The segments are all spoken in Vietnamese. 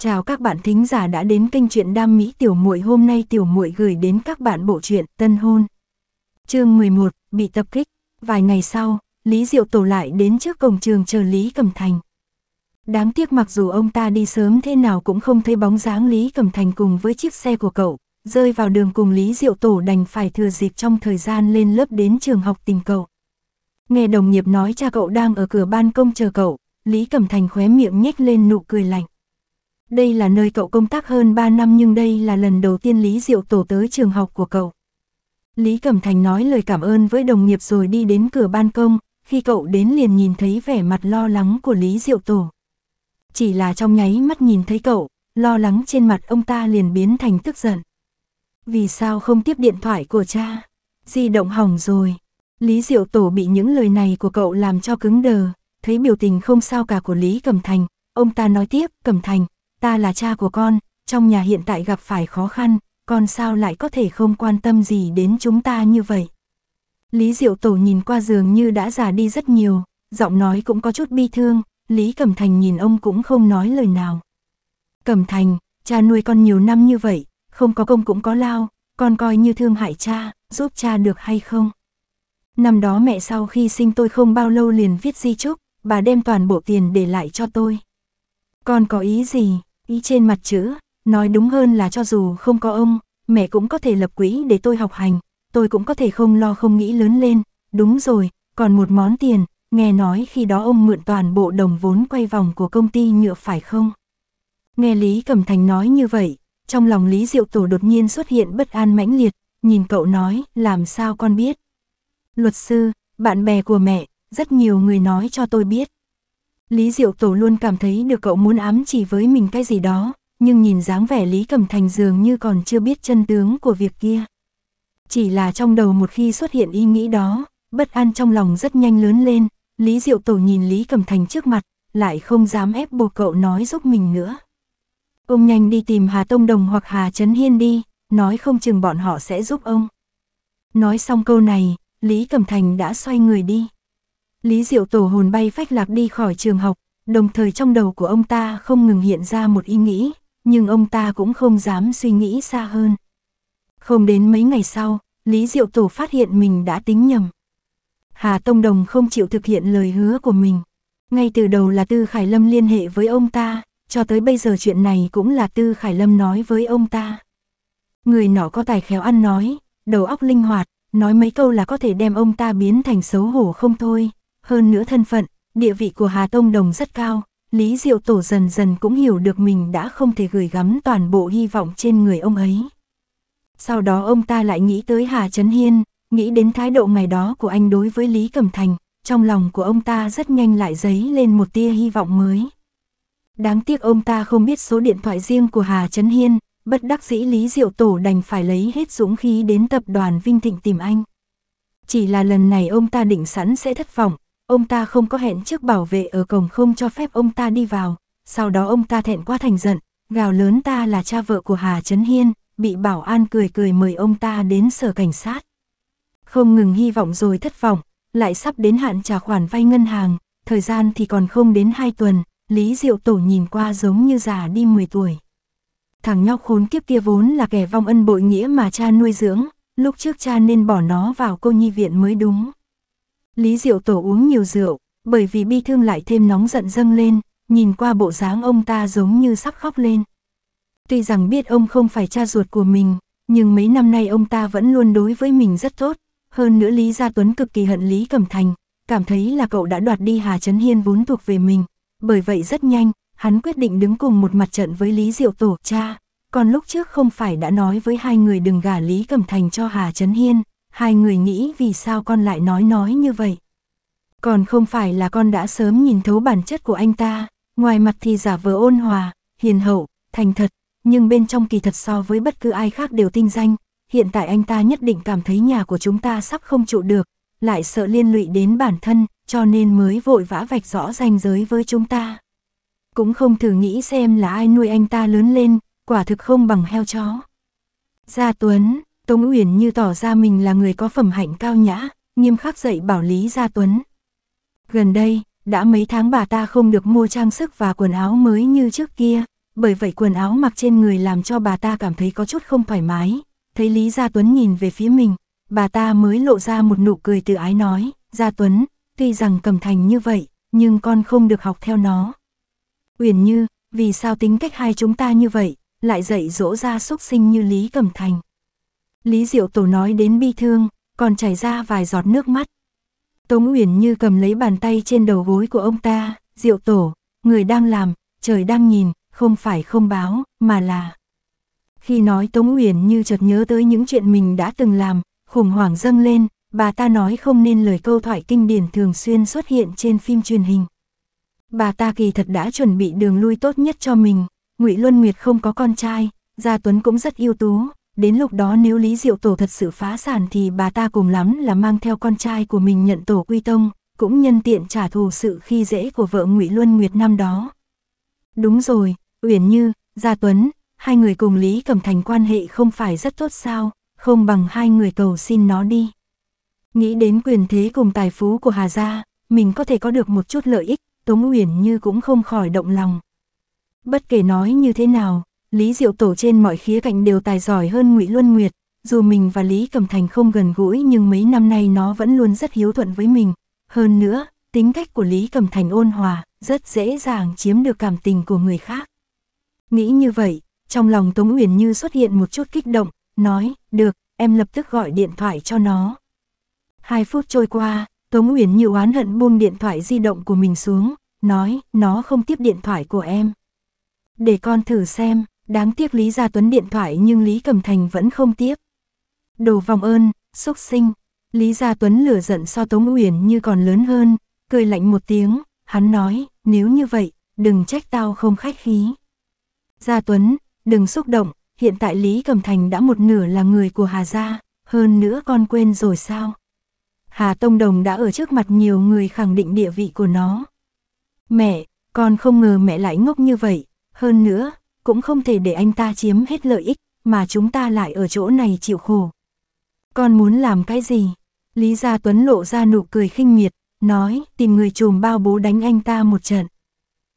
Chào các bạn thính giả đã đến kênh truyện đam mỹ tiểu muội hôm nay tiểu muội gửi đến các bạn bộ truyện Tân hôn. Chương 11, bị tập kích. Vài ngày sau, Lý Diệu Tổ lại đến trước cổng trường chờ Lý Cẩm Thành. Đáng tiếc mặc dù ông ta đi sớm thế nào cũng không thấy bóng dáng Lý Cẩm Thành cùng với chiếc xe của cậu, rơi vào đường cùng Lý Diệu Tổ đành phải thừa dịp trong thời gian lên lớp đến trường học tìm cậu. Nghe đồng nghiệp nói cha cậu đang ở cửa ban công chờ cậu, Lý Cẩm Thành khóe miệng nhếch lên nụ cười lạnh. Đây là nơi cậu công tác hơn 3 năm nhưng đây là lần đầu tiên Lý Diệu Tổ tới trường học của cậu. Lý Cẩm Thành nói lời cảm ơn với đồng nghiệp rồi đi đến cửa ban công, khi cậu đến liền nhìn thấy vẻ mặt lo lắng của Lý Diệu Tổ. Chỉ là trong nháy mắt nhìn thấy cậu, lo lắng trên mặt ông ta liền biến thành tức giận. Vì sao không tiếp điện thoại của cha? Di động hỏng rồi. Lý Diệu Tổ bị những lời này của cậu làm cho cứng đờ, thấy biểu tình không sao cả của Lý Cẩm Thành, ông ta nói tiếp, Cẩm Thành, ta là cha của con, trong nhà hiện tại gặp phải khó khăn, con sao lại có thể không quan tâm gì đến chúng ta như vậy. Lý Diệu Tổ nhìn qua giường như đã già đi rất nhiều, giọng nói cũng có chút bi thương, Lý Cẩm Thành nhìn ông cũng không nói lời nào. Cẩm Thành, cha nuôi con nhiều năm như vậy, không có công cũng có lao, con coi như thương hại cha, giúp cha được hay không? Năm đó mẹ sau khi sinh tôi không bao lâu liền viết di chúc, bà đem toàn bộ tiền để lại cho tôi. Con có ý gì? ý trên mặt chữ, nói đúng hơn là cho dù không có ông, mẹ cũng có thể lập quỹ để tôi học hành, tôi cũng có thể không lo không nghĩ lớn lên, đúng rồi, còn một món tiền, nghe nói khi đó ông mượn toàn bộ đồng vốn quay vòng của công ty nhựa phải không? Nghe Lý Cẩm Thành nói như vậy, trong lòng Lý Diệu Tổ đột nhiên xuất hiện bất an mãnh liệt, nhìn cậu nói, làm sao con biết? Luật sư, bạn bè của mẹ, rất nhiều người nói cho tôi biết. Lý Diệu Tổ luôn cảm thấy được cậu muốn ám chỉ với mình cái gì đó, nhưng nhìn dáng vẻ Lý Cẩm Thành dường như còn chưa biết chân tướng của việc kia. Chỉ là trong đầu một khi xuất hiện ý nghĩ đó, bất an trong lòng rất nhanh lớn lên, Lý Diệu Tổ nhìn Lý Cẩm Thành trước mặt, lại không dám ép buộc cậu nói giúp mình nữa. Ông nhanh đi tìm Hà Tông Đồng hoặc Hà Trấn Hiên đi, nói không chừng bọn họ sẽ giúp ông. Nói xong câu này, Lý Cẩm Thành đã xoay người đi. Lý Diệu Tổ hồn bay phách lạc đi khỏi trường học, đồng thời trong đầu của ông ta không ngừng hiện ra một ý nghĩ, nhưng ông ta cũng không dám suy nghĩ xa hơn. Không đến mấy ngày sau, Lý Diệu Tổ phát hiện mình đã tính nhầm. Hà Tông Đồng không chịu thực hiện lời hứa của mình. Ngay từ đầu là Tư Khải Lâm liên hệ với ông ta, cho tới bây giờ chuyện này cũng là Tư Khải Lâm nói với ông ta. Người nọ có tài khéo ăn nói, đầu óc linh hoạt, nói mấy câu là có thể đem ông ta biến thành xấu hổ không thôi, hơn nữa thân phận, địa vị của Hà Tông Đồng rất cao, Lý Diệu Tổ dần dần cũng hiểu được mình đã không thể gửi gắm toàn bộ hy vọng trên người ông ấy. Sau đó ông ta lại nghĩ tới Hà Trấn Hiên, nghĩ đến thái độ ngày đó của anh đối với Lý Cẩm Thành, trong lòng của ông ta rất nhanh lại dấy lên một tia hy vọng mới. Đáng tiếc ông ta không biết số điện thoại riêng của Hà Trấn Hiên, bất đắc dĩ Lý Diệu Tổ đành phải lấy hết dũng khí đến tập đoàn Vinh Thịnh tìm anh. Chỉ là lần này ông ta định sẵn sẽ thất vọng, Ông ta không có hẹn trước bảo vệ ở cổng không cho phép ông ta đi vào, sau đó ông ta thẹn quá thành giận, gào lớn ta là cha vợ của Hà Trấn Hiên, bị bảo an cười cười mời ông ta đến sở cảnh sát. Không ngừng hy vọng rồi thất vọng, lại sắp đến hạn trả khoản vay ngân hàng, thời gian thì còn không đến 2 tuần, Lý Diệu Tổ nhìn qua giống như già đi 10 tuổi. Thằng nhóc khốn kiếp kia vốn là kẻ vong ân bội nghĩa mà cha nuôi dưỡng, lúc trước cha nên bỏ nó vào cô nhi viện mới đúng. Lý Diệu Tổ uống nhiều rượu, bởi vì bi thương lại thêm nóng giận dâng lên, nhìn qua bộ dáng ông ta giống như sắp khóc lên. Tuy rằng biết ông không phải cha ruột của mình, nhưng mấy năm nay ông ta vẫn luôn đối với mình rất tốt. Hơn nữa Lý Gia Tuấn cực kỳ hận Lý Cẩm Thành, cảm thấy là cậu đã đoạt đi Hà Trấn Hiên vốn thuộc về mình. Bởi vậy rất nhanh, hắn quyết định đứng cùng một mặt trận với Lý Diệu Tổ cha. Còn lúc trước không phải đã nói với hai người đừng gả Lý Cẩm Thành cho Hà Trấn Hiên, hai người nghĩ vì sao con lại nói nói như vậy. Còn không phải là con đã sớm nhìn thấu bản chất của anh ta, ngoài mặt thì giả vờ ôn hòa, hiền hậu, thành thật, nhưng bên trong kỳ thật so với bất cứ ai khác đều tinh danh, hiện tại anh ta nhất định cảm thấy nhà của chúng ta sắp không trụ được, lại sợ liên lụy đến bản thân, cho nên mới vội vã vạch rõ ranh giới với chúng ta. Cũng không thử nghĩ xem là ai nuôi anh ta lớn lên, quả thực không bằng heo chó. Gia Tuấn, Tống Uyển như tỏ ra mình là người có phẩm hạnh cao nhã, nghiêm khắc dạy bảo Lý Gia Tuấn. Gần đây, đã mấy tháng bà ta không được mua trang sức và quần áo mới như trước kia, bởi vậy quần áo mặc trên người làm cho bà ta cảm thấy có chút không thoải mái. Thấy Lý Gia Tuấn nhìn về phía mình, bà ta mới lộ ra một nụ cười tự ái nói, Gia Tuấn, tuy rằng cầm thành như vậy, nhưng con không được học theo nó. Uyển Như, vì sao tính cách hai chúng ta như vậy, lại dạy dỗ ra xúc sinh như Lý Cầm Thành? Lý Diệu Tổ nói đến bi thương, còn chảy ra vài giọt nước mắt. Tống Uyển như cầm lấy bàn tay trên đầu gối của ông ta, Diệu Tổ, người đang làm, trời đang nhìn, không phải không báo, mà là... Khi nói Tống Uyển như chợt nhớ tới những chuyện mình đã từng làm, khủng hoảng dâng lên, bà ta nói không nên lời câu thoại kinh điển thường xuyên xuất hiện trên phim truyền hình. Bà ta kỳ thật đã chuẩn bị đường lui tốt nhất cho mình, Ngụy Luân Nguyệt không có con trai, Gia Tuấn cũng rất ưu tú, đến lúc đó nếu Lý Diệu Tổ thật sự phá sản thì bà ta cùng lắm là mang theo con trai của mình nhận tổ quy tông, cũng nhân tiện trả thù sự khi dễ của vợ Ngụy Luân Nguyệt năm đó. Đúng rồi, Uyển Như, Gia Tuấn, hai người cùng Lý Cẩm Thành quan hệ không phải rất tốt sao, không bằng hai người cầu xin nó đi. Nghĩ đến quyền thế cùng tài phú của Hà Gia, mình có thể có được một chút lợi ích, Tống Uyển Như cũng không khỏi động lòng. Bất kể nói như thế nào, Lý Diệu Tổ trên mọi khía cạnh đều tài giỏi hơn Ngụy Luân Nguyệt, dù mình và Lý Cẩm Thành không gần gũi nhưng mấy năm nay nó vẫn luôn rất hiếu thuận với mình. Hơn nữa, tính cách của Lý Cẩm Thành ôn hòa, rất dễ dàng chiếm được cảm tình của người khác. Nghĩ như vậy, trong lòng Tống Uyển Như xuất hiện một chút kích động, nói, được, em lập tức gọi điện thoại cho nó. Hai phút trôi qua, Tống Uyển Như oán hận buông điện thoại di động của mình xuống, nói, nó không tiếp điện thoại của em. Để con thử xem, Đáng tiếc Lý Gia Tuấn điện thoại nhưng Lý Cẩm Thành vẫn không tiếp. Đồ vòng ơn, xúc sinh. Lý Gia Tuấn lửa giận so Tống Uyển như còn lớn hơn, cười lạnh một tiếng, hắn nói, nếu như vậy, đừng trách tao không khách khí. Gia Tuấn, đừng xúc động, hiện tại Lý Cẩm Thành đã một nửa là người của Hà Gia, hơn nữa con quên rồi sao? Hà Tông Đồng đã ở trước mặt nhiều người khẳng định địa vị của nó. Mẹ, con không ngờ mẹ lại ngốc như vậy, hơn nữa, cũng không thể để anh ta chiếm hết lợi ích, mà chúng ta lại ở chỗ này chịu khổ. Con muốn làm cái gì? Lý Gia Tuấn lộ ra nụ cười khinh miệt, nói tìm người chùm bao bố đánh anh ta một trận.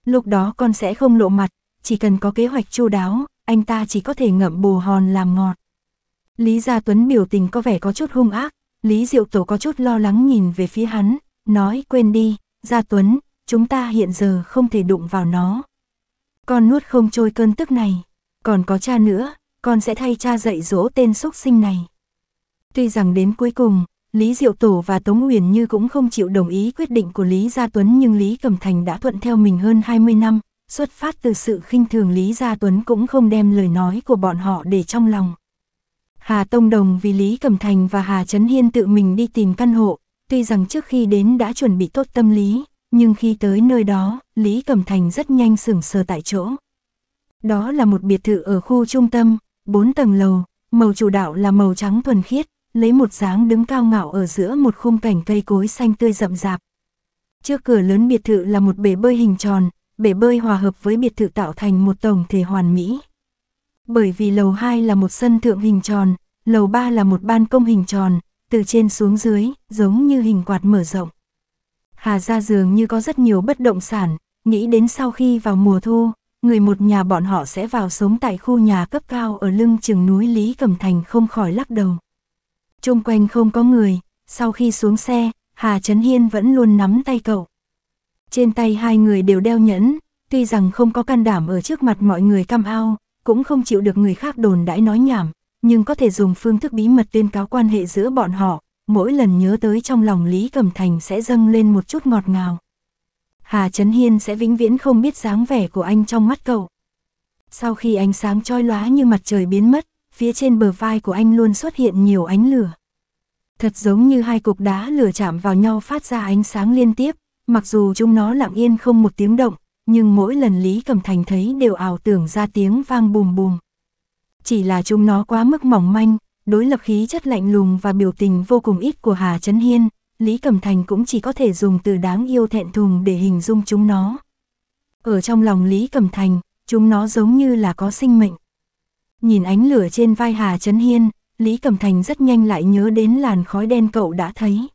Lúc đó con sẽ không lộ mặt, chỉ cần có kế hoạch chu đáo, anh ta chỉ có thể ngậm bù hòn làm ngọt. Lý Gia Tuấn biểu tình có vẻ có chút hung ác, Lý Diệu Tổ có chút lo lắng nhìn về phía hắn, nói quên đi, Gia Tuấn, chúng ta hiện giờ không thể đụng vào nó, con nuốt không trôi cơn tức này, còn có cha nữa, con sẽ thay cha dạy dỗ tên xúc sinh này. Tuy rằng đến cuối cùng, Lý Diệu Tổ và Tống Uyển Như cũng không chịu đồng ý quyết định của Lý Gia Tuấn nhưng Lý Cẩm Thành đã thuận theo mình hơn 20 năm, xuất phát từ sự khinh thường Lý Gia Tuấn cũng không đem lời nói của bọn họ để trong lòng. Hà Tông Đồng vì Lý Cẩm Thành và Hà Trấn Hiên tự mình đi tìm căn hộ, tuy rằng trước khi đến đã chuẩn bị tốt tâm lý, nhưng khi tới nơi đó, Lý Cẩm Thành rất nhanh sửng sờ tại chỗ. Đó là một biệt thự ở khu trung tâm, 4 tầng lầu, màu chủ đạo là màu trắng thuần khiết, lấy một dáng đứng cao ngạo ở giữa một khung cảnh cây cối xanh tươi rậm rạp. Trước cửa lớn biệt thự là một bể bơi hình tròn, bể bơi hòa hợp với biệt thự tạo thành một tổng thể hoàn mỹ. Bởi vì lầu 2 là một sân thượng hình tròn, lầu 3 là một ban công hình tròn, từ trên xuống dưới, giống như hình quạt mở rộng. Hà gia dường như có rất nhiều bất động sản, nghĩ đến sau khi vào mùa thu, người một nhà bọn họ sẽ vào sống tại khu nhà cấp cao ở lưng chừng núi Lý Cẩm Thành không khỏi lắc đầu. Trung quanh không có người, sau khi xuống xe, Hà Trấn Hiên vẫn luôn nắm tay cậu. Trên tay hai người đều đeo nhẫn, tuy rằng không có can đảm ở trước mặt mọi người cam ao, cũng không chịu được người khác đồn đãi nói nhảm, nhưng có thể dùng phương thức bí mật tuyên cáo quan hệ giữa bọn họ, mỗi lần nhớ tới trong lòng Lý Cẩm Thành sẽ dâng lên một chút ngọt ngào. Hà Trấn Hiên sẽ vĩnh viễn không biết dáng vẻ của anh trong mắt cậu. Sau khi ánh sáng chói lóa như mặt trời biến mất, phía trên bờ vai của anh luôn xuất hiện nhiều ánh lửa. Thật giống như hai cục đá lửa chạm vào nhau phát ra ánh sáng liên tiếp, mặc dù chúng nó lặng yên không một tiếng động, nhưng mỗi lần Lý Cẩm Thành thấy đều ảo tưởng ra tiếng vang bùm bùm. Chỉ là chúng nó quá mức mỏng manh, đối lập khí chất lạnh lùng và biểu tình vô cùng ít của Hà Trấn Hiên, Lý Cẩm Thành cũng chỉ có thể dùng từ đáng yêu thẹn thùng để hình dung chúng nó. Ở trong lòng Lý Cẩm Thành, chúng nó giống như là có sinh mệnh. Nhìn ánh lửa trên vai Hà Trấn Hiên, Lý Cẩm Thành rất nhanh lại nhớ đến làn khói đen cậu đã thấy.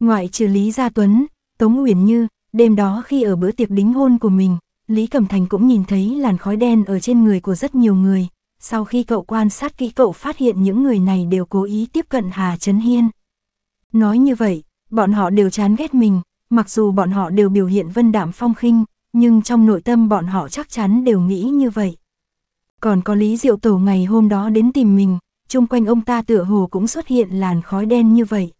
Ngoại trừ Lý Gia Tuấn, Tống Uyển Như, đêm đó khi ở bữa tiệc đính hôn của mình, Lý Cẩm Thành cũng nhìn thấy làn khói đen ở trên người của rất nhiều người, sau khi cậu quan sát kỹ cậu phát hiện những người này đều cố ý tiếp cận Hà Trấn Hiên. Nói như vậy, bọn họ đều chán ghét mình, mặc dù bọn họ đều biểu hiện vân đạm phong khinh, nhưng trong nội tâm bọn họ chắc chắn đều nghĩ như vậy. Còn có Lý Diệu Tổ ngày hôm đó đến tìm mình, chung quanh ông ta tựa hồ cũng xuất hiện làn khói đen như vậy.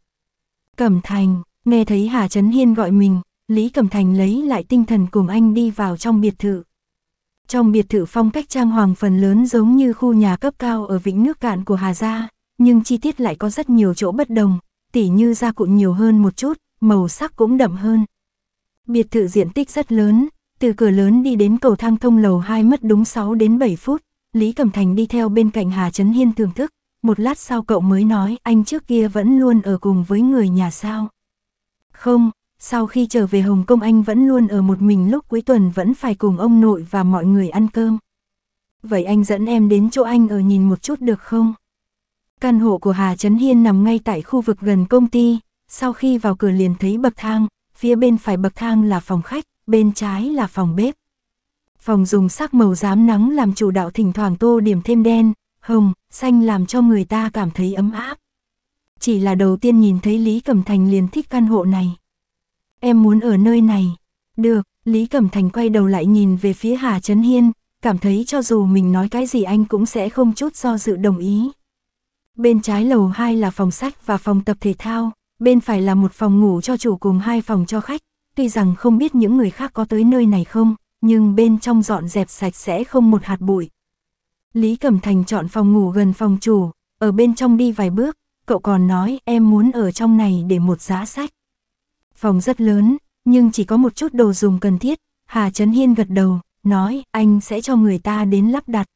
Cẩm Thành, nghe thấy Hà Trấn Hiên gọi mình, Lý Cẩm Thành lấy lại tinh thần cùng anh đi vào trong biệt thự trong biệt thự phong cách trang hoàng phần lớn giống như khu nhà cấp cao ở vịnh nước cạn của Hà Gia, nhưng chi tiết lại có rất nhiều chỗ bất đồng, tỉ như gia cụ nhiều hơn một chút, màu sắc cũng đậm hơn. Biệt thự diện tích rất lớn, từ cửa lớn đi đến cầu thang thông lầu 2 mất đúng 6 đến 7 phút, Lý Cẩm Thành đi theo bên cạnh Hà Trấn Hiên thưởng thức, một lát sau cậu mới nói anh trước kia vẫn luôn ở cùng với người nhà sao. Không, sau khi trở về Hồng Kông anh vẫn luôn ở một mình lúc cuối tuần vẫn phải cùng ông nội và mọi người ăn cơm. Vậy anh dẫn em đến chỗ anh ở nhìn một chút được không? Căn hộ của Hà Trấn Hiên nằm ngay tại khu vực gần công ty, sau khi vào cửa liền thấy bậc thang, phía bên phải bậc thang là phòng khách, bên trái là phòng bếp. Phòng dùng sắc màu rám nắng làm chủ đạo thỉnh thoảng tô điểm thêm đen, hồng, xanh làm cho người ta cảm thấy ấm áp. Chỉ là đầu tiên nhìn thấy Lý Cẩm Thành liền thích căn hộ này em muốn ở nơi này. Được, Lý Cẩm Thành quay đầu lại nhìn về phía Hà Trấn Hiên, cảm thấy cho dù mình nói cái gì anh cũng sẽ không chút do dự đồng ý. Bên trái lầu 2 là phòng sách và phòng tập thể thao, bên phải là một phòng ngủ cho chủ cùng hai phòng cho khách, tuy rằng không biết những người khác có tới nơi này không, nhưng bên trong dọn dẹp sạch sẽ không một hạt bụi. Lý Cẩm Thành chọn phòng ngủ gần phòng chủ, ở bên trong đi vài bước, cậu còn nói em muốn ở trong này để một giá sách. Phòng rất lớn, nhưng chỉ có một chút đồ dùng cần thiết. Hà Trấn Hiên gật đầu, nói anh sẽ cho người ta đến lắp đặt.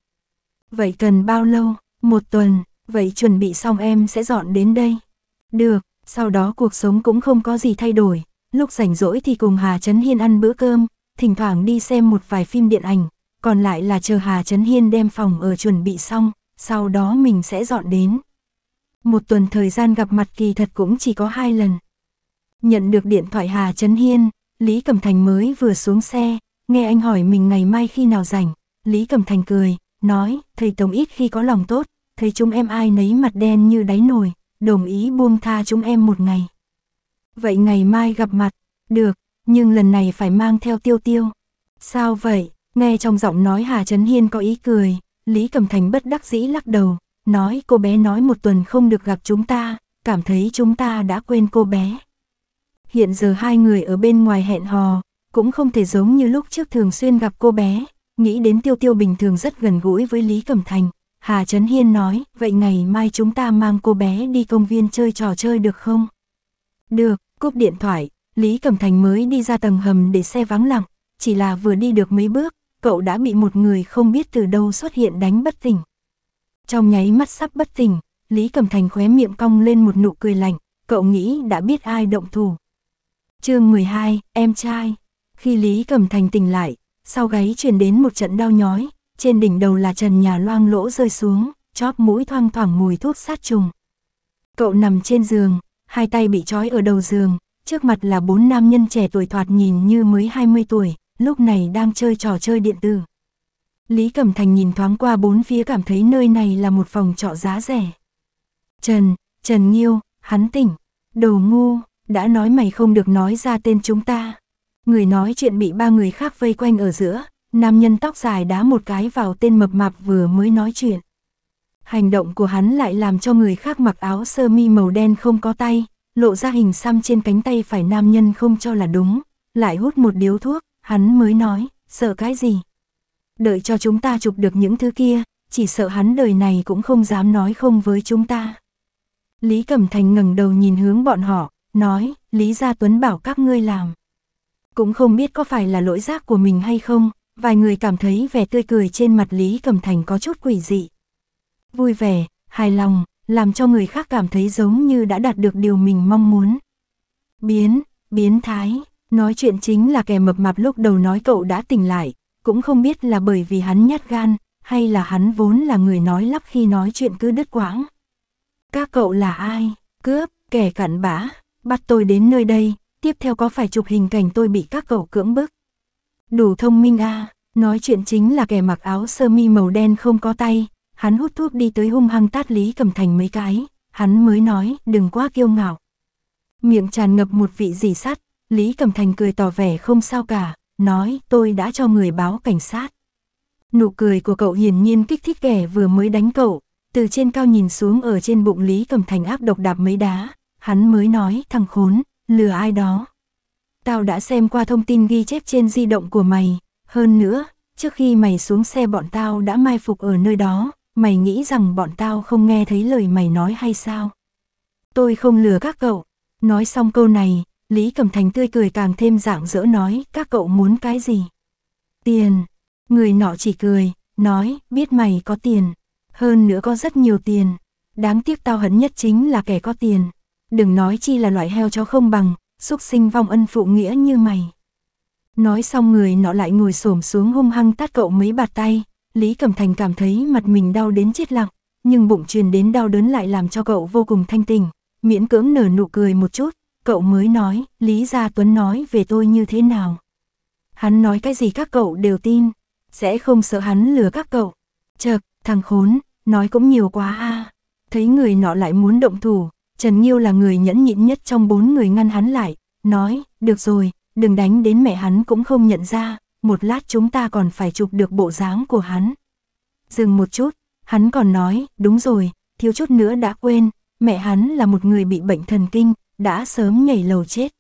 Vậy cần bao lâu? Một tuần, vậy chuẩn bị xong em sẽ dọn đến đây. Được, sau đó cuộc sống cũng không có gì thay đổi. Lúc rảnh rỗi thì cùng Hà Trấn Hiên ăn bữa cơm, thỉnh thoảng đi xem một vài phim điện ảnh. Còn lại là chờ Hà Trấn Hiên đem phòng ở chuẩn bị xong, sau đó mình sẽ dọn đến. Một tuần thời gian gặp mặt kỳ thật cũng chỉ có hai lần. Nhận được điện thoại Hà Trấn Hiên, Lý Cẩm Thành mới vừa xuống xe, nghe anh hỏi mình ngày mai khi nào rảnh. Lý Cẩm Thành cười, nói, thầy Tống ít khi có lòng tốt, thấy chúng em ai nấy mặt đen như đáy nồi, đồng ý buông tha chúng em một ngày. Vậy ngày mai gặp mặt, được, nhưng lần này phải mang theo tiêu tiêu. Sao vậy? Nghe trong giọng nói Hà Trấn Hiên có ý cười, Lý Cẩm Thành bất đắc dĩ lắc đầu, nói cô bé nói một tuần không được gặp chúng ta, cảm thấy chúng ta đã quên cô bé hiện giờ hai người ở bên ngoài hẹn hò, cũng không thể giống như lúc trước thường xuyên gặp cô bé, nghĩ đến tiêu tiêu bình thường rất gần gũi với Lý Cẩm Thành. Hà Trấn Hiên nói, vậy ngày mai chúng ta mang cô bé đi công viên chơi trò chơi được không? Được, cúp điện thoại, Lý Cẩm Thành mới đi ra tầng hầm để xe vắng lặng, chỉ là vừa đi được mấy bước, cậu đã bị một người không biết từ đâu xuất hiện đánh bất tỉnh. Trong nháy mắt sắp bất tỉnh, Lý Cẩm Thành khóe miệng cong lên một nụ cười lạnh, cậu nghĩ đã biết ai động thủ, chương 12, em trai. Khi Lý Cẩm Thành tỉnh lại, sau gáy truyền đến một trận đau nhói, trên đỉnh đầu là trần nhà loang lỗ rơi xuống, chóp mũi thoang thoảng mùi thuốc sát trùng. Cậu nằm trên giường, hai tay bị trói ở đầu giường, trước mặt là bốn nam nhân trẻ tuổi thoạt nhìn như mới 20 tuổi, lúc này đang chơi trò chơi điện tử. Lý Cẩm Thành nhìn thoáng qua bốn phía cảm thấy nơi này là một phòng trọ giá rẻ. Trần, Trần Nghiêu, hắn tỉnh, Đầu ngu, đã nói mày không được nói ra tên chúng ta. Người nói chuyện bị ba người khác vây quanh ở giữa, nam nhân tóc dài đá một cái vào tên mập mạp vừa mới nói chuyện. Hành động của hắn lại làm cho người khác mặc áo sơ mi màu đen không có tay, lộ ra hình xăm trên cánh tay phải nam nhân không cho là đúng, lại hút một điếu thuốc, hắn mới nói, sợ cái gì? Đợi cho chúng ta chụp được những thứ kia, chỉ sợ hắn đời này cũng không dám nói không với chúng ta. Lý Cẩm Thành ngẩng đầu nhìn hướng bọn họ, nói, Lý Gia Tuấn bảo các ngươi làm. Cũng không biết có phải là lỗi giác của mình hay không, vài người cảm thấy vẻ tươi cười trên mặt Lý Cẩm Thành có chút quỷ dị. Vui vẻ, hài lòng, làm cho người khác cảm thấy giống như đã đạt được điều mình mong muốn. Biến, biến thái, nói chuyện chính là kẻ mập mạp lúc đầu nói cậu đã tỉnh lại, cũng không biết là bởi vì hắn nhát gan, hay là hắn vốn là người nói lắp khi nói chuyện cứ đứt quãng. Các cậu là ai? Cướp, kẻ cặn bã, Bắt tôi đến nơi đây, tiếp theo có phải chụp hình cảnh tôi bị các cậu cưỡng bức. Đủ thông minh a à, nói chuyện chính là kẻ mặc áo sơ mi màu đen không có tay, hắn hút thuốc đi tới hung hăng tát Lý Cẩm Thành mấy cái, hắn mới nói đừng quá kiêu ngạo. Miệng tràn ngập một vị dì sắt, Lý Cẩm Thành cười tỏ vẻ không sao cả, nói tôi đã cho người báo cảnh sát. Nụ cười của cậu hiển nhiên kích thích kẻ vừa mới đánh cậu, từ trên cao nhìn xuống ở trên bụng Lý Cẩm Thành áp độc đạp mấy đá, hắn mới nói thằng khốn, lừa ai đó. Tao đã xem qua thông tin ghi chép trên di động của mày, hơn nữa, trước khi mày xuống xe bọn tao đã mai phục ở nơi đó, mày nghĩ rằng bọn tao không nghe thấy lời mày nói hay sao? Tôi không lừa các cậu. Nói xong câu này, Lý Cẩm Thành tươi cười càng thêm rạng rỡ nói các cậu muốn cái gì? Tiền. Người nọ chỉ cười, nói biết mày có tiền. Hơn nữa có rất nhiều tiền. Đáng tiếc tao hận nhất chính là kẻ có tiền đừng nói chi là loại heo cho không bằng, xúc sinh vong ân phụ nghĩa như mày. Nói xong người nọ lại ngồi xổm xuống hung hăng tát cậu mấy bạt tay, Lý Cẩm Thành cảm thấy mặt mình đau đến chết lặng, nhưng bụng truyền đến đau đớn lại làm cho cậu vô cùng thanh tình, miễn cưỡng nở nụ cười một chút, cậu mới nói, Lý Gia Tuấn nói về tôi như thế nào. Hắn nói cái gì các cậu đều tin, sẽ không sợ hắn lừa các cậu. Chợt, thằng khốn, nói cũng nhiều quá a. À. Thấy người nọ lại muốn động thủ, Trần Nghiêu là người nhẫn nhịn nhất trong bốn người ngăn hắn lại, nói, được rồi, đừng đánh đến mẹ hắn cũng không nhận ra, một lát chúng ta còn phải chụp được bộ dáng của hắn. Dừng một chút, hắn còn nói, đúng rồi, thiếu chút nữa đã quên, mẹ hắn là một người bị bệnh thần kinh, đã sớm nhảy lầu chết.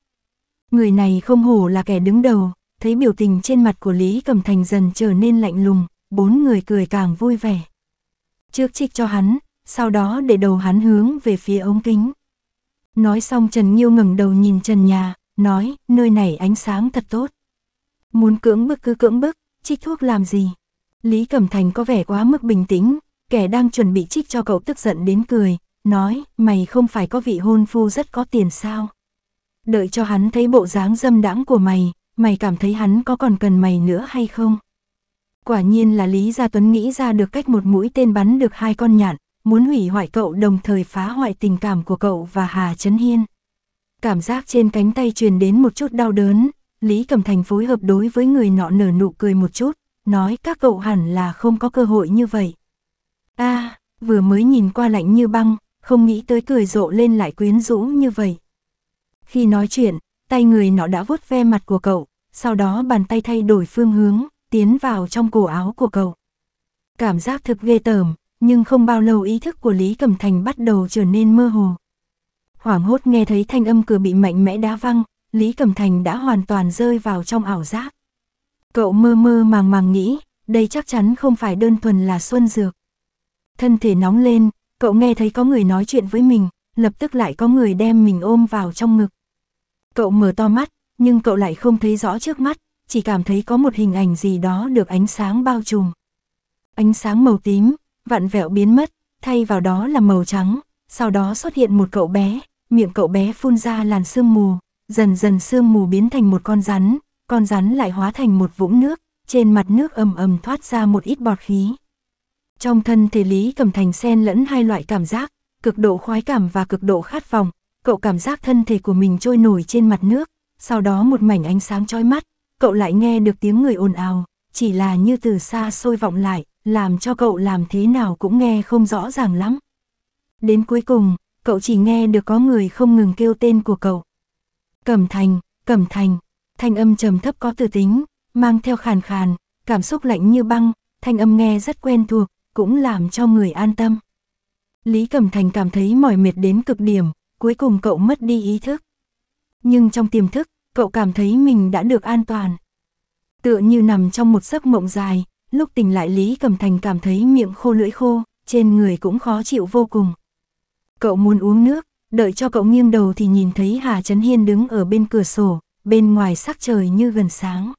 Người này không hổ là kẻ đứng đầu, thấy biểu tình trên mặt của Lý Cẩm Thành dần trở nên lạnh lùng, bốn người cười càng vui vẻ. Trước trích cho hắn, sau đó để đầu hắn hướng về phía ống kính. Nói xong Trần nghiêu ngẩng đầu nhìn trần nhà, nói, nơi này ánh sáng thật tốt. Muốn cưỡng bức cứ cưỡng bức, trích thuốc làm gì? Lý Cẩm Thành có vẻ quá mức bình tĩnh, kẻ đang chuẩn bị trích cho cậu tức giận đến cười, nói, mày không phải có vị hôn phu rất có tiền sao? Đợi cho hắn thấy bộ dáng dâm đãng của mày, mày cảm thấy hắn có còn cần mày nữa hay không? Quả nhiên là Lý Gia Tuấn nghĩ ra được cách một mũi tên bắn được hai con nhạn, muốn hủy hoại cậu đồng thời phá hoại tình cảm của cậu và Hà Trấn Hiên. Cảm giác trên cánh tay truyền đến một chút đau đớn, Lý Cẩm Thành phối hợp đối với người nọ nở nụ cười một chút, nói các cậu hẳn là không có cơ hội như vậy. a vừa mới nhìn qua lạnh như băng, không nghĩ tới cười rộ lên lại quyến rũ như vậy. Khi nói chuyện, tay người nọ đã vuốt ve mặt của cậu, sau đó bàn tay thay đổi phương hướng, tiến vào trong cổ áo của cậu. Cảm giác thực ghê tởm, nhưng không bao lâu ý thức của Lý Cẩm Thành bắt đầu trở nên mơ hồ. Hoảng hốt nghe thấy thanh âm cửa bị mạnh mẽ đá văng, Lý Cẩm Thành đã hoàn toàn rơi vào trong ảo giác. Cậu mơ mơ màng màng nghĩ, đây chắc chắn không phải đơn thuần là xuân dược. Thân thể nóng lên, cậu nghe thấy có người nói chuyện với mình, lập tức lại có người đem mình ôm vào trong ngực. Cậu mở to mắt, nhưng cậu lại không thấy rõ trước mắt, chỉ cảm thấy có một hình ảnh gì đó được ánh sáng bao trùm. Ánh sáng màu tím, vặn vẹo biến mất, thay vào đó là màu trắng, sau đó xuất hiện một cậu bé, miệng cậu bé phun ra làn sương mù, dần dần sương mù biến thành một con rắn, con rắn lại hóa thành một vũng nước, trên mặt nước ầm ầm thoát ra một ít bọt khí. Trong thân thể Lý Cẩm Thành xen lẫn hai loại cảm giác, cực độ khoái cảm và cực độ khát vọng, cậu cảm giác thân thể của mình trôi nổi trên mặt nước, sau đó một mảnh ánh sáng chói mắt, cậu lại nghe được tiếng người ồn ào, chỉ là như từ xa sôi vọng lại, làm cho cậu làm thế nào cũng nghe không rõ ràng lắm. Đến cuối cùng, cậu chỉ nghe được có người không ngừng kêu tên của cậu. Cẩm thành, cẩm thành, thanh âm trầm thấp có từ tính, mang theo khàn khàn, cảm xúc lạnh như băng, thanh âm nghe rất quen thuộc, cũng làm cho người an tâm. Lý Cẩm Thành cảm thấy mỏi mệt đến cực điểm, cuối cùng cậu mất đi ý thức. Nhưng trong tiềm thức, cậu cảm thấy mình đã được an toàn. Tựa như nằm trong một giấc mộng dài, lúc tỉnh lại Lý Cầm Thành cảm thấy miệng khô lưỡi khô, trên người cũng khó chịu vô cùng. Cậu muốn uống nước, đợi cho cậu nghiêng đầu thì nhìn thấy Hà Trấn Hiên đứng ở bên cửa sổ, bên ngoài sắc trời như gần sáng.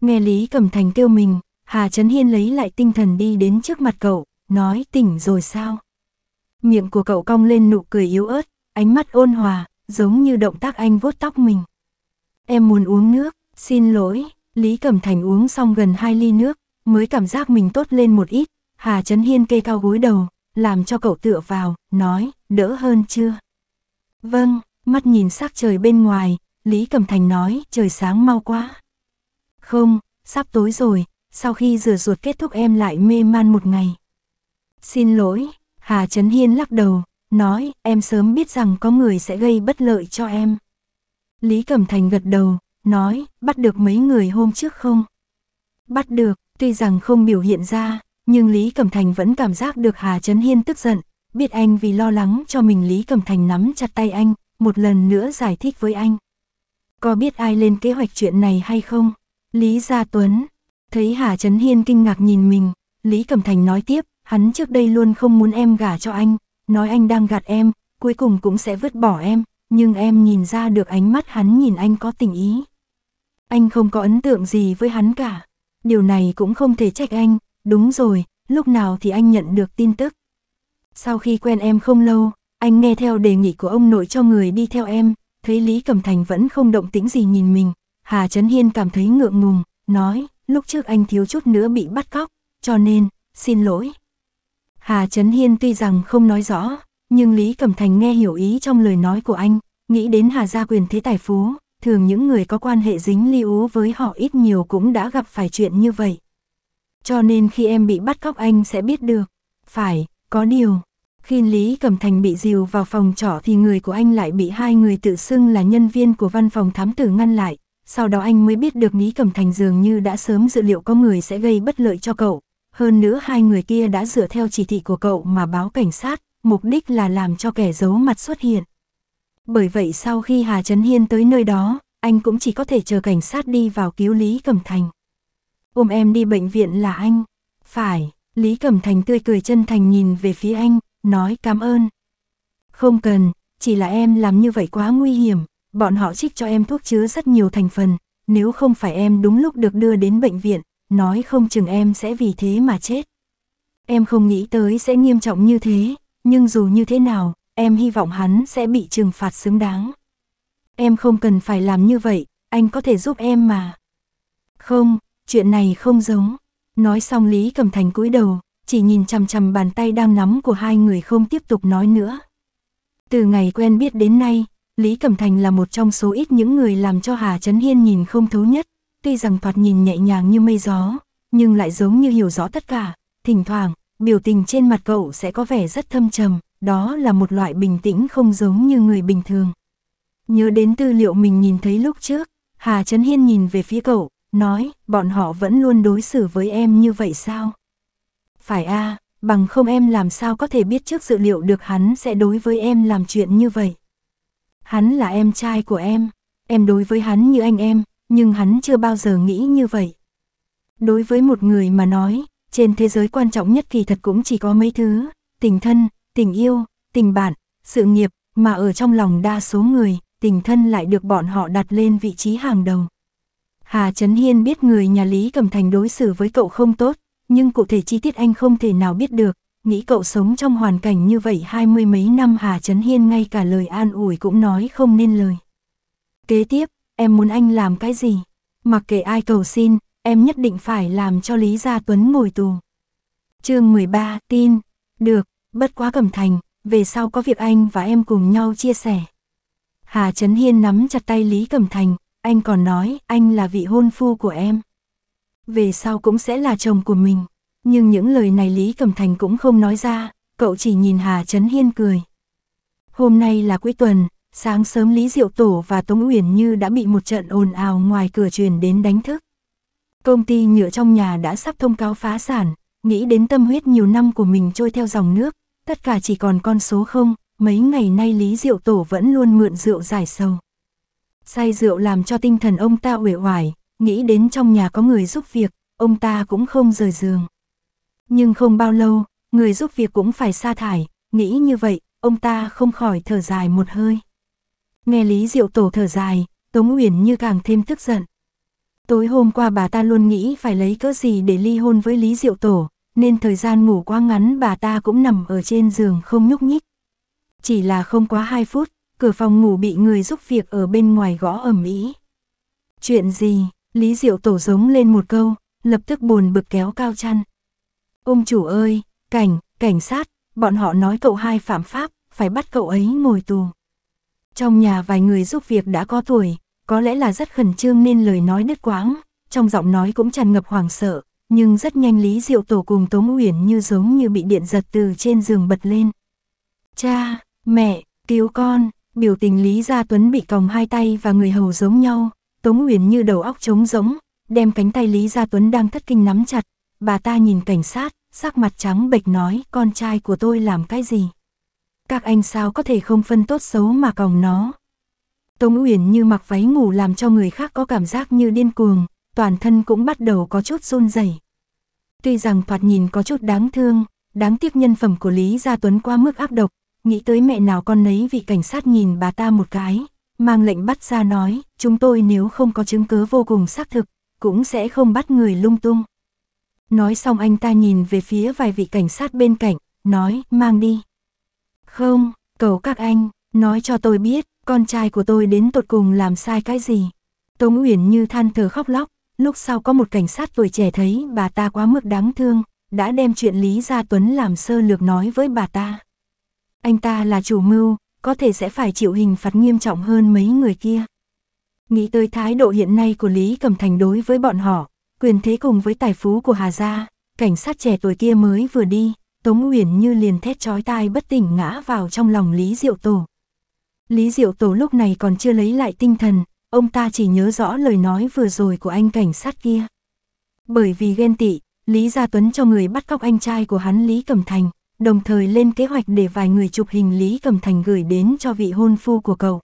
Nghe Lý Cầm Thành kêu mình, Hà Trấn Hiên lấy lại tinh thần đi đến trước mặt cậu, nói tỉnh rồi sao? Miệng của cậu cong lên nụ cười yếu ớt, ánh mắt ôn hòa, giống như động tác anh vuốt tóc mình. Em muốn uống nước, xin lỗi, Lý Cẩm Thành uống xong gần hai ly nước, mới cảm giác mình tốt lên một ít, Hà Trấn Hiên kê cao gối đầu, làm cho cậu tựa vào, nói, đỡ hơn chưa? Vâng, mắt nhìn sắc trời bên ngoài, Lý Cẩm Thành nói, trời sáng mau quá. Không, sắp tối rồi, sau khi rửa ruột kết thúc em lại mê man một ngày. Xin lỗi, Hà Trấn Hiên lắc đầu, nói, em sớm biết rằng có người sẽ gây bất lợi cho em. Lý Cẩm Thành gật đầu, nói, bắt được mấy người hôm trước không? Bắt được, Tuy rằng không biểu hiện ra, nhưng Lý Cẩm Thành vẫn cảm giác được Hà Trấn Hiên tức giận, biết anh vì lo lắng cho mình Lý Cẩm Thành nắm chặt tay anh, một lần nữa giải thích với anh. Có biết ai lên kế hoạch chuyện này hay không? Lý Gia Tuấn, thấy Hà Trấn Hiên kinh ngạc nhìn mình, Lý Cẩm Thành nói tiếp, hắn trước đây luôn không muốn em gả cho anh, nói anh đang gạt em, cuối cùng cũng sẽ vứt bỏ em, nhưng em nhìn ra được ánh mắt hắn nhìn anh có tình ý. Anh không có ấn tượng gì với hắn cả điều này cũng không thể trách anh, đúng rồi, lúc nào thì anh nhận được tin tức. Sau khi quen em không lâu, anh nghe theo đề nghị của ông nội cho người đi theo em, thấy Lý Cẩm Thành vẫn không động tĩnh gì nhìn mình, Hà Trấn Hiên cảm thấy ngượng ngùng, nói, lúc trước anh thiếu chút nữa bị bắt cóc, cho nên, xin lỗi. Hà Trấn Hiên tuy rằng không nói rõ, nhưng Lý Cẩm Thành nghe hiểu ý trong lời nói của anh, nghĩ đến Hà gia quyền thế tài phú, thường những người có quan hệ dính lưu với họ ít nhiều cũng đã gặp phải chuyện như vậy. Cho nên khi em bị bắt cóc anh sẽ biết được. Phải, có điều. Khi Lý Cẩm Thành bị dìu vào phòng trọ thì người của anh lại bị hai người tự xưng là nhân viên của văn phòng thám tử ngăn lại. Sau đó anh mới biết được Lý Cẩm Thành dường như đã sớm dự liệu có người sẽ gây bất lợi cho cậu. Hơn nữa hai người kia đã dựa theo chỉ thị của cậu mà báo cảnh sát, mục đích là làm cho kẻ giấu mặt xuất hiện bởi vậy sau khi Hà Trấn Hiên tới nơi đó, anh cũng chỉ có thể chờ cảnh sát đi vào cứu Lý Cẩm Thành. Ôm em đi bệnh viện là anh. Phải, Lý Cẩm Thành tươi cười chân thành nhìn về phía anh, nói cảm ơn. Không cần, chỉ là em làm như vậy quá nguy hiểm, bọn họ trích cho em thuốc chứa rất nhiều thành phần, nếu không phải em đúng lúc được đưa đến bệnh viện, nói không chừng em sẽ vì thế mà chết. Em không nghĩ tới sẽ nghiêm trọng như thế, nhưng dù như thế nào, em hy vọng hắn sẽ bị trừng phạt xứng đáng. Em không cần phải làm như vậy, anh có thể giúp em mà. Không, chuyện này không giống. Nói xong Lý Cầm Thành cúi đầu, chỉ nhìn chằm chằm bàn tay đang nắm của hai người không tiếp tục nói nữa. Từ ngày quen biết đến nay, Lý Cẩm Thành là một trong số ít những người làm cho Hà Trấn Hiên nhìn không thấu nhất, tuy rằng thoạt nhìn nhẹ nhàng như mây gió, nhưng lại giống như hiểu rõ tất cả, thỉnh thoảng, biểu tình trên mặt cậu sẽ có vẻ rất thâm trầm đó là một loại bình tĩnh không giống như người bình thường. Nhớ đến tư liệu mình nhìn thấy lúc trước, Hà Trấn Hiên nhìn về phía cậu, nói, bọn họ vẫn luôn đối xử với em như vậy sao? Phải a, à, bằng không em làm sao có thể biết trước dự liệu được hắn sẽ đối với em làm chuyện như vậy. Hắn là em trai của em, em đối với hắn như anh em, nhưng hắn chưa bao giờ nghĩ như vậy. Đối với một người mà nói, trên thế giới quan trọng nhất kỳ thật cũng chỉ có mấy thứ, tình thân, tình yêu, tình bạn, sự nghiệp, mà ở trong lòng đa số người, tình thân lại được bọn họ đặt lên vị trí hàng đầu. Hà Trấn Hiên biết người nhà Lý Cẩm Thành đối xử với cậu không tốt, nhưng cụ thể chi tiết anh không thể nào biết được, nghĩ cậu sống trong hoàn cảnh như vậy hai mươi mấy năm Hà Trấn Hiên ngay cả lời an ủi cũng nói không nên lời. Kế tiếp, em muốn anh làm cái gì? Mặc kệ ai cầu xin, em nhất định phải làm cho Lý Gia Tuấn ngồi tù. chương 13, tin, được, bất quá cẩm thành, về sau có việc anh và em cùng nhau chia sẻ. Hà Trấn Hiên nắm chặt tay Lý Cẩm Thành, anh còn nói anh là vị hôn phu của em. Về sau cũng sẽ là chồng của mình, nhưng những lời này Lý Cẩm Thành cũng không nói ra, cậu chỉ nhìn Hà Trấn Hiên cười. Hôm nay là cuối tuần, sáng sớm Lý Diệu Tổ và Tống Uyển Như đã bị một trận ồn ào ngoài cửa truyền đến đánh thức. Công ty nhựa trong nhà đã sắp thông cáo phá sản, nghĩ đến tâm huyết nhiều năm của mình trôi theo dòng nước, tất cả chỉ còn con số không, mấy ngày nay Lý Diệu Tổ vẫn luôn mượn rượu giải sầu. Say rượu làm cho tinh thần ông ta uể oải, nghĩ đến trong nhà có người giúp việc, ông ta cũng không rời giường. Nhưng không bao lâu, người giúp việc cũng phải sa thải, nghĩ như vậy, ông ta không khỏi thở dài một hơi. Nghe Lý Diệu Tổ thở dài, Tống Uyển như càng thêm tức giận. Tối hôm qua bà ta luôn nghĩ phải lấy cớ gì để ly hôn với Lý Diệu Tổ, nên thời gian ngủ quá ngắn bà ta cũng nằm ở trên giường không nhúc nhích. Chỉ là không quá 2 phút, cửa phòng ngủ bị người giúp việc ở bên ngoài gõ ầm ĩ Chuyện gì, Lý Diệu Tổ giống lên một câu, lập tức buồn bực kéo cao chăn. Ông chủ ơi, cảnh, cảnh sát, bọn họ nói cậu hai phạm pháp, phải bắt cậu ấy ngồi tù. Trong nhà vài người giúp việc đã có tuổi, có lẽ là rất khẩn trương nên lời nói đứt quãng, trong giọng nói cũng tràn ngập hoảng sợ, nhưng rất nhanh Lý Diệu Tổ cùng Tống Uyển như giống như bị điện giật từ trên giường bật lên. Cha, mẹ, cứu con, biểu tình Lý Gia Tuấn bị còng hai tay và người hầu giống nhau, Tống Uyển như đầu óc trống rỗng, đem cánh tay Lý Gia Tuấn đang thất kinh nắm chặt, bà ta nhìn cảnh sát, sắc mặt trắng bệch nói con trai của tôi làm cái gì. Các anh sao có thể không phân tốt xấu mà còng nó. Tống Uyển như mặc váy ngủ làm cho người khác có cảm giác như điên cuồng, toàn thân cũng bắt đầu có chút run rẩy. Tuy rằng thoạt nhìn có chút đáng thương, đáng tiếc nhân phẩm của Lý Gia Tuấn qua mức áp độc, nghĩ tới mẹ nào con nấy vì cảnh sát nhìn bà ta một cái, mang lệnh bắt ra nói, chúng tôi nếu không có chứng cứ vô cùng xác thực, cũng sẽ không bắt người lung tung. Nói xong anh ta nhìn về phía vài vị cảnh sát bên cạnh, nói, mang đi. Không, cầu các anh, nói cho tôi biết, con trai của tôi đến tột cùng làm sai cái gì. Tống Uyển như than thở khóc lóc, lúc sau có một cảnh sát tuổi trẻ thấy bà ta quá mức đáng thương, đã đem chuyện Lý Gia Tuấn làm sơ lược nói với bà ta. Anh ta là chủ mưu, có thể sẽ phải chịu hình phạt nghiêm trọng hơn mấy người kia. Nghĩ tới thái độ hiện nay của Lý Cẩm Thành đối với bọn họ, quyền thế cùng với tài phú của Hà Gia, cảnh sát trẻ tuổi kia mới vừa đi, Tống Uyển như liền thét chói tai bất tỉnh ngã vào trong lòng Lý Diệu Tổ. Lý Diệu Tổ lúc này còn chưa lấy lại tinh thần, ông ta chỉ nhớ rõ lời nói vừa rồi của anh cảnh sát kia. Bởi vì ghen tị, Lý Gia Tuấn cho người bắt cóc anh trai của hắn Lý Cẩm Thành, đồng thời lên kế hoạch để vài người chụp hình Lý Cẩm Thành gửi đến cho vị hôn phu của cậu.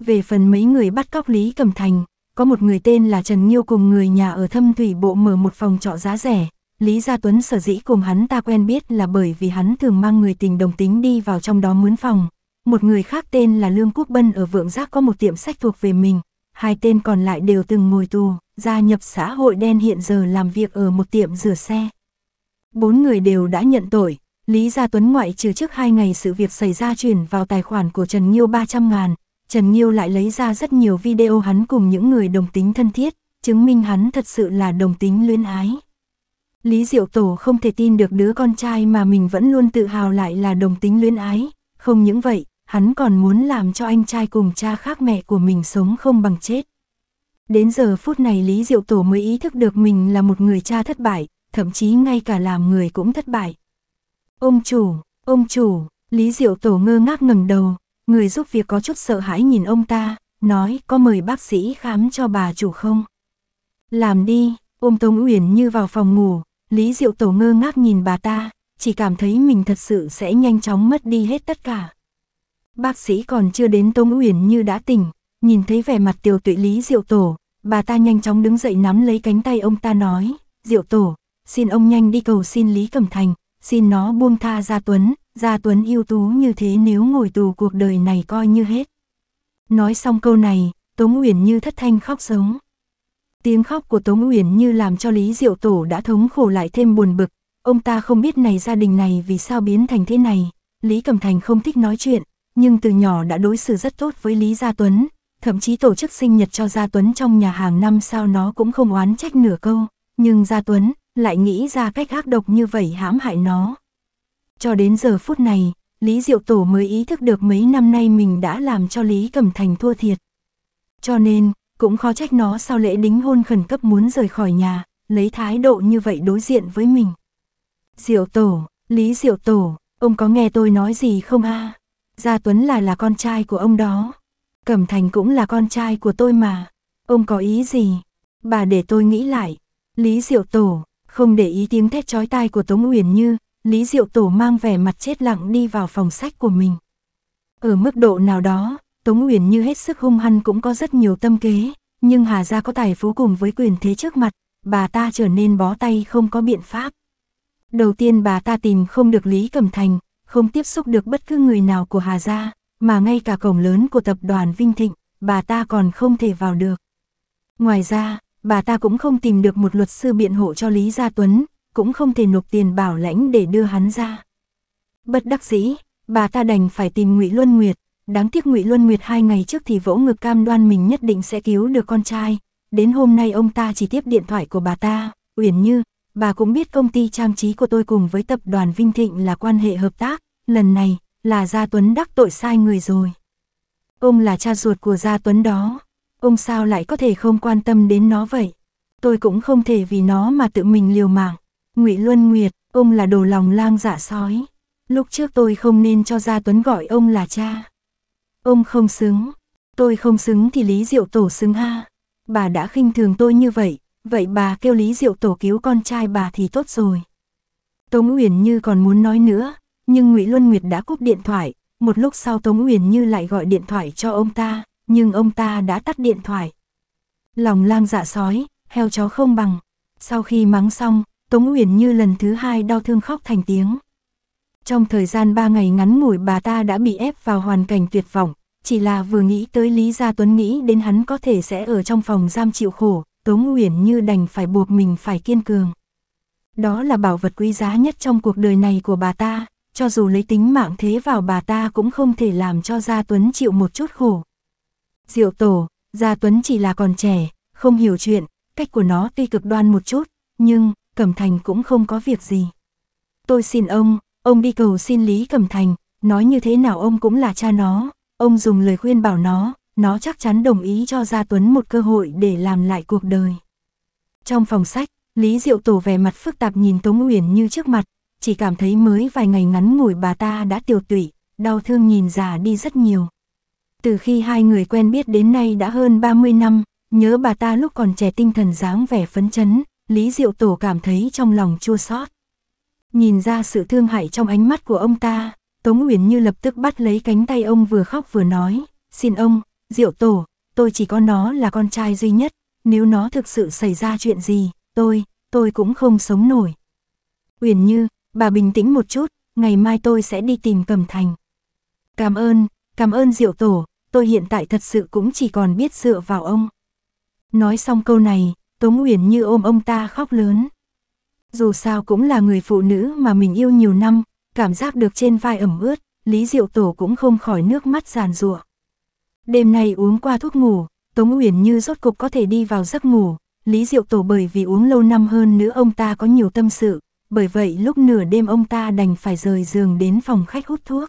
Về phần mấy người bắt cóc Lý Cẩm Thành, có một người tên là Trần Nhiêu cùng người nhà ở Thâm Thủy Bộ mở một phòng trọ giá rẻ. Lý Gia Tuấn sở dĩ cùng hắn ta quen biết là bởi vì hắn thường mang người tình đồng tính đi vào trong đó mướn phòng, một người khác tên là Lương Quốc Bân ở Vượng Giác có một tiệm sách thuộc về mình, hai tên còn lại đều từng ngồi tù, gia nhập xã hội đen hiện giờ làm việc ở một tiệm rửa xe. Bốn người đều đã nhận tội, Lý Gia Tuấn ngoại trừ trước hai ngày sự việc xảy ra chuyển vào tài khoản của Trần Nhiêu 300 ngàn, Trần Nhiêu lại lấy ra rất nhiều video hắn cùng những người đồng tính thân thiết, chứng minh hắn thật sự là đồng tính luyến ái. Lý Diệu Tổ không thể tin được đứa con trai mà mình vẫn luôn tự hào lại là đồng tính luyến ái, không những vậy, hắn còn muốn làm cho anh trai cùng cha khác mẹ của mình sống không bằng chết. Đến giờ phút này Lý Diệu Tổ mới ý thức được mình là một người cha thất bại, thậm chí ngay cả làm người cũng thất bại. Ông chủ, ông chủ, Lý Diệu Tổ ngơ ngác ngẩng đầu, người giúp việc có chút sợ hãi nhìn ông ta, nói có mời bác sĩ khám cho bà chủ không? Làm đi, ôm Tống Uyển như vào phòng ngủ, Lý Diệu Tổ ngơ ngác nhìn bà ta, chỉ cảm thấy mình thật sự sẽ nhanh chóng mất đi hết tất cả. Bác sĩ còn chưa đến Tống Uyển như đã tỉnh, nhìn thấy vẻ mặt tiểu Tụy lý Diệu Tổ, bà ta nhanh chóng đứng dậy nắm lấy cánh tay ông ta nói, Diệu Tổ, xin ông nhanh đi cầu xin Lý Cẩm Thành, xin nó buông tha Gia Tuấn, Gia Tuấn ưu tú như thế nếu ngồi tù cuộc đời này coi như hết. Nói xong câu này, Tống Uyển Như thất thanh khóc giống. Tiếng khóc của Tống Uyển Như làm cho Lý Diệu Tổ đã thống khổ lại thêm buồn bực, ông ta không biết này gia đình này vì sao biến thành thế này, Lý Cẩm Thành không thích nói chuyện, nhưng từ nhỏ đã đối xử rất tốt với Lý Gia Tuấn, thậm chí tổ chức sinh nhật cho Gia Tuấn trong nhà hàng năm sao nó cũng không oán trách nửa câu, nhưng Gia Tuấn lại nghĩ ra cách ác độc như vậy hãm hại nó. Cho đến giờ phút này, Lý Diệu Tổ mới ý thức được mấy năm nay mình đã làm cho Lý Cẩm Thành thua thiệt. Cho nên, cũng khó trách nó sau lễ đính hôn khẩn cấp muốn rời khỏi nhà, lấy thái độ như vậy đối diện với mình. Diệu Tổ, Lý Diệu Tổ, ông có nghe tôi nói gì không a? À? Gia Tuấn là là con trai của ông đó. Cẩm Thành cũng là con trai của tôi mà. Ông có ý gì? Bà để tôi nghĩ lại. Lý Diệu Tổ, không để ý tiếng thét chói tai của Tống Uyển Như, Lý Diệu Tổ mang vẻ mặt chết lặng đi vào phòng sách của mình. Ở mức độ nào đó, Tống Uyển Như hết sức hung hăng cũng có rất nhiều tâm kế, nhưng Hà Gia có tài phú cùng với quyền thế trước mặt, bà ta trở nên bó tay không có biện pháp. Đầu tiên bà ta tìm không được Lý Cẩm Thành, không tiếp xúc được bất cứ người nào của Hà Gia, mà ngay cả cổng lớn của tập đoàn Vinh Thịnh, bà ta còn không thể vào được. Ngoài ra, bà ta cũng không tìm được một luật sư biện hộ cho Lý Gia Tuấn, cũng không thể nộp tiền bảo lãnh để đưa hắn ra. Bất đắc dĩ, bà ta đành phải tìm Ngụy Luân Nguyệt, đáng tiếc Ngụy Luân Nguyệt hai ngày trước thì vỗ ngực cam đoan mình nhất định sẽ cứu được con trai, đến hôm nay ông ta chỉ tiếp điện thoại của bà ta, Uyển Như, Bà cũng biết công ty trang trí của tôi cùng với tập đoàn Vinh Thịnh là quan hệ hợp tác, lần này là Gia Tuấn đắc tội sai người rồi. Ông là cha ruột của Gia Tuấn đó, ông sao lại có thể không quan tâm đến nó vậy? Tôi cũng không thể vì nó mà tự mình liều mạng. Ngụy Luân Nguyệt, ông là đồ lòng lang dạ sói. Lúc trước tôi không nên cho Gia Tuấn gọi ông là cha. Ông không xứng, tôi không xứng thì Lý Diệu Tổ xứng ha. Bà đã khinh thường tôi như vậy, vậy bà kêu Lý Diệu Tổ cứu con trai bà thì tốt rồi. Tống Uyển Như còn muốn nói nữa, nhưng Ngụy Luân Nguyệt đã cúp điện thoại, một lúc sau Tống Uyển Như lại gọi điện thoại cho ông ta, nhưng ông ta đã tắt điện thoại. Lòng lang dạ sói, heo chó không bằng. Sau khi mắng xong, Tống Uyển Như lần thứ hai đau thương khóc thành tiếng. Trong thời gian ba ngày ngắn ngủi bà ta đã bị ép vào hoàn cảnh tuyệt vọng, chỉ là vừa nghĩ tới Lý Gia Tuấn nghĩ đến hắn có thể sẽ ở trong phòng giam chịu khổ, Tống Uyển Như đành phải buộc mình phải kiên cường. Đó là bảo vật quý giá nhất trong cuộc đời này của bà ta, cho dù lấy tính mạng thế vào bà ta cũng không thể làm cho Gia Tuấn chịu một chút khổ. Diệu tổ, Gia Tuấn chỉ là còn trẻ, không hiểu chuyện, cách của nó tuy cực đoan một chút, nhưng, Cẩm Thành cũng không có việc gì. Tôi xin ông, ông đi cầu xin Lý Cẩm Thành, nói như thế nào ông cũng là cha nó, ông dùng lời khuyên bảo nó, nó chắc chắn đồng ý cho Gia Tuấn một cơ hội để làm lại cuộc đời. Trong phòng sách, Lý Diệu Tổ vẻ mặt phức tạp nhìn Tống Uyển như trước mặt, chỉ cảm thấy mới vài ngày ngắn ngủi bà ta đã tiêu tụy, đau thương nhìn già đi rất nhiều. Từ khi hai người quen biết đến nay đã hơn 30 năm, nhớ bà ta lúc còn trẻ tinh thần dáng vẻ phấn chấn, Lý Diệu Tổ cảm thấy trong lòng chua xót. Nhìn ra sự thương hại trong ánh mắt của ông ta, Tống Uyển như lập tức bắt lấy cánh tay ông vừa khóc vừa nói, xin ông, Diệu tổ, tôi chỉ có nó là con trai duy nhất, nếu nó thực sự xảy ra chuyện gì, tôi, tôi cũng không sống nổi. Uyển Như, bà bình tĩnh một chút, ngày mai tôi sẽ đi tìm Cẩm Thành. Cảm ơn, cảm ơn Diệu Tổ, tôi hiện tại thật sự cũng chỉ còn biết dựa vào ông. Nói xong câu này, Tống Uyển Như ôm ông ta khóc lớn. Dù sao cũng là người phụ nữ mà mình yêu nhiều năm, cảm giác được trên vai ẩm ướt, Lý Diệu Tổ cũng không khỏi nước mắt giàn ruộng. Đêm nay uống qua thuốc ngủ, Tống Uyển Như rốt cục có thể đi vào giấc ngủ, Lý Diệu Tổ bởi vì uống lâu năm hơn nữa ông ta có nhiều tâm sự, bởi vậy lúc nửa đêm ông ta đành phải rời giường đến phòng khách hút thuốc.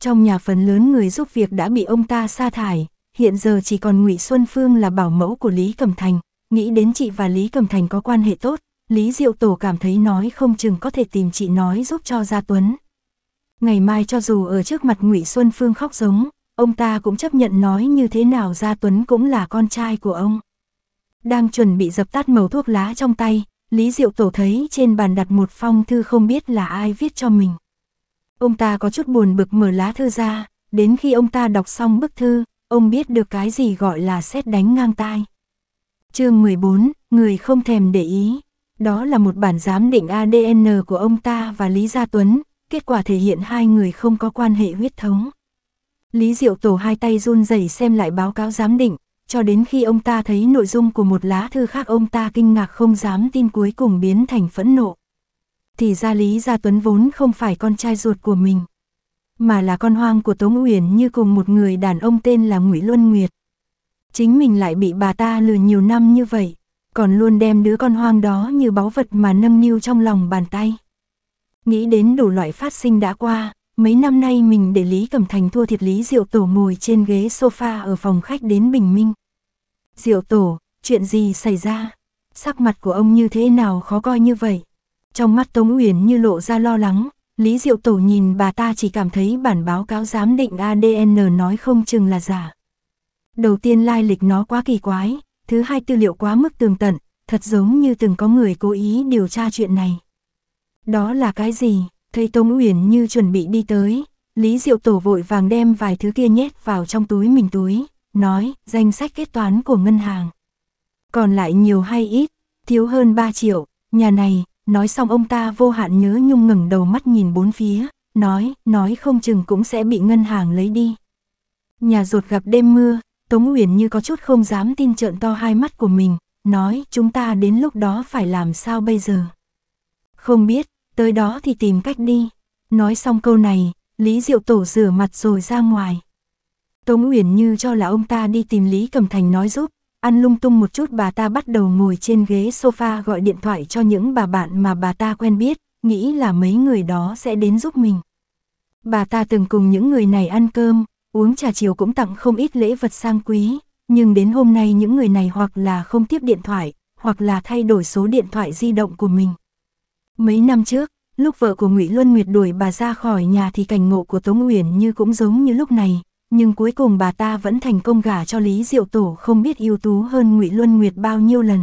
Trong nhà phần lớn người giúp việc đã bị ông ta sa thải, hiện giờ chỉ còn Ngụy Xuân Phương là bảo mẫu của Lý Cẩm Thành, nghĩ đến chị và Lý Cẩm Thành có quan hệ tốt, Lý Diệu Tổ cảm thấy nói không chừng có thể tìm chị nói giúp cho Gia Tuấn. Ngày mai cho dù ở trước mặt Ngụy Xuân Phương khóc giống, ông ta cũng chấp nhận nói như thế nào gia Tuấn cũng là con trai của ông. Đang chuẩn bị dập tắt màu thuốc lá trong tay, Lý Diệu Tổ thấy trên bàn đặt một phong thư không biết là ai viết cho mình. Ông ta có chút buồn bực mở lá thư ra, đến khi ông ta đọc xong bức thư, ông biết được cái gì gọi là xét đánh ngang tai. chương 14, người không thèm để ý. Đó là một bản giám định ADN của ông ta và Lý Gia Tuấn, kết quả thể hiện hai người không có quan hệ huyết thống. Lý Diệu Tổ hai tay run rẩy xem lại báo cáo giám định, cho đến khi ông ta thấy nội dung của một lá thư khác ông ta kinh ngạc không dám tin cuối cùng biến thành phẫn nộ. Thì ra Lý Gia Tuấn vốn không phải con trai ruột của mình, mà là con hoang của Tống Uyển như cùng một người đàn ông tên là Ngụy Luân Nguyệt. Chính mình lại bị bà ta lừa nhiều năm như vậy, còn luôn đem đứa con hoang đó như báu vật mà nâng niu trong lòng bàn tay. Nghĩ đến đủ loại phát sinh đã qua, mấy năm nay mình để Lý Cẩm Thành thua thiệt Lý Diệu Tổ ngồi trên ghế sofa ở phòng khách đến bình minh. Diệu Tổ, chuyện gì xảy ra? Sắc mặt của ông như thế nào khó coi như vậy? Trong mắt Tống Uyển như lộ ra lo lắng, Lý Diệu Tổ nhìn bà ta chỉ cảm thấy bản báo cáo giám định ADN nói không chừng là giả. Đầu tiên lai lịch nó quá kỳ quái, thứ hai tư liệu quá mức tường tận, thật giống như từng có người cố ý điều tra chuyện này. Đó là cái gì? thấy Tống Uyển như chuẩn bị đi tới, Lý Diệu Tổ vội vàng đem vài thứ kia nhét vào trong túi mình túi, nói, danh sách kết toán của ngân hàng. Còn lại nhiều hay ít, thiếu hơn 3 triệu, nhà này, nói xong ông ta vô hạn nhớ nhung ngẩng đầu mắt nhìn bốn phía, nói, nói không chừng cũng sẽ bị ngân hàng lấy đi. Nhà ruột gặp đêm mưa, Tống Uyển như có chút không dám tin trợn to hai mắt của mình, nói chúng ta đến lúc đó phải làm sao bây giờ. Không biết, tới đó thì tìm cách đi. Nói xong câu này, Lý Diệu Tổ rửa mặt rồi ra ngoài. Tống Uyển Như cho là ông ta đi tìm Lý Cẩm Thành nói giúp, ăn lung tung một chút bà ta bắt đầu ngồi trên ghế sofa gọi điện thoại cho những bà bạn mà bà ta quen biết, nghĩ là mấy người đó sẽ đến giúp mình. Bà ta từng cùng những người này ăn cơm, uống trà chiều cũng tặng không ít lễ vật sang quý, nhưng đến hôm nay những người này hoặc là không tiếp điện thoại, hoặc là thay đổi số điện thoại di động của mình. Mấy năm trước, lúc vợ của Ngụy Luân Nguyệt đuổi bà ra khỏi nhà thì cảnh ngộ của Tống Uyển Như cũng giống như lúc này, nhưng cuối cùng bà ta vẫn thành công gả cho Lý Diệu Tổ không biết ưu tú hơn Ngụy Luân Nguyệt bao nhiêu lần.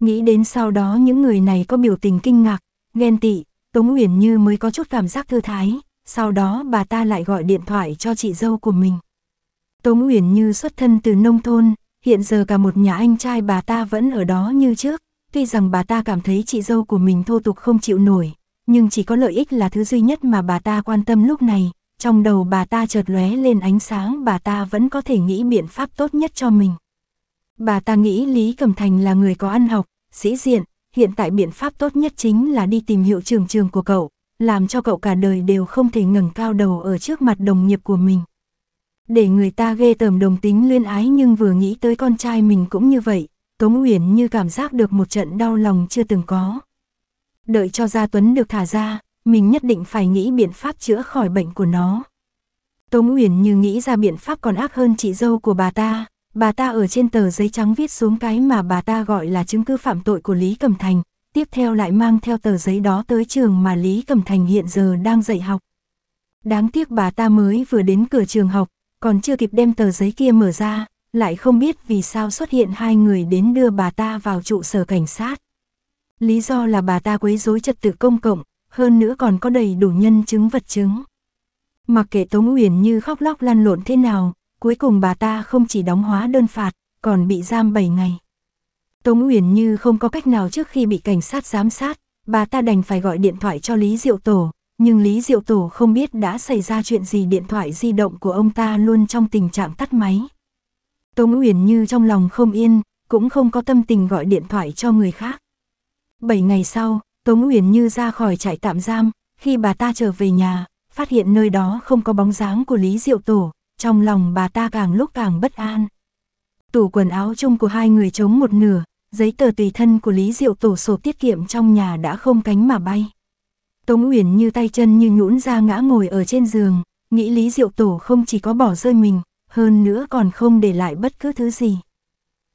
Nghĩ đến sau đó những người này có biểu tình kinh ngạc, ghen tị, Tống Uyển Như mới có chút cảm giác thư thái, sau đó bà ta lại gọi điện thoại cho chị dâu của mình. Tống Uyển Như xuất thân từ nông thôn, hiện giờ cả một nhà anh trai bà ta vẫn ở đó như trước, Tuy rằng bà ta cảm thấy chị dâu của mình thô tục không chịu nổi, nhưng chỉ có lợi ích là thứ duy nhất mà bà ta quan tâm lúc này. Trong đầu bà ta chợt lóe lên ánh sáng bà ta vẫn có thể nghĩ biện pháp tốt nhất cho mình. Bà ta nghĩ Lý Cẩm Thành là người có ăn học, sĩ diện, hiện tại biện pháp tốt nhất chính là đi tìm hiệu trường trường của cậu, làm cho cậu cả đời đều không thể ngẩng cao đầu ở trước mặt đồng nghiệp của mình. Để người ta ghê tởm đồng tính luyên ái nhưng vừa nghĩ tới con trai mình cũng như vậy, Tống Uyển như cảm giác được một trận đau lòng chưa từng có. Đợi cho Gia Tuấn được thả ra, mình nhất định phải nghĩ biện pháp chữa khỏi bệnh của nó. Tống Uyển như nghĩ ra biện pháp còn ác hơn chị dâu của bà ta. Bà ta ở trên tờ giấy trắng viết xuống cái mà bà ta gọi là chứng cứ phạm tội của Lý Cẩm Thành, tiếp theo lại mang theo tờ giấy đó tới trường mà Lý Cẩm Thành hiện giờ đang dạy học. Đáng tiếc bà ta mới vừa đến cửa trường học, còn chưa kịp đem tờ giấy kia mở ra, lại không biết vì sao xuất hiện hai người đến đưa bà ta vào trụ sở cảnh sát. Lý do là bà ta quấy rối trật tự công cộng, hơn nữa còn có đầy đủ nhân chứng vật chứng. Mặc kệ Tống Uyển như khóc lóc lăn lộn thế nào, cuối cùng bà ta không chỉ đóng hóa đơn phạt, còn bị giam 7 ngày. Tống Uyển như không có cách nào trước khi bị cảnh sát giám sát, bà ta đành phải gọi điện thoại cho Lý Diệu Tổ, nhưng Lý Diệu Tổ không biết đã xảy ra chuyện gì điện thoại di động của ông ta luôn trong tình trạng tắt máy. Tống Uyển Như trong lòng không yên, cũng không có tâm tình gọi điện thoại cho người khác. Bảy ngày sau, Tống Uyển Như ra khỏi trại tạm giam, khi bà ta trở về nhà, phát hiện nơi đó không có bóng dáng của Lý Diệu Tổ, trong lòng bà ta càng lúc càng bất an. Tủ quần áo chung của hai người trống một nửa, giấy tờ tùy thân của Lý Diệu Tổ sổ tiết kiệm trong nhà đã không cánh mà bay. Tống Uyển như tay chân như nhũn ra ngã ngồi ở trên giường, nghĩ Lý Diệu Tổ không chỉ có bỏ rơi mình, hơn nữa còn không để lại bất cứ thứ gì.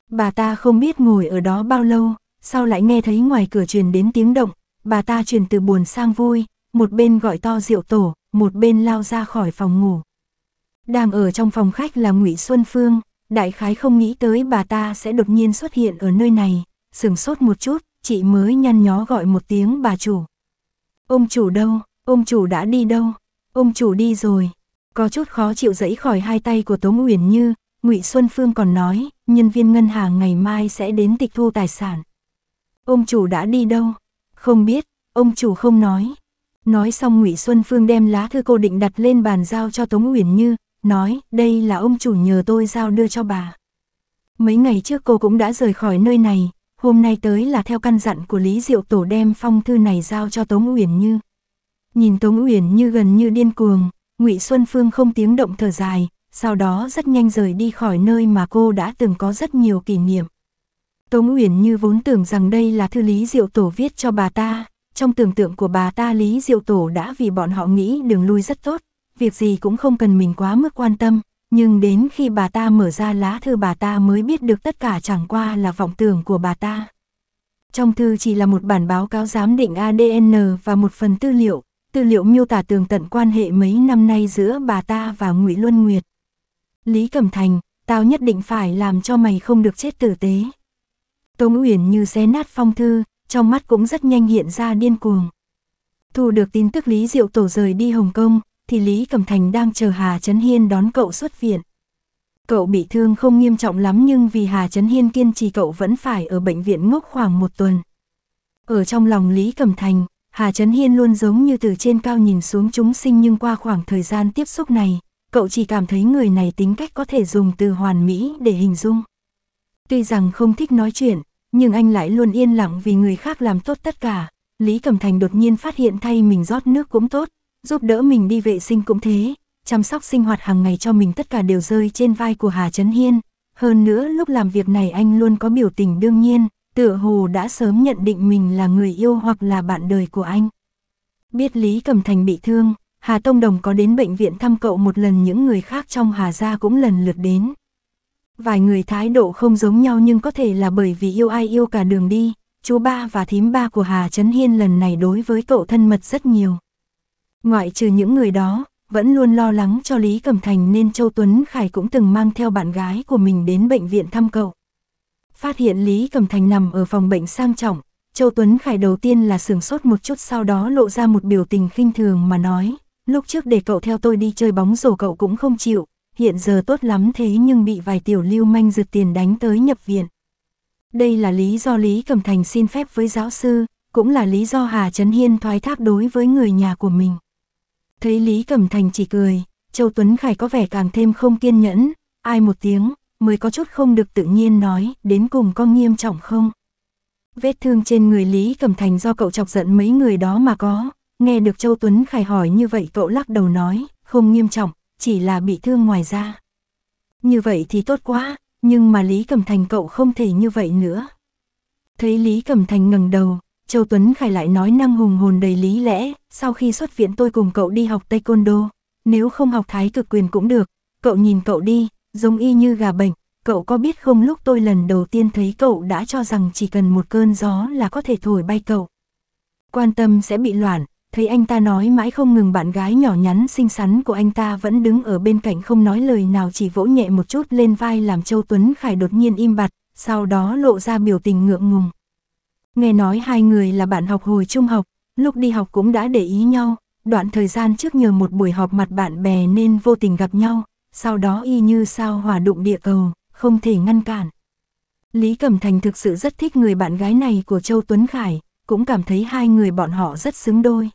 Bà ta không biết ngồi ở đó bao lâu, sau lại nghe thấy ngoài cửa truyền đến tiếng động, bà ta chuyển từ buồn sang vui, một bên gọi to rượu tổ, một bên lao ra khỏi phòng ngủ. Đang ở trong phòng khách là ngụy Xuân Phương, đại khái không nghĩ tới bà ta sẽ đột nhiên xuất hiện ở nơi này, sừng sốt một chút, chị mới nhăn nhó gọi một tiếng bà chủ. Ông chủ đâu, ông chủ đã đi đâu, ông chủ đi rồi, có chút khó chịu dẫy khỏi hai tay của Tống Uyển Như, Ngụy Xuân Phương còn nói, nhân viên ngân hàng ngày mai sẽ đến tịch thu tài sản. Ông chủ đã đi đâu? Không biết, ông chủ không nói. Nói xong Ngụy Xuân Phương đem lá thư cô định đặt lên bàn giao cho Tống Uyển Như, nói, đây là ông chủ nhờ tôi giao đưa cho bà. Mấy ngày trước cô cũng đã rời khỏi nơi này, hôm nay tới là theo căn dặn của Lý Diệu Tổ đem phong thư này giao cho Tống Uyển Như. Nhìn Tống Uyển Như gần như điên cuồng, Ngụy Xuân Phương không tiếng động thở dài, sau đó rất nhanh rời đi khỏi nơi mà cô đã từng có rất nhiều kỷ niệm. Tống Uyển như vốn tưởng rằng đây là thư Lý Diệu Tổ viết cho bà ta, trong tưởng tượng của bà ta Lý Diệu Tổ đã vì bọn họ nghĩ đường lui rất tốt, việc gì cũng không cần mình quá mức quan tâm, nhưng đến khi bà ta mở ra lá thư bà ta mới biết được tất cả chẳng qua là vọng tưởng của bà ta. Trong thư chỉ là một bản báo cáo giám định ADN và một phần tư liệu, Tư liệu miêu tả tường tận quan hệ mấy năm nay giữa bà ta và Ngụy Luân Nguyệt. Lý Cẩm Thành, tao nhất định phải làm cho mày không được chết tử tế. Tống Uyển như xé nát phong thư, trong mắt cũng rất nhanh hiện ra điên cuồng. Thu được tin tức Lý Diệu Tổ rời đi Hồng Kông, thì Lý Cẩm Thành đang chờ Hà Trấn Hiên đón cậu xuất viện. Cậu bị thương không nghiêm trọng lắm nhưng vì Hà Trấn Hiên kiên trì cậu vẫn phải ở bệnh viện ngốc khoảng một tuần. Ở trong lòng Lý Cẩm Thành, Hà Trấn Hiên luôn giống như từ trên cao nhìn xuống chúng sinh nhưng qua khoảng thời gian tiếp xúc này, cậu chỉ cảm thấy người này tính cách có thể dùng từ hoàn mỹ để hình dung. Tuy rằng không thích nói chuyện, nhưng anh lại luôn yên lặng vì người khác làm tốt tất cả. Lý Cẩm Thành đột nhiên phát hiện thay mình rót nước cũng tốt, giúp đỡ mình đi vệ sinh cũng thế, chăm sóc sinh hoạt hàng ngày cho mình tất cả đều rơi trên vai của Hà Trấn Hiên. Hơn nữa lúc làm việc này anh luôn có biểu tình đương nhiên, Tựa hồ đã sớm nhận định mình là người yêu hoặc là bạn đời của anh. Biết Lý Cẩm Thành bị thương, Hà Tông Đồng có đến bệnh viện thăm cậu một lần những người khác trong Hà Gia cũng lần lượt đến. Vài người thái độ không giống nhau nhưng có thể là bởi vì yêu ai yêu cả đường đi, chú ba và thím ba của Hà Trấn Hiên lần này đối với cậu thân mật rất nhiều. Ngoại trừ những người đó, vẫn luôn lo lắng cho Lý Cẩm Thành nên Châu Tuấn Khải cũng từng mang theo bạn gái của mình đến bệnh viện thăm cậu phát hiện Lý cầm Thành nằm ở phòng bệnh sang trọng, Châu Tuấn Khải đầu tiên là sửng sốt một chút sau đó lộ ra một biểu tình khinh thường mà nói, lúc trước để cậu theo tôi đi chơi bóng rổ cậu cũng không chịu, hiện giờ tốt lắm thế nhưng bị vài tiểu lưu manh rượt tiền đánh tới nhập viện. Đây là lý do Lý cầm Thành xin phép với giáo sư, cũng là lý do Hà Trấn Hiên thoái thác đối với người nhà của mình. Thấy Lý cầm Thành chỉ cười, Châu Tuấn Khải có vẻ càng thêm không kiên nhẫn, ai một tiếng, mới có chút không được tự nhiên nói, đến cùng có nghiêm trọng không? Vết thương trên người Lý Cẩm Thành do cậu chọc giận mấy người đó mà có, nghe được Châu Tuấn Khải hỏi như vậy cậu lắc đầu nói, không nghiêm trọng, chỉ là bị thương ngoài da. Như vậy thì tốt quá, nhưng mà Lý Cẩm Thành cậu không thể như vậy nữa. Thấy Lý Cẩm Thành ngẩng đầu, Châu Tuấn Khải lại nói năng hùng hồn đầy lý lẽ, sau khi xuất viện tôi cùng cậu đi học taekwondo, nếu không học thái cực quyền cũng được, cậu nhìn cậu đi, giống y như gà bệnh, cậu có biết không lúc tôi lần đầu tiên thấy cậu đã cho rằng chỉ cần một cơn gió là có thể thổi bay cậu. Quan tâm sẽ bị loạn, thấy anh ta nói mãi không ngừng bạn gái nhỏ nhắn xinh xắn của anh ta vẫn đứng ở bên cạnh không nói lời nào chỉ vỗ nhẹ một chút lên vai làm Châu Tuấn Khải đột nhiên im bặt, sau đó lộ ra biểu tình ngượng ngùng. Nghe nói hai người là bạn học hồi trung học, lúc đi học cũng đã để ý nhau, đoạn thời gian trước nhờ một buổi họp mặt bạn bè nên vô tình gặp nhau, sau đó y như sao hòa đụng địa cầu, không thể ngăn cản. Lý Cẩm Thành thực sự rất thích người bạn gái này của Châu Tuấn Khải, cũng cảm thấy hai người bọn họ rất xứng đôi.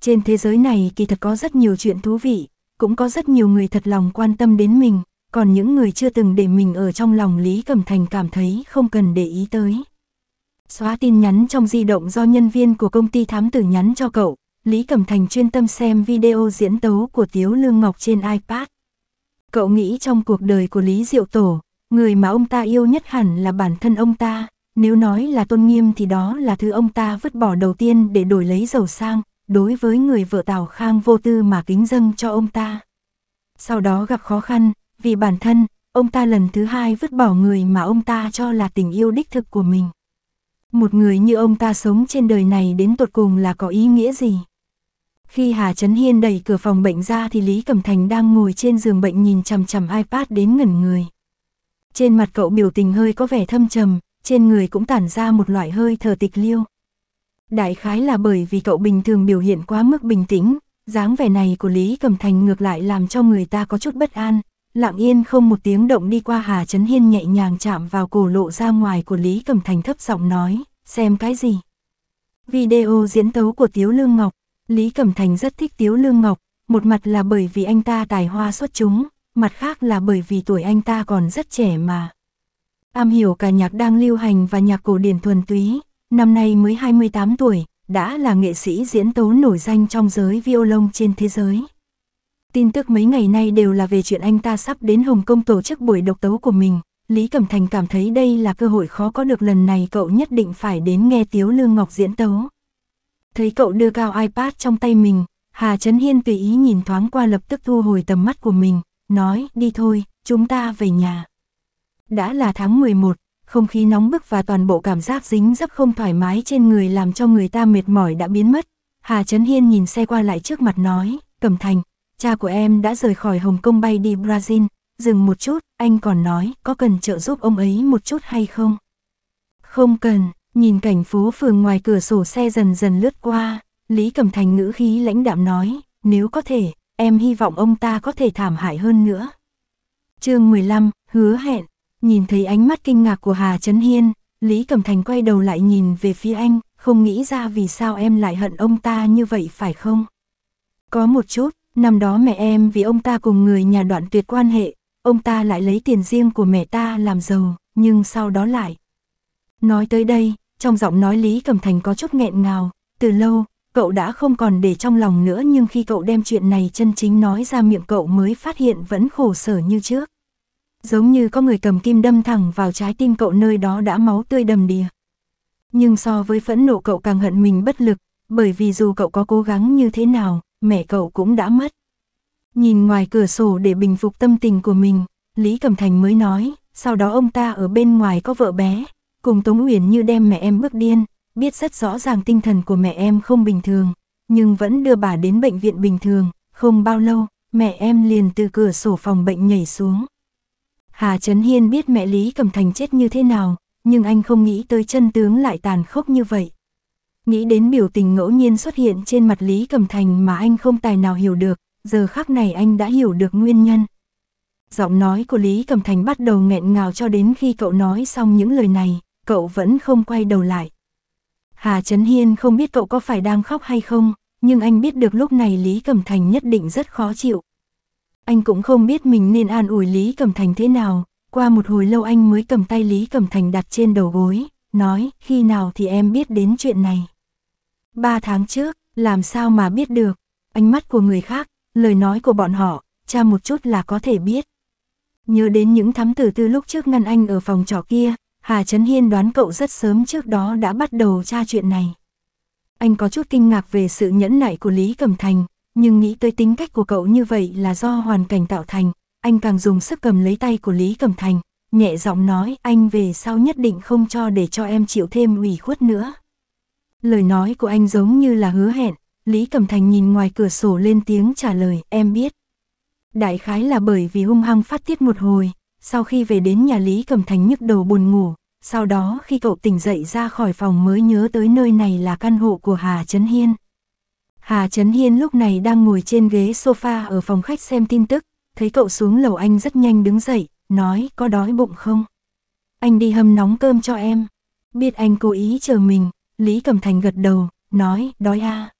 Trên thế giới này kỳ thật có rất nhiều chuyện thú vị, cũng có rất nhiều người thật lòng quan tâm đến mình, còn những người chưa từng để mình ở trong lòng Lý Cẩm Thành cảm thấy không cần để ý tới. Xóa tin nhắn trong di động do nhân viên của công ty thám tử nhắn cho cậu, Lý Cẩm Thành chuyên tâm xem video diễn tấu của Tiếu Lương Ngọc trên iPad. Cậu nghĩ trong cuộc đời của Lý Diệu Tổ, người mà ông ta yêu nhất hẳn là bản thân ông ta, nếu nói là tôn nghiêm thì đó là thứ ông ta vứt bỏ đầu tiên để đổi lấy giàu sang, đối với người vợ Tào Khang vô tư mà kính dâng cho ông ta. Sau đó gặp khó khăn, vì bản thân, ông ta lần thứ hai vứt bỏ người mà ông ta cho là tình yêu đích thực của mình. Một người như ông ta sống trên đời này đến tột cùng là có ý nghĩa gì? Khi Hà Trấn Hiên đẩy cửa phòng bệnh ra thì Lý Cẩm Thành đang ngồi trên giường bệnh nhìn chằm chằm iPad đến ngẩn người. Trên mặt cậu biểu tình hơi có vẻ thâm trầm, trên người cũng tản ra một loại hơi thở tịch liêu. Đại khái là bởi vì cậu bình thường biểu hiện quá mức bình tĩnh, dáng vẻ này của Lý Cẩm Thành ngược lại làm cho người ta có chút bất an. Lặng yên không một tiếng động đi qua Hà Trấn Hiên nhẹ nhàng chạm vào cổ lộ ra ngoài của Lý Cẩm Thành thấp giọng nói, xem cái gì. Video diễn tấu của Tiếu Lương Ngọc Lý Cẩm Thành rất thích Tiếu Lương Ngọc, một mặt là bởi vì anh ta tài hoa xuất chúng, mặt khác là bởi vì tuổi anh ta còn rất trẻ mà. Am hiểu cả nhạc đang lưu hành và nhạc cổ điển thuần túy, năm nay mới 28 tuổi, đã là nghệ sĩ diễn tấu nổi danh trong giới violon trên thế giới. Tin tức mấy ngày nay đều là về chuyện anh ta sắp đến Hồng Kông tổ chức buổi độc tấu của mình, Lý Cẩm Thành cảm thấy đây là cơ hội khó có được lần này cậu nhất định phải đến nghe Tiếu Lương Ngọc diễn tấu thấy cậu đưa cao iPad trong tay mình, Hà Trấn Hiên tùy ý nhìn thoáng qua lập tức thu hồi tầm mắt của mình, nói đi thôi, chúng ta về nhà. Đã là tháng 11, không khí nóng bức và toàn bộ cảm giác dính dấp không thoải mái trên người làm cho người ta mệt mỏi đã biến mất. Hà Trấn Hiên nhìn xe qua lại trước mặt nói, Cẩm Thành, cha của em đã rời khỏi Hồng Kông bay đi Brazil, dừng một chút, anh còn nói có cần trợ giúp ông ấy một chút hay không? Không cần, Nhìn cảnh phố phường ngoài cửa sổ xe dần dần lướt qua, Lý Cẩm Thành ngữ khí lãnh đạm nói, nếu có thể, em hy vọng ông ta có thể thảm hại hơn nữa. chương 15, hứa hẹn, nhìn thấy ánh mắt kinh ngạc của Hà Trấn Hiên, Lý Cẩm Thành quay đầu lại nhìn về phía anh, không nghĩ ra vì sao em lại hận ông ta như vậy phải không? Có một chút, năm đó mẹ em vì ông ta cùng người nhà đoạn tuyệt quan hệ, ông ta lại lấy tiền riêng của mẹ ta làm giàu, nhưng sau đó lại, Nói tới đây, trong giọng nói Lý Cẩm Thành có chút nghẹn ngào, từ lâu, cậu đã không còn để trong lòng nữa nhưng khi cậu đem chuyện này chân chính nói ra miệng cậu mới phát hiện vẫn khổ sở như trước. Giống như có người cầm kim đâm thẳng vào trái tim cậu nơi đó đã máu tươi đầm đìa. Nhưng so với phẫn nộ cậu càng hận mình bất lực, bởi vì dù cậu có cố gắng như thế nào, mẹ cậu cũng đã mất. Nhìn ngoài cửa sổ để bình phục tâm tình của mình, Lý Cẩm Thành mới nói, sau đó ông ta ở bên ngoài có vợ bé, Cùng Tống Uyển như đem mẹ em bước điên, biết rất rõ ràng tinh thần của mẹ em không bình thường, nhưng vẫn đưa bà đến bệnh viện bình thường, không bao lâu, mẹ em liền từ cửa sổ phòng bệnh nhảy xuống. Hà Trấn Hiên biết mẹ Lý Cẩm Thành chết như thế nào, nhưng anh không nghĩ tới chân tướng lại tàn khốc như vậy. Nghĩ đến biểu tình ngẫu nhiên xuất hiện trên mặt Lý Cẩm Thành mà anh không tài nào hiểu được, giờ khắc này anh đã hiểu được nguyên nhân. Giọng nói của Lý Cẩm Thành bắt đầu nghẹn ngào cho đến khi cậu nói xong những lời này cậu vẫn không quay đầu lại. Hà Trấn Hiên không biết cậu có phải đang khóc hay không, nhưng anh biết được lúc này Lý Cẩm Thành nhất định rất khó chịu. Anh cũng không biết mình nên an ủi Lý Cẩm Thành thế nào, qua một hồi lâu anh mới cầm tay Lý Cẩm Thành đặt trên đầu gối, nói khi nào thì em biết đến chuyện này. Ba tháng trước, làm sao mà biết được, ánh mắt của người khác, lời nói của bọn họ, cha một chút là có thể biết. Nhớ đến những thám tử tư lúc trước ngăn anh ở phòng trọ kia, Hà Trấn Hiên đoán cậu rất sớm trước đó đã bắt đầu tra chuyện này. Anh có chút kinh ngạc về sự nhẫn nại của Lý Cẩm Thành, nhưng nghĩ tới tính cách của cậu như vậy là do hoàn cảnh tạo thành, anh càng dùng sức cầm lấy tay của Lý Cẩm Thành, nhẹ giọng nói anh về sau nhất định không cho để cho em chịu thêm ủy khuất nữa. Lời nói của anh giống như là hứa hẹn, Lý Cẩm Thành nhìn ngoài cửa sổ lên tiếng trả lời em biết. Đại khái là bởi vì hung hăng phát tiết một hồi, sau khi về đến nhà Lý cầm Thành nhức đầu buồn ngủ, sau đó khi cậu tỉnh dậy ra khỏi phòng mới nhớ tới nơi này là căn hộ của Hà Trấn Hiên. Hà Trấn Hiên lúc này đang ngồi trên ghế sofa ở phòng khách xem tin tức, thấy cậu xuống lầu anh rất nhanh đứng dậy, nói có đói bụng không? Anh đi hâm nóng cơm cho em. Biết anh cố ý chờ mình, Lý cầm Thành gật đầu, nói đói a. À.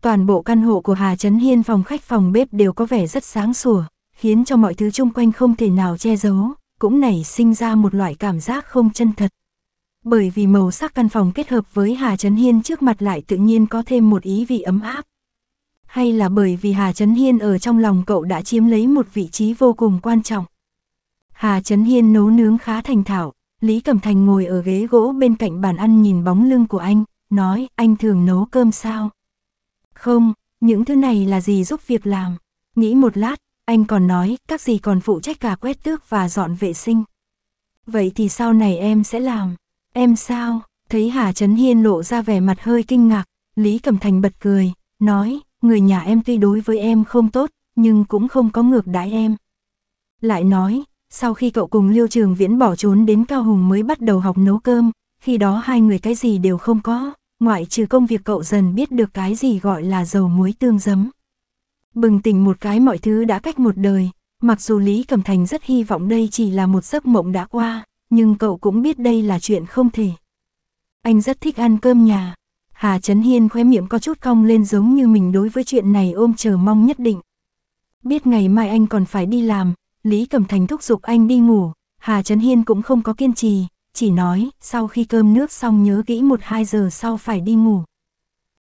Toàn bộ căn hộ của Hà Trấn Hiên phòng khách phòng bếp đều có vẻ rất sáng sủa, khiến cho mọi thứ chung quanh không thể nào che giấu, cũng nảy sinh ra một loại cảm giác không chân thật. Bởi vì màu sắc căn phòng kết hợp với Hà Trấn Hiên trước mặt lại tự nhiên có thêm một ý vị ấm áp. Hay là bởi vì Hà Trấn Hiên ở trong lòng cậu đã chiếm lấy một vị trí vô cùng quan trọng. Hà Trấn Hiên nấu nướng khá thành thạo, Lý Cẩm Thành ngồi ở ghế gỗ bên cạnh bàn ăn nhìn bóng lưng của anh, nói anh thường nấu cơm sao? Không, những thứ này là gì giúp việc làm? Nghĩ một lát, anh còn nói, các gì còn phụ trách cả quét tước và dọn vệ sinh. Vậy thì sau này em sẽ làm. Em sao? Thấy Hà Trấn Hiên lộ ra vẻ mặt hơi kinh ngạc, Lý Cẩm Thành bật cười, nói, người nhà em tuy đối với em không tốt, nhưng cũng không có ngược đãi em. Lại nói, sau khi cậu cùng Liêu Trường Viễn bỏ trốn đến Cao Hùng mới bắt đầu học nấu cơm, khi đó hai người cái gì đều không có, ngoại trừ công việc cậu dần biết được cái gì gọi là dầu muối tương giấm bừng tỉnh một cái mọi thứ đã cách một đời, mặc dù Lý Cẩm Thành rất hy vọng đây chỉ là một giấc mộng đã qua, nhưng cậu cũng biết đây là chuyện không thể. Anh rất thích ăn cơm nhà. Hà Trấn Hiên khóe miệng có chút cong lên giống như mình đối với chuyện này ôm chờ mong nhất định. Biết ngày mai anh còn phải đi làm, Lý Cẩm Thành thúc giục anh đi ngủ, Hà Trấn Hiên cũng không có kiên trì, chỉ nói sau khi cơm nước xong nhớ kỹ một hai giờ sau phải đi ngủ.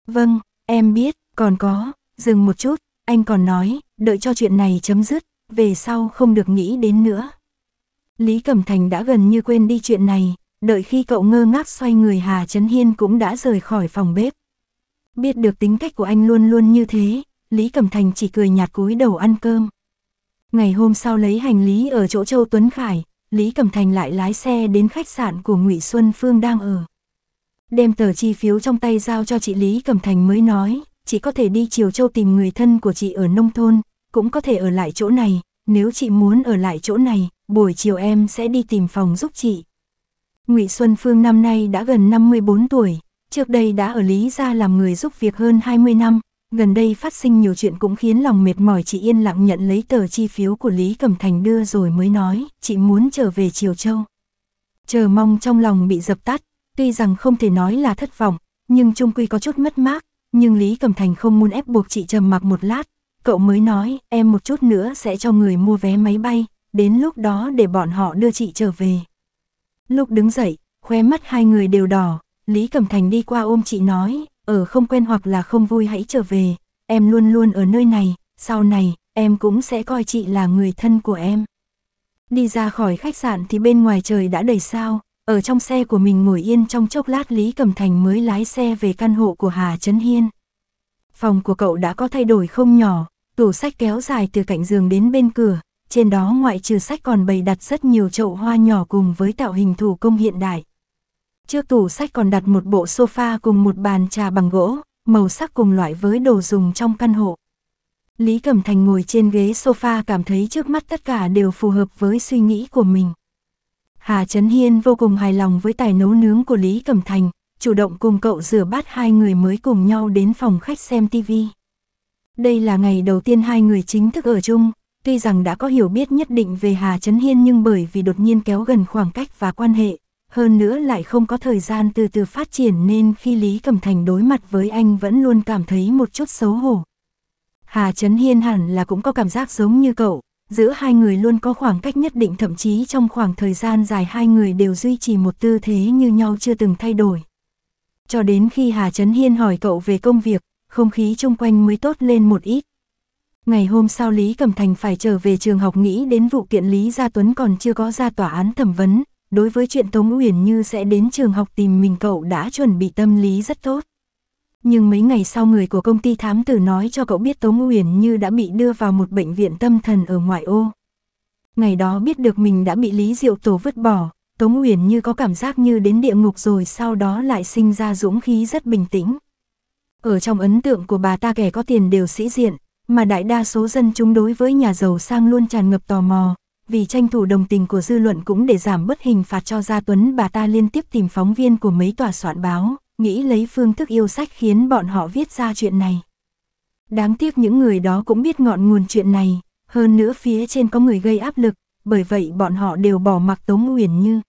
Vâng, em biết, còn có, dừng một chút, anh còn nói, đợi cho chuyện này chấm dứt, về sau không được nghĩ đến nữa. Lý Cẩm Thành đã gần như quên đi chuyện này, đợi khi cậu ngơ ngác xoay người Hà Trấn Hiên cũng đã rời khỏi phòng bếp. Biết được tính cách của anh luôn luôn như thế, Lý Cẩm Thành chỉ cười nhạt cúi đầu ăn cơm. Ngày hôm sau lấy hành lý ở chỗ Châu Tuấn Khải, Lý Cẩm Thành lại lái xe đến khách sạn của Ngụy Xuân Phương đang ở. Đem tờ chi phiếu trong tay giao cho chị Lý Cẩm Thành mới nói, chị có thể đi Triều Châu tìm người thân của chị ở nông thôn, cũng có thể ở lại chỗ này, nếu chị muốn ở lại chỗ này, buổi chiều em sẽ đi tìm phòng giúp chị. Ngụy Xuân Phương năm nay đã gần 54 tuổi, trước đây đã ở Lý Gia làm người giúp việc hơn 20 năm, gần đây phát sinh nhiều chuyện cũng khiến lòng mệt mỏi chị yên lặng nhận lấy tờ chi phiếu của Lý Cẩm Thành đưa rồi mới nói, chị muốn trở về Triều Châu. Chờ mong trong lòng bị dập tắt, tuy rằng không thể nói là thất vọng, nhưng chung quy có chút mất mát, nhưng Lý Cẩm Thành không muốn ép buộc chị trầm mặc một lát, cậu mới nói, em một chút nữa sẽ cho người mua vé máy bay, đến lúc đó để bọn họ đưa chị trở về. Lúc đứng dậy, khóe mắt hai người đều đỏ, Lý Cẩm Thành đi qua ôm chị nói, ở không quen hoặc là không vui hãy trở về, em luôn luôn ở nơi này, sau này, em cũng sẽ coi chị là người thân của em. Đi ra khỏi khách sạn thì bên ngoài trời đã đầy sao, ở trong xe của mình ngồi yên trong chốc lát Lý Cẩm Thành mới lái xe về căn hộ của Hà Trấn Hiên. Phòng của cậu đã có thay đổi không nhỏ, tủ sách kéo dài từ cạnh giường đến bên cửa, trên đó ngoại trừ sách còn bày đặt rất nhiều chậu hoa nhỏ cùng với tạo hình thủ công hiện đại. Trước tủ sách còn đặt một bộ sofa cùng một bàn trà bằng gỗ, màu sắc cùng loại với đồ dùng trong căn hộ. Lý Cẩm Thành ngồi trên ghế sofa cảm thấy trước mắt tất cả đều phù hợp với suy nghĩ của mình. Hà Trấn Hiên vô cùng hài lòng với tài nấu nướng của Lý Cẩm Thành, chủ động cùng cậu rửa bát hai người mới cùng nhau đến phòng khách xem TV. Đây là ngày đầu tiên hai người chính thức ở chung, tuy rằng đã có hiểu biết nhất định về Hà Trấn Hiên nhưng bởi vì đột nhiên kéo gần khoảng cách và quan hệ, hơn nữa lại không có thời gian từ từ phát triển nên khi Lý Cẩm Thành đối mặt với anh vẫn luôn cảm thấy một chút xấu hổ. Hà Trấn Hiên hẳn là cũng có cảm giác giống như cậu, giữa hai người luôn có khoảng cách nhất định thậm chí trong khoảng thời gian dài hai người đều duy trì một tư thế như nhau chưa từng thay đổi. Cho đến khi Hà Trấn Hiên hỏi cậu về công việc, không khí chung quanh mới tốt lên một ít. Ngày hôm sau Lý Cẩm Thành phải trở về trường học nghĩ đến vụ kiện Lý Gia Tuấn còn chưa có ra tòa án thẩm vấn, đối với chuyện Tống Uyển Như sẽ đến trường học tìm mình cậu đã chuẩn bị tâm lý rất tốt nhưng mấy ngày sau người của công ty thám tử nói cho cậu biết Tống Uyển Như đã bị đưa vào một bệnh viện tâm thần ở ngoại ô. Ngày đó biết được mình đã bị Lý Diệu Tổ vứt bỏ, Tống Uyển Như có cảm giác như đến địa ngục rồi sau đó lại sinh ra dũng khí rất bình tĩnh. Ở trong ấn tượng của bà ta kẻ có tiền đều sĩ diện, mà đại đa số dân chúng đối với nhà giàu sang luôn tràn ngập tò mò, vì tranh thủ đồng tình của dư luận cũng để giảm bất hình phạt cho Gia Tuấn bà ta liên tiếp tìm phóng viên của mấy tòa soạn báo nghĩ lấy phương thức yêu sách khiến bọn họ viết ra chuyện này. Đáng tiếc những người đó cũng biết ngọn nguồn chuyện này, hơn nữa phía trên có người gây áp lực, bởi vậy bọn họ đều bỏ mặc Tống Uyển Như.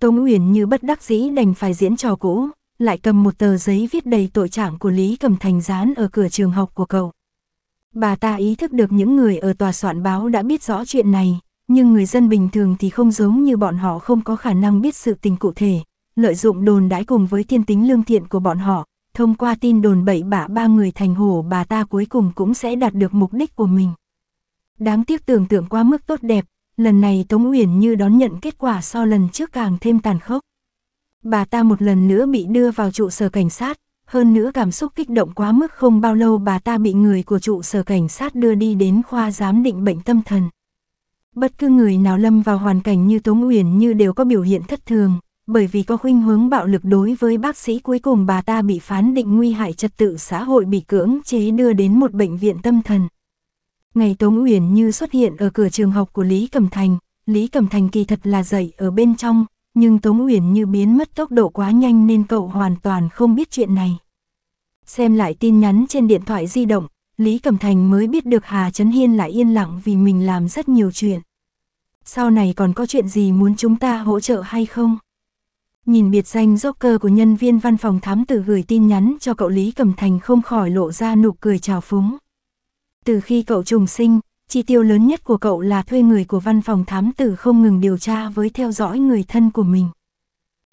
Tống Uyển Như bất đắc dĩ đành phải diễn trò cũ, lại cầm một tờ giấy viết đầy tội trạng của Lý Cầm Thành dán ở cửa trường học của cậu. Bà ta ý thức được những người ở tòa soạn báo đã biết rõ chuyện này, nhưng người dân bình thường thì không giống như bọn họ không có khả năng biết sự tình cụ thể, lợi dụng đồn đãi cùng với thiên tính lương thiện của bọn họ, thông qua tin đồn bậy bạ ba người thành hổ bà ta cuối cùng cũng sẽ đạt được mục đích của mình. Đáng tiếc tưởng tượng quá mức tốt đẹp, lần này Tống Uyển như đón nhận kết quả so lần trước càng thêm tàn khốc. Bà ta một lần nữa bị đưa vào trụ sở cảnh sát, hơn nữa cảm xúc kích động quá mức không bao lâu bà ta bị người của trụ sở cảnh sát đưa đi đến khoa giám định bệnh tâm thần. Bất cứ người nào lâm vào hoàn cảnh như Tống Uyển như đều có biểu hiện thất thường, bởi vì có khuynh hướng bạo lực đối với bác sĩ cuối cùng bà ta bị phán định nguy hại trật tự xã hội bị cưỡng chế đưa đến một bệnh viện tâm thần. Ngày Tống Uyển Như xuất hiện ở cửa trường học của Lý Cẩm Thành, Lý Cẩm Thành kỳ thật là dậy ở bên trong, nhưng Tống Uyển Như biến mất tốc độ quá nhanh nên cậu hoàn toàn không biết chuyện này. Xem lại tin nhắn trên điện thoại di động, Lý Cẩm Thành mới biết được Hà Trấn Hiên lại yên lặng vì mình làm rất nhiều chuyện. Sau này còn có chuyện gì muốn chúng ta hỗ trợ hay không? Nhìn biệt danh Joker của nhân viên văn phòng thám tử gửi tin nhắn cho cậu Lý Cẩm Thành không khỏi lộ ra nụ cười trào phúng. Từ khi cậu trùng sinh, chi tiêu lớn nhất của cậu là thuê người của văn phòng thám tử không ngừng điều tra với theo dõi người thân của mình.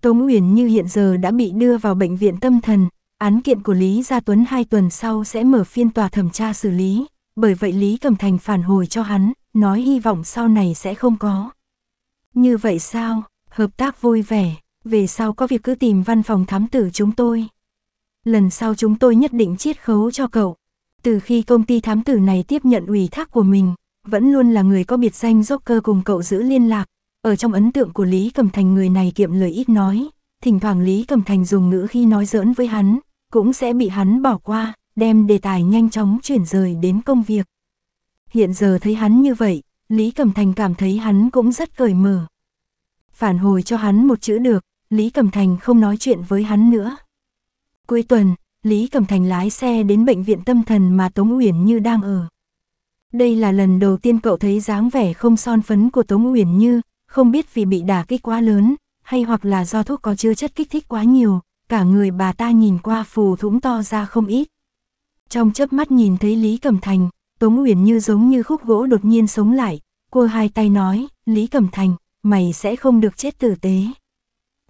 Tống Uyển như hiện giờ đã bị đưa vào bệnh viện tâm thần, án kiện của Lý Gia Tuấn hai tuần sau sẽ mở phiên tòa thẩm tra xử lý, bởi vậy Lý Cẩm Thành phản hồi cho hắn, nói hy vọng sau này sẽ không có. Như vậy sao, hợp tác vui vẻ về sau có việc cứ tìm văn phòng thám tử chúng tôi. Lần sau chúng tôi nhất định chiết khấu cho cậu. Từ khi công ty thám tử này tiếp nhận ủy thác của mình, vẫn luôn là người có biệt danh Joker cùng cậu giữ liên lạc. Ở trong ấn tượng của Lý cầm Thành người này kiệm lời ít nói, thỉnh thoảng Lý cầm Thành dùng ngữ khi nói giỡn với hắn, cũng sẽ bị hắn bỏ qua, đem đề tài nhanh chóng chuyển rời đến công việc. Hiện giờ thấy hắn như vậy, Lý cầm Thành cảm thấy hắn cũng rất cởi mở. Phản hồi cho hắn một chữ được, Lý Cẩm Thành không nói chuyện với hắn nữa. Cuối tuần, Lý Cẩm Thành lái xe đến bệnh viện tâm thần mà Tống Uyển Như đang ở. Đây là lần đầu tiên cậu thấy dáng vẻ không son phấn của Tống Uyển Như, không biết vì bị đả kích quá lớn, hay hoặc là do thuốc có chứa chất kích thích quá nhiều, cả người bà ta nhìn qua phù thũng to ra không ít. Trong chớp mắt nhìn thấy Lý Cẩm Thành, Tống Uyển Như giống như khúc gỗ đột nhiên sống lại, cô hai tay nói, Lý Cẩm Thành, mày sẽ không được chết tử tế.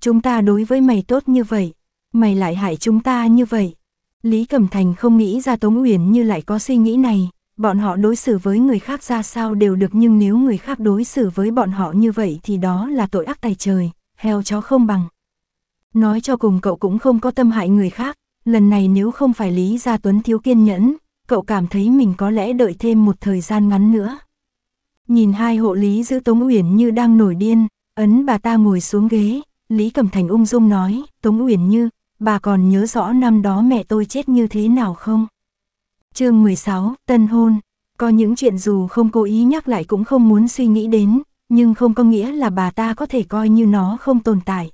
Chúng ta đối với mày tốt như vậy, mày lại hại chúng ta như vậy. Lý Cẩm Thành không nghĩ ra Tống Uyển như lại có suy nghĩ này, bọn họ đối xử với người khác ra sao đều được nhưng nếu người khác đối xử với bọn họ như vậy thì đó là tội ác tài trời, heo chó không bằng. Nói cho cùng cậu cũng không có tâm hại người khác, lần này nếu không phải Lý Gia Tuấn thiếu kiên nhẫn, cậu cảm thấy mình có lẽ đợi thêm một thời gian ngắn nữa. Nhìn hai hộ lý giữ Tống Uyển như đang nổi điên, ấn bà ta ngồi xuống ghế, Lý Cẩm Thành ung dung nói, Tống Uyển Như, bà còn nhớ rõ năm đó mẹ tôi chết như thế nào không? chương 16, Tân Hôn Có những chuyện dù không cố ý nhắc lại cũng không muốn suy nghĩ đến, nhưng không có nghĩa là bà ta có thể coi như nó không tồn tại.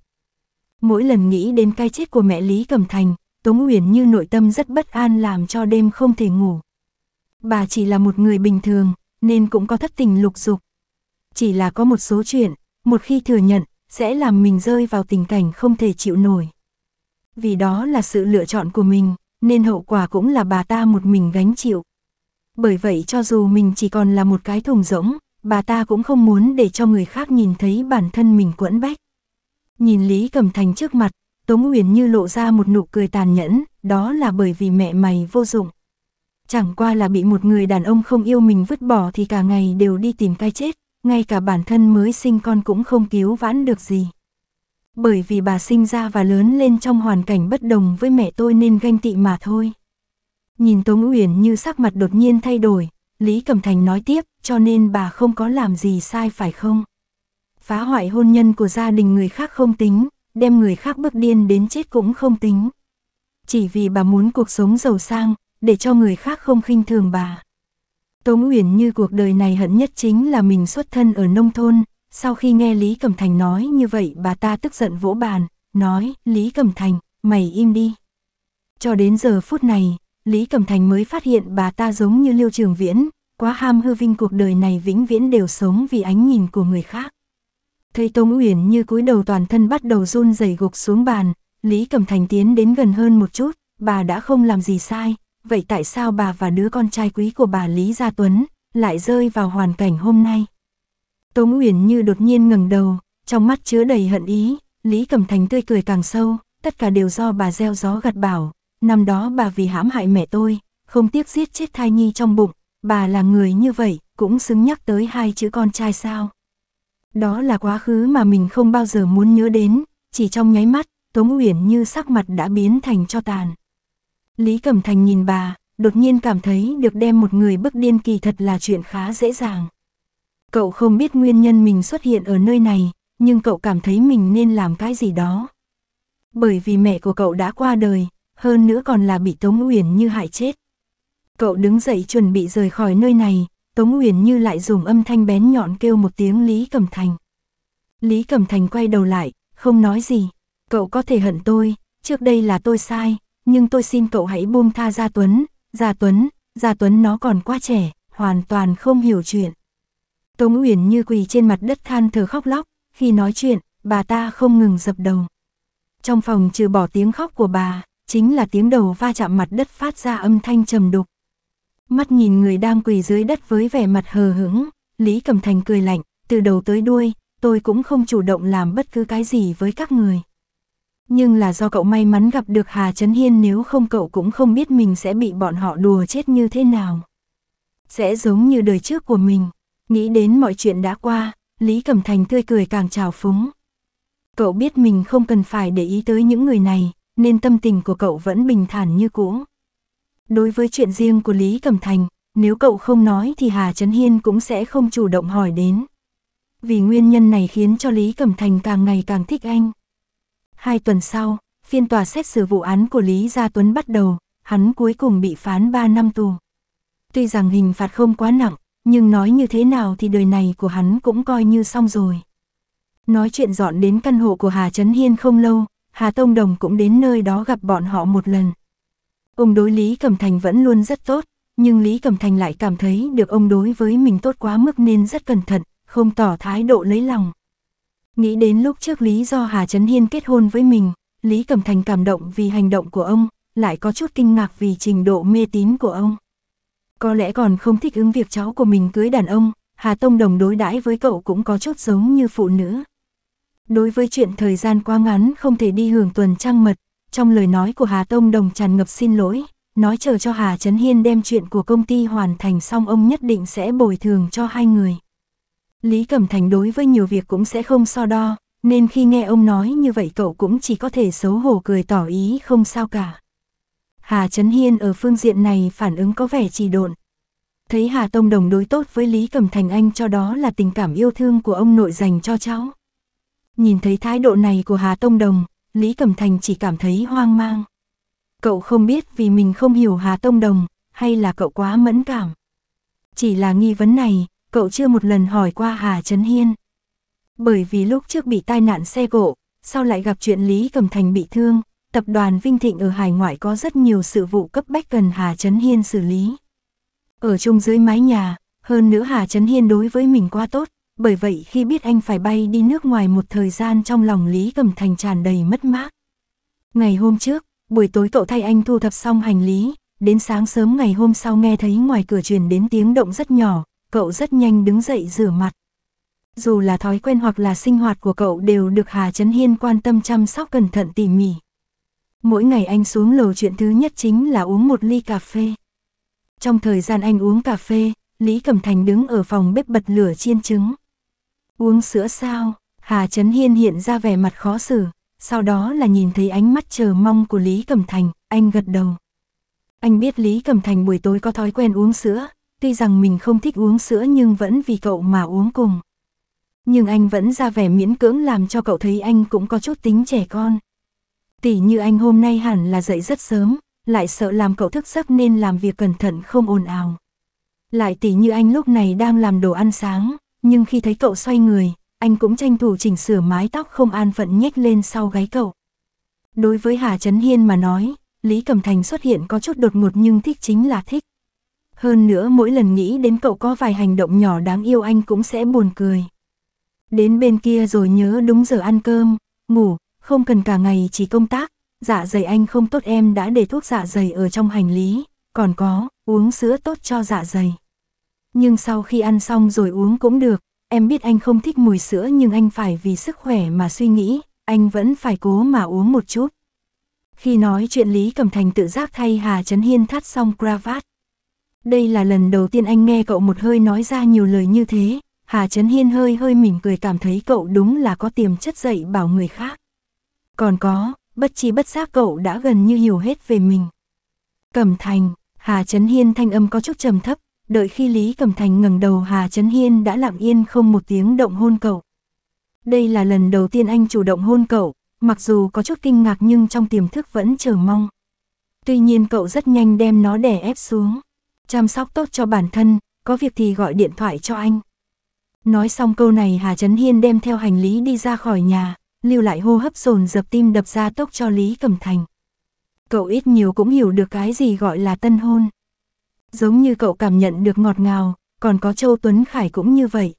Mỗi lần nghĩ đến cái chết của mẹ Lý Cẩm Thành, Tống Uyển Như nội tâm rất bất an làm cho đêm không thể ngủ. Bà chỉ là một người bình thường, nên cũng có thất tình lục dục. Chỉ là có một số chuyện, một khi thừa nhận, sẽ làm mình rơi vào tình cảnh không thể chịu nổi. Vì đó là sự lựa chọn của mình, nên hậu quả cũng là bà ta một mình gánh chịu. Bởi vậy cho dù mình chỉ còn là một cái thùng rỗng, bà ta cũng không muốn để cho người khác nhìn thấy bản thân mình quẫn bách. Nhìn Lý Cẩm Thành trước mặt, Tống Uyển như lộ ra một nụ cười tàn nhẫn, đó là bởi vì mẹ mày vô dụng. Chẳng qua là bị một người đàn ông không yêu mình vứt bỏ thì cả ngày đều đi tìm cái chết, ngay cả bản thân mới sinh con cũng không cứu vãn được gì. Bởi vì bà sinh ra và lớn lên trong hoàn cảnh bất đồng với mẹ tôi nên ganh tị mà thôi. Nhìn Tống Uyển như sắc mặt đột nhiên thay đổi, Lý Cẩm Thành nói tiếp, cho nên bà không có làm gì sai phải không? Phá hoại hôn nhân của gia đình người khác không tính, đem người khác bước điên đến chết cũng không tính. Chỉ vì bà muốn cuộc sống giàu sang, để cho người khác không khinh thường bà. Tống Uyển Như cuộc đời này hận nhất chính là mình xuất thân ở nông thôn, sau khi nghe Lý Cẩm Thành nói như vậy bà ta tức giận vỗ bàn, nói, Lý Cẩm Thành, mày im đi. Cho đến giờ phút này, Lý Cẩm Thành mới phát hiện bà ta giống như Liêu Trường Viễn, quá ham hư vinh cuộc đời này vĩnh viễn đều sống vì ánh nhìn của người khác. Thấy Tống Uyển như cúi đầu toàn thân bắt đầu run rẩy gục xuống bàn, Lý Cẩm Thành tiến đến gần hơn một chút, bà đã không làm gì sai, vậy tại sao bà và đứa con trai quý của bà Lý Gia Tuấn lại rơi vào hoàn cảnh hôm nay? Tống Uyển như đột nhiên ngẩng đầu, trong mắt chứa đầy hận ý, Lý Cẩm Thành tươi cười càng sâu, tất cả đều do bà gieo gió gặt bảo, năm đó bà vì hãm hại mẹ tôi, không tiếc giết chết thai nhi trong bụng, bà là người như vậy, cũng xứng nhắc tới hai chữ con trai sao. Đó là quá khứ mà mình không bao giờ muốn nhớ đến, chỉ trong nháy mắt, Tống Uyển như sắc mặt đã biến thành cho tàn. Lý Cẩm Thành nhìn bà, đột nhiên cảm thấy được đem một người bức điên kỳ thật là chuyện khá dễ dàng. Cậu không biết nguyên nhân mình xuất hiện ở nơi này, nhưng cậu cảm thấy mình nên làm cái gì đó. Bởi vì mẹ của cậu đã qua đời, hơn nữa còn là bị Tống Uyển Như hại chết. Cậu đứng dậy chuẩn bị rời khỏi nơi này, Tống Uyển Như lại dùng âm thanh bén nhọn kêu một tiếng Lý Cẩm Thành. Lý Cẩm Thành quay đầu lại, không nói gì. Cậu có thể hận tôi, trước đây là tôi sai, nhưng tôi xin cậu hãy buông tha Gia Tuấn, Gia Tuấn, Gia Tuấn nó còn quá trẻ, hoàn toàn không hiểu chuyện. Tống Uyển như quỳ trên mặt đất than thở khóc lóc, khi nói chuyện, bà ta không ngừng dập đầu. Trong phòng trừ bỏ tiếng khóc của bà, chính là tiếng đầu va chạm mặt đất phát ra âm thanh trầm đục. Mắt nhìn người đang quỳ dưới đất với vẻ mặt hờ hững, Lý Cẩm Thành cười lạnh, từ đầu tới đuôi, tôi cũng không chủ động làm bất cứ cái gì với các người nhưng là do cậu may mắn gặp được Hà Trấn Hiên nếu không cậu cũng không biết mình sẽ bị bọn họ đùa chết như thế nào. Sẽ giống như đời trước của mình, nghĩ đến mọi chuyện đã qua, Lý Cẩm Thành tươi cười càng trào phúng. Cậu biết mình không cần phải để ý tới những người này, nên tâm tình của cậu vẫn bình thản như cũ. Đối với chuyện riêng của Lý Cẩm Thành, nếu cậu không nói thì Hà Trấn Hiên cũng sẽ không chủ động hỏi đến. Vì nguyên nhân này khiến cho Lý Cẩm Thành càng ngày càng thích anh. Hai tuần sau, phiên tòa xét xử vụ án của Lý Gia Tuấn bắt đầu, hắn cuối cùng bị phán 3 năm tù. Tuy rằng hình phạt không quá nặng, nhưng nói như thế nào thì đời này của hắn cũng coi như xong rồi. Nói chuyện dọn đến căn hộ của Hà Trấn Hiên không lâu, Hà Tông Đồng cũng đến nơi đó gặp bọn họ một lần. Ông đối Lý Cẩm Thành vẫn luôn rất tốt, nhưng Lý Cẩm Thành lại cảm thấy được ông đối với mình tốt quá mức nên rất cẩn thận, không tỏ thái độ lấy lòng. Nghĩ đến lúc trước lý do Hà Trấn Hiên kết hôn với mình, Lý Cẩm Thành cảm động vì hành động của ông, lại có chút kinh ngạc vì trình độ mê tín của ông. Có lẽ còn không thích ứng việc cháu của mình cưới đàn ông, Hà Tông Đồng đối đãi với cậu cũng có chút giống như phụ nữ. Đối với chuyện thời gian quá ngắn không thể đi hưởng tuần trăng mật, trong lời nói của Hà Tông Đồng tràn ngập xin lỗi, nói chờ cho Hà Trấn Hiên đem chuyện của công ty hoàn thành xong ông nhất định sẽ bồi thường cho hai người. Lý Cẩm Thành đối với nhiều việc cũng sẽ không so đo, nên khi nghe ông nói như vậy cậu cũng chỉ có thể xấu hổ cười tỏ ý không sao cả. Hà Trấn Hiên ở phương diện này phản ứng có vẻ trì độn. Thấy Hà Tông Đồng đối tốt với Lý Cẩm Thành anh cho đó là tình cảm yêu thương của ông nội dành cho cháu. Nhìn thấy thái độ này của Hà Tông Đồng, Lý Cẩm Thành chỉ cảm thấy hoang mang. Cậu không biết vì mình không hiểu Hà Tông Đồng, hay là cậu quá mẫn cảm. Chỉ là nghi vấn này, cậu chưa một lần hỏi qua Hà Trấn Hiên. Bởi vì lúc trước bị tai nạn xe cộ, sau lại gặp chuyện Lý Cầm Thành bị thương, tập đoàn Vinh Thịnh ở hải ngoại có rất nhiều sự vụ cấp bách cần Hà Trấn Hiên xử lý. Ở chung dưới mái nhà, hơn nữa Hà Trấn Hiên đối với mình quá tốt, bởi vậy khi biết anh phải bay đi nước ngoài một thời gian trong lòng Lý Cầm Thành tràn đầy mất mát. Ngày hôm trước, buổi tối cậu thay anh thu thập xong hành lý, đến sáng sớm ngày hôm sau nghe thấy ngoài cửa truyền đến tiếng động rất nhỏ, cậu rất nhanh đứng dậy rửa mặt. Dù là thói quen hoặc là sinh hoạt của cậu đều được Hà Trấn Hiên quan tâm chăm sóc cẩn thận tỉ mỉ. Mỗi ngày anh xuống lầu chuyện thứ nhất chính là uống một ly cà phê. Trong thời gian anh uống cà phê, Lý Cẩm Thành đứng ở phòng bếp bật lửa chiên trứng. Uống sữa sao? Hà Trấn Hiên hiện ra vẻ mặt khó xử, sau đó là nhìn thấy ánh mắt chờ mong của Lý Cẩm Thành, anh gật đầu. Anh biết Lý Cẩm Thành buổi tối có thói quen uống sữa, tuy rằng mình không thích uống sữa nhưng vẫn vì cậu mà uống cùng. Nhưng anh vẫn ra vẻ miễn cưỡng làm cho cậu thấy anh cũng có chút tính trẻ con. Tỷ như anh hôm nay hẳn là dậy rất sớm, lại sợ làm cậu thức giấc nên làm việc cẩn thận không ồn ào. Lại tỷ như anh lúc này đang làm đồ ăn sáng, nhưng khi thấy cậu xoay người, anh cũng tranh thủ chỉnh sửa mái tóc không an phận nhếch lên sau gáy cậu. Đối với Hà Trấn Hiên mà nói, Lý Cầm Thành xuất hiện có chút đột ngột nhưng thích chính là thích. Hơn nữa mỗi lần nghĩ đến cậu có vài hành động nhỏ đáng yêu anh cũng sẽ buồn cười. Đến bên kia rồi nhớ đúng giờ ăn cơm, ngủ, không cần cả ngày chỉ công tác, dạ dày anh không tốt em đã để thuốc dạ dày ở trong hành lý, còn có, uống sữa tốt cho dạ dày. Nhưng sau khi ăn xong rồi uống cũng được, em biết anh không thích mùi sữa nhưng anh phải vì sức khỏe mà suy nghĩ, anh vẫn phải cố mà uống một chút. Khi nói chuyện Lý Cẩm Thành tự giác thay Hà Trấn Hiên thắt xong cravat. Đây là lần đầu tiên anh nghe cậu một hơi nói ra nhiều lời như thế, Hà Trấn Hiên hơi hơi mỉm cười cảm thấy cậu đúng là có tiềm chất dạy bảo người khác. Còn có, bất chi bất giác cậu đã gần như hiểu hết về mình. Cẩm Thành, Hà Trấn Hiên thanh âm có chút trầm thấp, đợi khi Lý Cẩm Thành ngẩng đầu Hà Trấn Hiên đã lặng yên không một tiếng động hôn cậu. Đây là lần đầu tiên anh chủ động hôn cậu, mặc dù có chút kinh ngạc nhưng trong tiềm thức vẫn chờ mong. Tuy nhiên cậu rất nhanh đem nó đè ép xuống chăm sóc tốt cho bản thân, có việc thì gọi điện thoại cho anh. Nói xong câu này Hà Trấn Hiên đem theo hành lý đi ra khỏi nhà, lưu lại hô hấp dồn dập tim đập ra tốc cho Lý Cẩm Thành. Cậu ít nhiều cũng hiểu được cái gì gọi là tân hôn. Giống như cậu cảm nhận được ngọt ngào, còn có Châu Tuấn Khải cũng như vậy.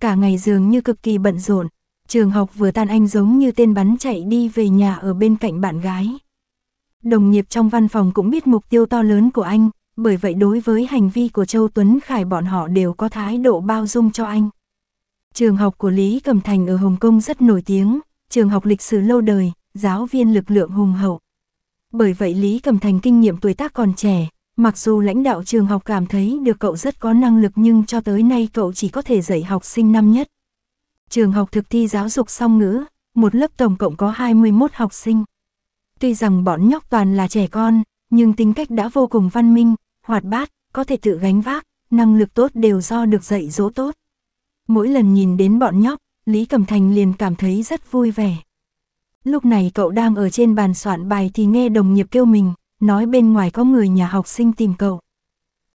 Cả ngày dường như cực kỳ bận rộn, trường học vừa tan anh giống như tên bắn chạy đi về nhà ở bên cạnh bạn gái. Đồng nghiệp trong văn phòng cũng biết mục tiêu to lớn của anh, bởi vậy đối với hành vi của Châu Tuấn Khải bọn họ đều có thái độ bao dung cho anh. Trường học của Lý Cẩm Thành ở Hồng Kông rất nổi tiếng, trường học lịch sử lâu đời, giáo viên lực lượng hùng hậu. Bởi vậy Lý Cẩm Thành kinh nghiệm tuổi tác còn trẻ, mặc dù lãnh đạo trường học cảm thấy được cậu rất có năng lực nhưng cho tới nay cậu chỉ có thể dạy học sinh năm nhất. Trường học thực thi giáo dục song ngữ, một lớp tổng cộng có 21 học sinh. Tuy rằng bọn nhóc toàn là trẻ con, nhưng tính cách đã vô cùng văn minh, hoạt bát, có thể tự gánh vác, năng lực tốt đều do được dạy dỗ tốt. Mỗi lần nhìn đến bọn nhóc, Lý Cẩm Thành liền cảm thấy rất vui vẻ. Lúc này cậu đang ở trên bàn soạn bài thì nghe đồng nghiệp kêu mình, nói bên ngoài có người nhà học sinh tìm cậu.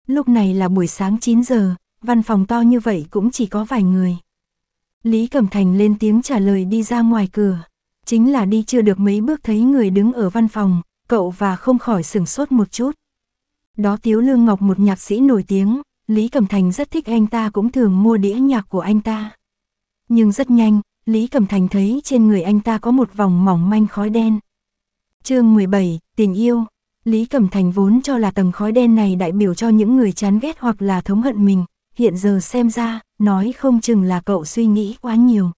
Lúc này là buổi sáng 9 giờ, văn phòng to như vậy cũng chỉ có vài người. Lý Cẩm Thành lên tiếng trả lời đi ra ngoài cửa. Chính là đi chưa được mấy bước thấy người đứng ở văn phòng, cậu và không khỏi sửng sốt một chút. Đó Tiếu Lương Ngọc một nhạc sĩ nổi tiếng, Lý Cẩm Thành rất thích anh ta cũng thường mua đĩa nhạc của anh ta. Nhưng rất nhanh, Lý Cẩm Thành thấy trên người anh ta có một vòng mỏng manh khói đen. chương 17, Tình yêu Lý Cẩm Thành vốn cho là tầng khói đen này đại biểu cho những người chán ghét hoặc là thống hận mình, hiện giờ xem ra, nói không chừng là cậu suy nghĩ quá nhiều.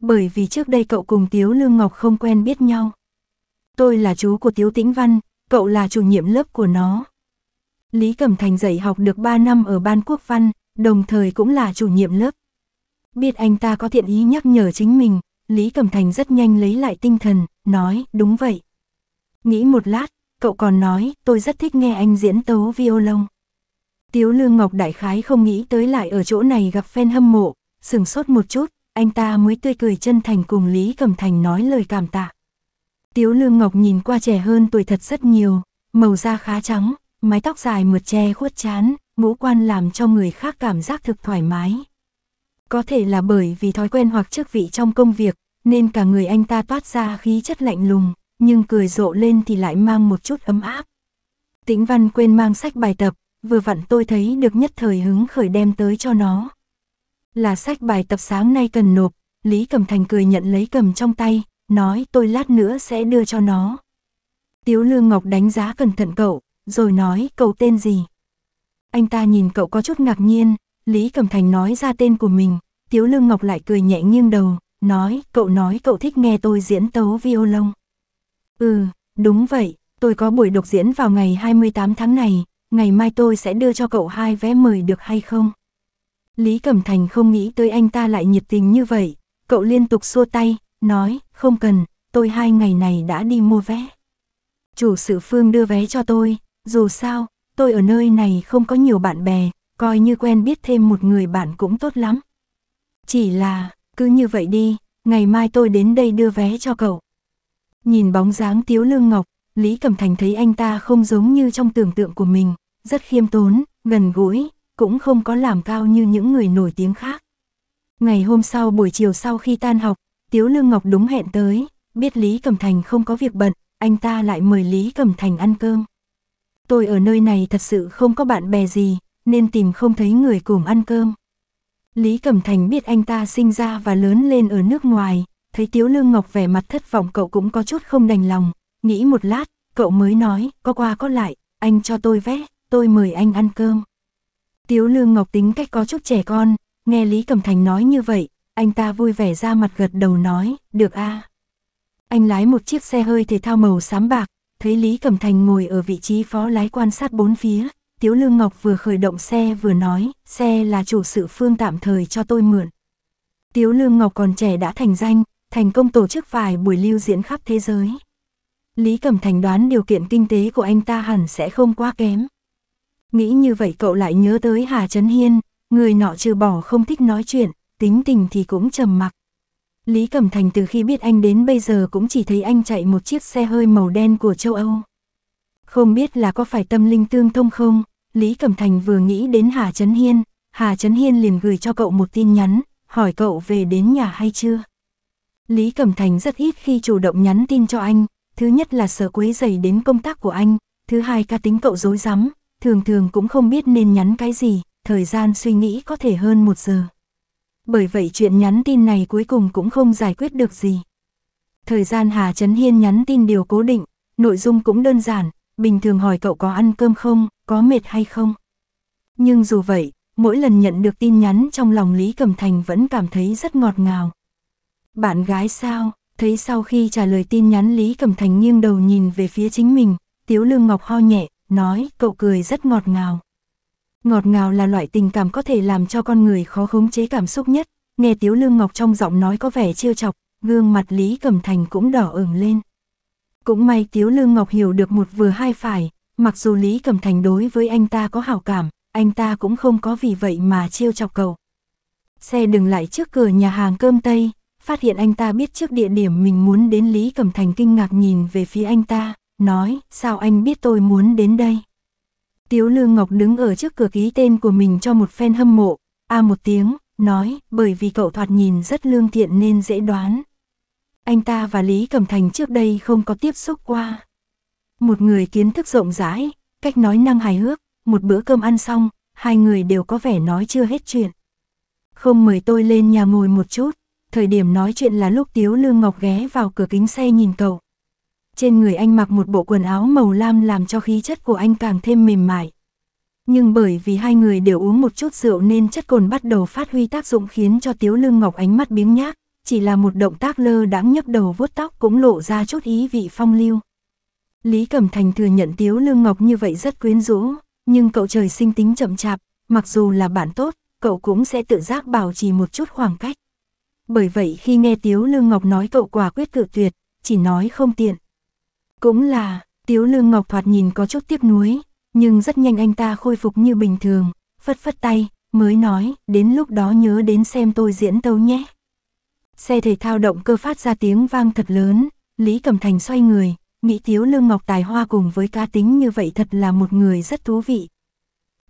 Bởi vì trước đây cậu cùng Tiếu Lương Ngọc không quen biết nhau. Tôi là chú của Tiếu Tĩnh Văn, cậu là chủ nhiệm lớp của nó, Lý Cẩm Thành dạy học được 3 năm ở ban quốc văn, đồng thời cũng là chủ nhiệm lớp. Biết anh ta có thiện ý nhắc nhở chính mình, Lý Cẩm Thành rất nhanh lấy lại tinh thần, nói, đúng vậy. Nghĩ một lát, cậu còn nói, tôi rất thích nghe anh diễn tấu violon. Tiếu Lương Ngọc Đại Khái không nghĩ tới lại ở chỗ này gặp fan hâm mộ, sừng sốt một chút, anh ta mới tươi cười chân thành cùng Lý Cẩm Thành nói lời cảm tạ. Tiếu Lương Ngọc nhìn qua trẻ hơn tuổi thật rất nhiều, màu da khá trắng, mái tóc dài mượt che khuất chán, ngũ quan làm cho người khác cảm giác thực thoải mái. Có thể là bởi vì thói quen hoặc chức vị trong công việc, nên cả người anh ta toát ra khí chất lạnh lùng, nhưng cười rộ lên thì lại mang một chút ấm áp. Tĩnh văn quên mang sách bài tập, vừa vặn tôi thấy được nhất thời hứng khởi đem tới cho nó. Là sách bài tập sáng nay cần nộp, Lý Cẩm Thành cười nhận lấy cầm trong tay, nói tôi lát nữa sẽ đưa cho nó. Tiếu Lương Ngọc đánh giá cẩn thận cậu, rồi nói cậu tên gì. Anh ta nhìn cậu có chút ngạc nhiên, Lý Cẩm Thành nói ra tên của mình, Tiếu Lương Ngọc lại cười nhẹ nghiêng đầu, nói cậu nói cậu thích nghe tôi diễn tấu violon. Ừ, đúng vậy, tôi có buổi độc diễn vào ngày 28 tháng này, ngày mai tôi sẽ đưa cho cậu hai vé mời được hay không? Lý Cẩm Thành không nghĩ tới anh ta lại nhiệt tình như vậy, cậu liên tục xua tay, nói, không cần, tôi hai ngày này đã đi mua vé. Chủ sự Phương đưa vé cho tôi, dù sao, tôi ở nơi này không có nhiều bạn bè, coi như quen biết thêm một người bạn cũng tốt lắm. Chỉ là, cứ như vậy đi, ngày mai tôi đến đây đưa vé cho cậu. Nhìn bóng dáng Tiếu Lương Ngọc, Lý Cẩm Thành thấy anh ta không giống như trong tưởng tượng của mình, rất khiêm tốn, gần gũi, cũng không có làm cao như những người nổi tiếng khác. Ngày hôm sau buổi chiều sau khi tan học, Tiếu Lương Ngọc đúng hẹn tới, biết Lý Cẩm Thành không có việc bận, anh ta lại mời Lý Cẩm Thành ăn cơm tôi ở nơi này thật sự không có bạn bè gì, nên tìm không thấy người cùng ăn cơm. Lý Cẩm Thành biết anh ta sinh ra và lớn lên ở nước ngoài, thấy Tiếu Lương Ngọc vẻ mặt thất vọng cậu cũng có chút không đành lòng, nghĩ một lát, cậu mới nói, có qua có lại, anh cho tôi vé, tôi mời anh ăn cơm. Tiếu Lương Ngọc tính cách có chút trẻ con, nghe Lý Cẩm Thành nói như vậy, anh ta vui vẻ ra mặt gật đầu nói, được a. À. Anh lái một chiếc xe hơi thể thao màu xám bạc, thấy Lý Cẩm Thành ngồi ở vị trí phó lái quan sát bốn phía, Tiếu Lương Ngọc vừa khởi động xe vừa nói, xe là chủ sự phương tạm thời cho tôi mượn. Tiếu Lương Ngọc còn trẻ đã thành danh, thành công tổ chức vài buổi lưu diễn khắp thế giới. Lý Cẩm Thành đoán điều kiện kinh tế của anh ta hẳn sẽ không quá kém. Nghĩ như vậy cậu lại nhớ tới Hà Trấn Hiên, người nọ trừ bỏ không thích nói chuyện, tính tình thì cũng trầm mặc. Lý Cẩm Thành từ khi biết anh đến bây giờ cũng chỉ thấy anh chạy một chiếc xe hơi màu đen của châu Âu. Không biết là có phải tâm linh tương thông không, Lý Cẩm Thành vừa nghĩ đến Hà Trấn Hiên, Hà Trấn Hiên liền gửi cho cậu một tin nhắn, hỏi cậu về đến nhà hay chưa. Lý Cẩm Thành rất ít khi chủ động nhắn tin cho anh, thứ nhất là sợ quấy dày đến công tác của anh, thứ hai ca tính cậu dối rắm thường thường cũng không biết nên nhắn cái gì, thời gian suy nghĩ có thể hơn một giờ. Bởi vậy chuyện nhắn tin này cuối cùng cũng không giải quyết được gì. Thời gian Hà Trấn Hiên nhắn tin điều cố định, nội dung cũng đơn giản, bình thường hỏi cậu có ăn cơm không, có mệt hay không. Nhưng dù vậy, mỗi lần nhận được tin nhắn trong lòng Lý Cẩm Thành vẫn cảm thấy rất ngọt ngào. Bạn gái sao, thấy sau khi trả lời tin nhắn Lý Cẩm Thành nghiêng đầu nhìn về phía chính mình, Tiếu Lương Ngọc ho nhẹ, nói cậu cười rất ngọt ngào. Ngọt ngào là loại tình cảm có thể làm cho con người khó khống chế cảm xúc nhất, nghe Tiếu Lương Ngọc trong giọng nói có vẻ trêu chọc, gương mặt Lý Cẩm Thành cũng đỏ ửng lên. Cũng may Tiếu Lương Ngọc hiểu được một vừa hai phải, mặc dù Lý Cẩm Thành đối với anh ta có hảo cảm, anh ta cũng không có vì vậy mà trêu chọc cậu. Xe dừng lại trước cửa nhà hàng cơm Tây, phát hiện anh ta biết trước địa điểm mình muốn đến Lý Cẩm Thành kinh ngạc nhìn về phía anh ta, nói, sao anh biết tôi muốn đến đây? Tiếu Lương Ngọc đứng ở trước cửa ký tên của mình cho một fan hâm mộ, a một tiếng, nói, bởi vì cậu thoạt nhìn rất lương thiện nên dễ đoán. Anh ta và Lý Cẩm Thành trước đây không có tiếp xúc qua. Một người kiến thức rộng rãi, cách nói năng hài hước, một bữa cơm ăn xong, hai người đều có vẻ nói chưa hết chuyện. Không mời tôi lên nhà ngồi một chút, thời điểm nói chuyện là lúc Tiếu Lương Ngọc ghé vào cửa kính xe nhìn cậu. Trên người anh mặc một bộ quần áo màu lam làm cho khí chất của anh càng thêm mềm mại. Nhưng bởi vì hai người đều uống một chút rượu nên chất cồn bắt đầu phát huy tác dụng khiến cho Tiếu Lương Ngọc ánh mắt biếng nhác, chỉ là một động tác lơ đãng nhấp đầu vuốt tóc cũng lộ ra chút ý vị phong lưu. Lý Cẩm Thành thừa nhận Tiếu Lương Ngọc như vậy rất quyến rũ, nhưng cậu trời sinh tính chậm chạp, mặc dù là bạn tốt, cậu cũng sẽ tự giác bảo trì một chút khoảng cách. Bởi vậy khi nghe Tiếu Lương Ngọc nói cậu quả quyết cự tuyệt, chỉ nói không tiện, cũng là, Tiếu Lương Ngọc thoạt nhìn có chút tiếc nuối, nhưng rất nhanh anh ta khôi phục như bình thường, phất phất tay, mới nói, đến lúc đó nhớ đến xem tôi diễn tấu nhé. Xe thể thao động cơ phát ra tiếng vang thật lớn, Lý Cẩm Thành xoay người, nghĩ Tiếu Lương Ngọc tài hoa cùng với cá tính như vậy thật là một người rất thú vị.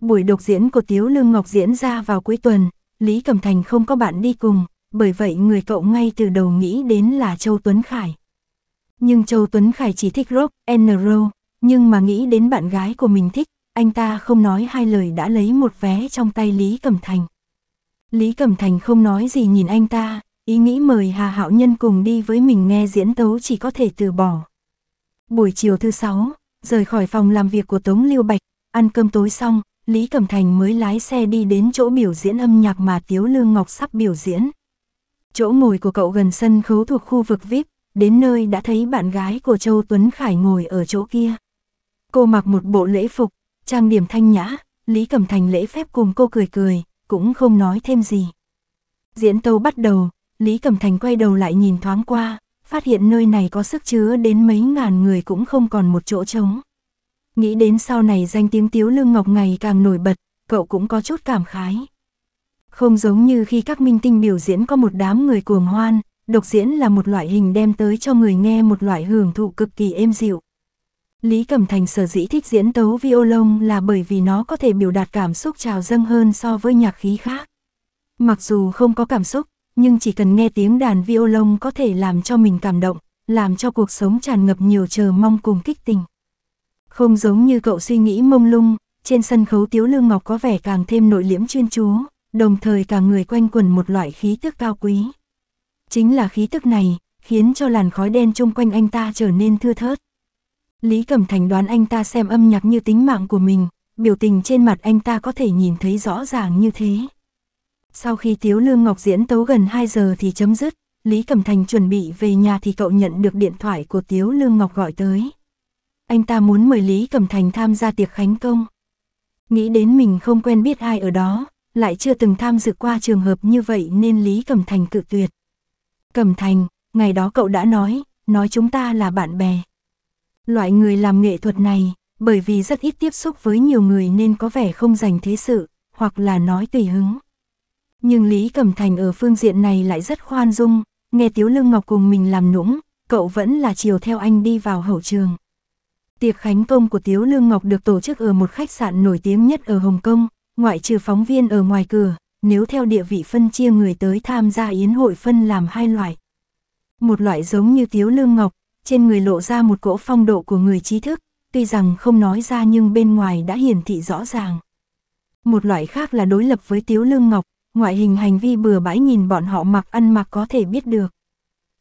Buổi độc diễn của Tiếu Lương Ngọc diễn ra vào cuối tuần, Lý Cẩm Thành không có bạn đi cùng, bởi vậy người cậu ngay từ đầu nghĩ đến là Châu Tuấn Khải nhưng Châu Tuấn Khải chỉ thích rock, and roll, nhưng mà nghĩ đến bạn gái của mình thích, anh ta không nói hai lời đã lấy một vé trong tay Lý Cẩm Thành. Lý Cẩm Thành không nói gì nhìn anh ta, ý nghĩ mời Hà Hạo Nhân cùng đi với mình nghe diễn tấu chỉ có thể từ bỏ. Buổi chiều thứ sáu, rời khỏi phòng làm việc của Tống Liêu Bạch, ăn cơm tối xong, Lý Cẩm Thành mới lái xe đi đến chỗ biểu diễn âm nhạc mà Tiếu Lương Ngọc sắp biểu diễn. Chỗ ngồi của cậu gần sân khấu thuộc khu vực VIP, đến nơi đã thấy bạn gái của Châu Tuấn Khải ngồi ở chỗ kia. Cô mặc một bộ lễ phục, trang điểm thanh nhã, Lý Cẩm Thành lễ phép cùng cô cười cười, cũng không nói thêm gì. Diễn tấu bắt đầu, Lý Cẩm Thành quay đầu lại nhìn thoáng qua, phát hiện nơi này có sức chứa đến mấy ngàn người cũng không còn một chỗ trống. Nghĩ đến sau này danh tiếng Tiếu Lương Ngọc ngày càng nổi bật, cậu cũng có chút cảm khái. Không giống như khi các minh tinh biểu diễn có một đám người cuồng hoan, độc diễn là một loại hình đem tới cho người nghe một loại hưởng thụ cực kỳ êm dịu. Lý Cẩm Thành sở dĩ thích diễn tấu violon là bởi vì nó có thể biểu đạt cảm xúc trào dâng hơn so với nhạc khí khác. Mặc dù không có cảm xúc, nhưng chỉ cần nghe tiếng đàn violon có thể làm cho mình cảm động, làm cho cuộc sống tràn ngập nhiều chờ mong cùng kích tình. Không giống như cậu suy nghĩ mông lung, trên sân khấu Tiếu Lương Ngọc có vẻ càng thêm nội liễm chuyên chú, đồng thời cả người quanh quần một loại khí tức cao quý. Chính là khí tức này, khiến cho làn khói đen chung quanh anh ta trở nên thưa thớt. Lý Cẩm Thành đoán anh ta xem âm nhạc như tính mạng của mình, biểu tình trên mặt anh ta có thể nhìn thấy rõ ràng như thế. Sau khi Tiếu Lương Ngọc diễn tấu gần 2 giờ thì chấm dứt, Lý Cẩm Thành chuẩn bị về nhà thì cậu nhận được điện thoại của Tiếu Lương Ngọc gọi tới. Anh ta muốn mời Lý Cẩm Thành tham gia tiệc khánh công. Nghĩ đến mình không quen biết ai ở đó, lại chưa từng tham dự qua trường hợp như vậy nên Lý Cẩm Thành cự tuyệt. Cẩm thành, ngày đó cậu đã nói, nói chúng ta là bạn bè. Loại người làm nghệ thuật này, bởi vì rất ít tiếp xúc với nhiều người nên có vẻ không dành thế sự, hoặc là nói tùy hứng. Nhưng Lý Cẩm Thành ở phương diện này lại rất khoan dung, nghe Tiếu Lương Ngọc cùng mình làm nũng, cậu vẫn là chiều theo anh đi vào hậu trường. Tiệc khánh công của Tiếu Lương Ngọc được tổ chức ở một khách sạn nổi tiếng nhất ở Hồng Kông, ngoại trừ phóng viên ở ngoài cửa, nếu theo địa vị phân chia người tới tham gia yến hội phân làm hai loại. Một loại giống như tiếu lương ngọc, trên người lộ ra một cỗ phong độ của người trí thức, tuy rằng không nói ra nhưng bên ngoài đã hiển thị rõ ràng. Một loại khác là đối lập với tiếu lương ngọc, ngoại hình hành vi bừa bãi nhìn bọn họ mặc ăn mặc có thể biết được.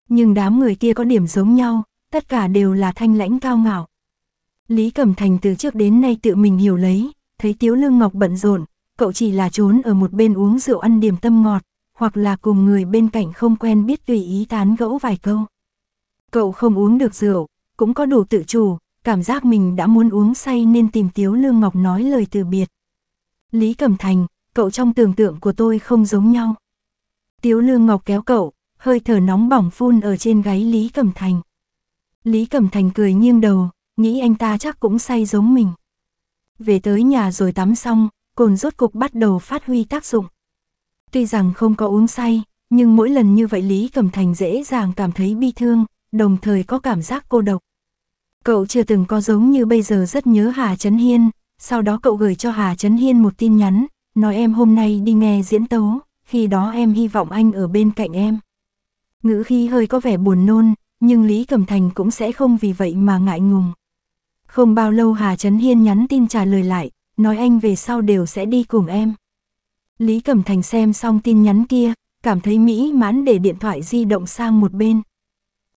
Nhưng đám người kia có điểm giống nhau, tất cả đều là thanh lãnh cao ngạo. Lý Cẩm Thành từ trước đến nay tự mình hiểu lấy, thấy Tiếu Lương Ngọc bận rộn, cậu chỉ là trốn ở một bên uống rượu ăn điểm tâm ngọt, hoặc là cùng người bên cạnh không quen biết tùy ý tán gẫu vài câu. Cậu không uống được rượu, cũng có đủ tự chủ, cảm giác mình đã muốn uống say nên tìm Tiếu Lương Ngọc nói lời từ biệt. Lý Cẩm Thành, cậu trong tưởng tượng của tôi không giống nhau. Tiếu Lương Ngọc kéo cậu, hơi thở nóng bỏng phun ở trên gáy Lý Cẩm Thành. Lý Cẩm Thành cười nghiêng đầu, nghĩ anh ta chắc cũng say giống mình. Về tới nhà rồi tắm xong, cồn rốt cục bắt đầu phát huy tác dụng. Tuy rằng không có uống say, nhưng mỗi lần như vậy Lý Cẩm Thành dễ dàng cảm thấy bi thương, đồng thời có cảm giác cô độc. Cậu chưa từng có giống như bây giờ rất nhớ Hà Trấn Hiên, sau đó cậu gửi cho Hà Trấn Hiên một tin nhắn, nói em hôm nay đi nghe diễn tấu, khi đó em hy vọng anh ở bên cạnh em. Ngữ khi hơi có vẻ buồn nôn, nhưng Lý Cẩm Thành cũng sẽ không vì vậy mà ngại ngùng. Không bao lâu Hà Trấn Hiên nhắn tin trả lời lại, nói anh về sau đều sẽ đi cùng em. Lý Cẩm Thành xem xong tin nhắn kia, cảm thấy mỹ mãn để điện thoại di động sang một bên.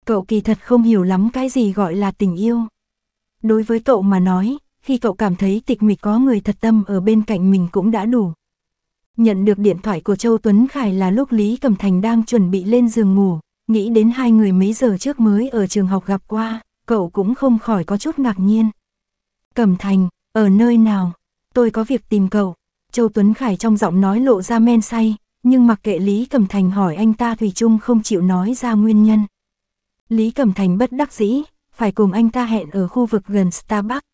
Cậu kỳ thật không hiểu lắm cái gì gọi là tình yêu. Đối với cậu mà nói, khi cậu cảm thấy tịch mịch có người thật tâm ở bên cạnh mình cũng đã đủ. Nhận được điện thoại của Châu Tuấn Khải là lúc Lý Cẩm Thành đang chuẩn bị lên giường ngủ, nghĩ đến hai người mấy giờ trước mới ở trường học gặp qua, cậu cũng không khỏi có chút ngạc nhiên. Cẩm Thành, ở nơi nào? tôi có việc tìm cậu. Châu Tuấn Khải trong giọng nói lộ ra men say, nhưng mặc kệ Lý Cẩm Thành hỏi anh ta Thủy chung không chịu nói ra nguyên nhân. Lý Cẩm Thành bất đắc dĩ, phải cùng anh ta hẹn ở khu vực gần Starbucks.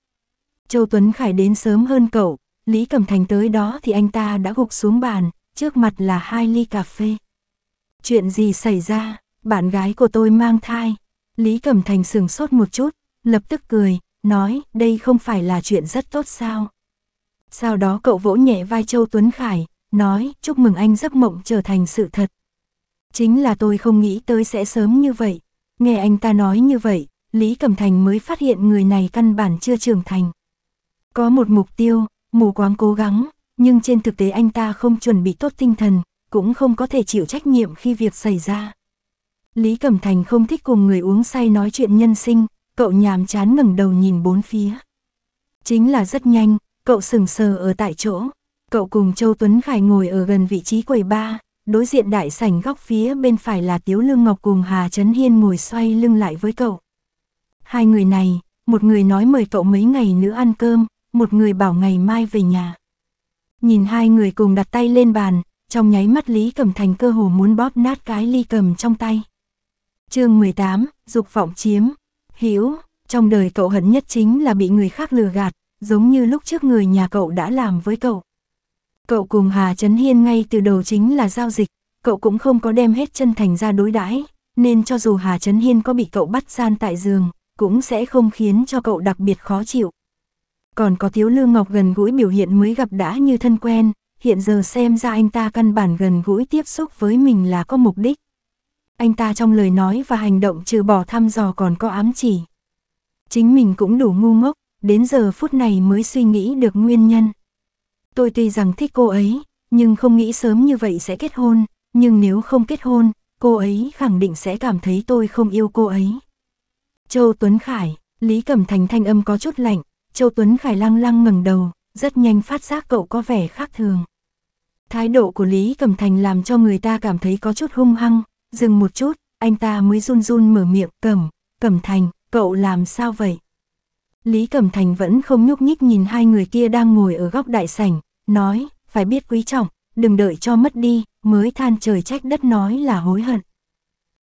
Châu Tuấn Khải đến sớm hơn cậu, Lý Cẩm Thành tới đó thì anh ta đã gục xuống bàn, trước mặt là hai ly cà phê. Chuyện gì xảy ra, bạn gái của tôi mang thai. Lý Cẩm Thành sừng sốt một chút, lập tức cười, nói đây không phải là chuyện rất tốt sao. Sau đó cậu vỗ nhẹ vai Châu Tuấn Khải, nói chúc mừng anh giấc mộng trở thành sự thật. Chính là tôi không nghĩ tới sẽ sớm như vậy. Nghe anh ta nói như vậy, Lý Cẩm Thành mới phát hiện người này căn bản chưa trưởng thành. Có một mục tiêu, mù quáng cố gắng, nhưng trên thực tế anh ta không chuẩn bị tốt tinh thần, cũng không có thể chịu trách nhiệm khi việc xảy ra. Lý Cẩm Thành không thích cùng người uống say nói chuyện nhân sinh, cậu nhàm chán ngẩng đầu nhìn bốn phía. Chính là rất nhanh, Cậu sừng sờ ở tại chỗ, cậu cùng Châu Tuấn Khải ngồi ở gần vị trí quầy ba, đối diện đại sảnh góc phía bên phải là Tiếu Lương Ngọc cùng Hà Trấn Hiên ngồi xoay lưng lại với cậu. Hai người này, một người nói mời cậu mấy ngày nữa ăn cơm, một người bảo ngày mai về nhà. Nhìn hai người cùng đặt tay lên bàn, trong nháy mắt Lý Cẩm Thành cơ hồ muốn bóp nát cái ly cầm trong tay. chương 18, dục vọng chiếm, hiểu, trong đời cậu hận nhất chính là bị người khác lừa gạt, giống như lúc trước người nhà cậu đã làm với cậu. Cậu cùng Hà Trấn Hiên ngay từ đầu chính là giao dịch, cậu cũng không có đem hết chân thành ra đối đãi, nên cho dù Hà Trấn Hiên có bị cậu bắt gian tại giường, cũng sẽ không khiến cho cậu đặc biệt khó chịu. Còn có Tiếu Lương Ngọc gần gũi biểu hiện mới gặp đã như thân quen, hiện giờ xem ra anh ta căn bản gần gũi tiếp xúc với mình là có mục đích. Anh ta trong lời nói và hành động trừ bỏ thăm dò còn có ám chỉ. Chính mình cũng đủ ngu ngốc, đến giờ phút này mới suy nghĩ được nguyên nhân. Tôi tuy rằng thích cô ấy, nhưng không nghĩ sớm như vậy sẽ kết hôn, nhưng nếu không kết hôn, cô ấy khẳng định sẽ cảm thấy tôi không yêu cô ấy. Châu Tuấn Khải, Lý Cẩm Thành thanh âm có chút lạnh, Châu Tuấn Khải lăng lăng ngẩng đầu, rất nhanh phát giác cậu có vẻ khác thường. Thái độ của Lý Cẩm Thành làm cho người ta cảm thấy có chút hung hăng, dừng một chút, anh ta mới run run mở miệng, "Cẩm, Cẩm Thành, cậu làm sao vậy?" Lý Cẩm Thành vẫn không nhúc nhích nhìn hai người kia đang ngồi ở góc đại sảnh, nói, phải biết quý trọng, đừng đợi cho mất đi, mới than trời trách đất nói là hối hận.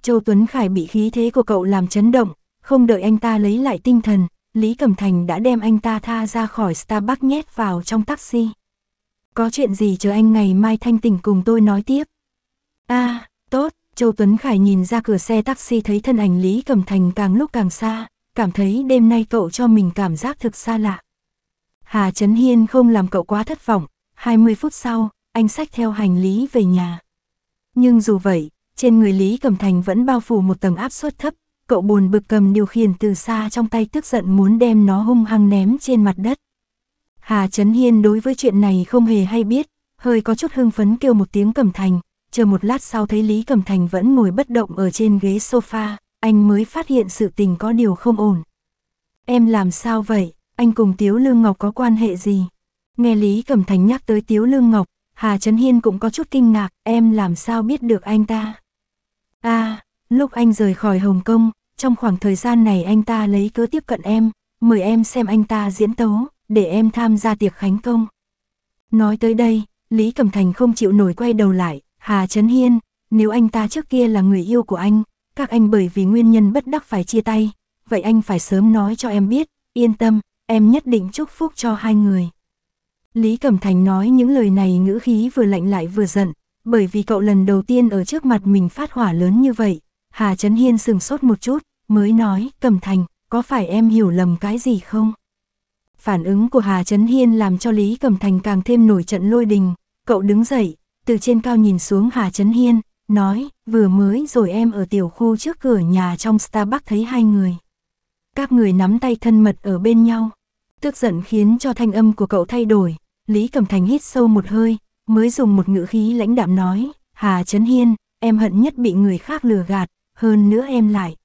Châu Tuấn Khải bị khí thế của cậu làm chấn động, không đợi anh ta lấy lại tinh thần, Lý Cẩm Thành đã đem anh ta tha ra khỏi Starbucks nhét vào trong taxi. Có chuyện gì chờ anh ngày mai thanh tỉnh cùng tôi nói tiếp. a à, tốt, Châu Tuấn Khải nhìn ra cửa xe taxi thấy thân ảnh Lý Cẩm Thành càng lúc càng xa, cảm thấy đêm nay cậu cho mình cảm giác thực xa lạ. Hà Trấn Hiên không làm cậu quá thất vọng, 20 phút sau, anh xách theo hành lý về nhà. Nhưng dù vậy, trên người Lý Cẩm Thành vẫn bao phủ một tầng áp suất thấp, cậu buồn bực cầm điều khiển từ xa trong tay tức giận muốn đem nó hung hăng ném trên mặt đất. Hà Trấn Hiên đối với chuyện này không hề hay biết, hơi có chút hưng phấn kêu một tiếng Cẩm Thành, chờ một lát sau thấy Lý Cẩm Thành vẫn ngồi bất động ở trên ghế sofa anh mới phát hiện sự tình có điều không ổn. Em làm sao vậy, anh cùng Tiếu Lương Ngọc có quan hệ gì? Nghe Lý Cẩm Thành nhắc tới Tiếu Lương Ngọc, Hà Trấn Hiên cũng có chút kinh ngạc, em làm sao biết được anh ta? À, lúc anh rời khỏi Hồng Kông, trong khoảng thời gian này anh ta lấy cớ tiếp cận em, mời em xem anh ta diễn tấu, để em tham gia tiệc khánh công. Nói tới đây, Lý Cẩm Thành không chịu nổi quay đầu lại, Hà Trấn Hiên, nếu anh ta trước kia là người yêu của anh, các anh bởi vì nguyên nhân bất đắc phải chia tay, vậy anh phải sớm nói cho em biết, yên tâm, em nhất định chúc phúc cho hai người. Lý Cẩm Thành nói những lời này ngữ khí vừa lạnh lại vừa giận, bởi vì cậu lần đầu tiên ở trước mặt mình phát hỏa lớn như vậy, Hà Trấn Hiên sừng sốt một chút, mới nói, Cẩm Thành, có phải em hiểu lầm cái gì không? Phản ứng của Hà Trấn Hiên làm cho Lý Cẩm Thành càng thêm nổi trận lôi đình, cậu đứng dậy, từ trên cao nhìn xuống Hà Trấn Hiên, nói, vừa mới rồi em ở tiểu khu trước cửa nhà trong Starbucks thấy hai người. Các người nắm tay thân mật ở bên nhau. Tức giận khiến cho thanh âm của cậu thay đổi, Lý Cẩm Thành hít sâu một hơi, mới dùng một ngữ khí lãnh đạm nói, Hà Trấn Hiên, em hận nhất bị người khác lừa gạt, hơn nữa em lại.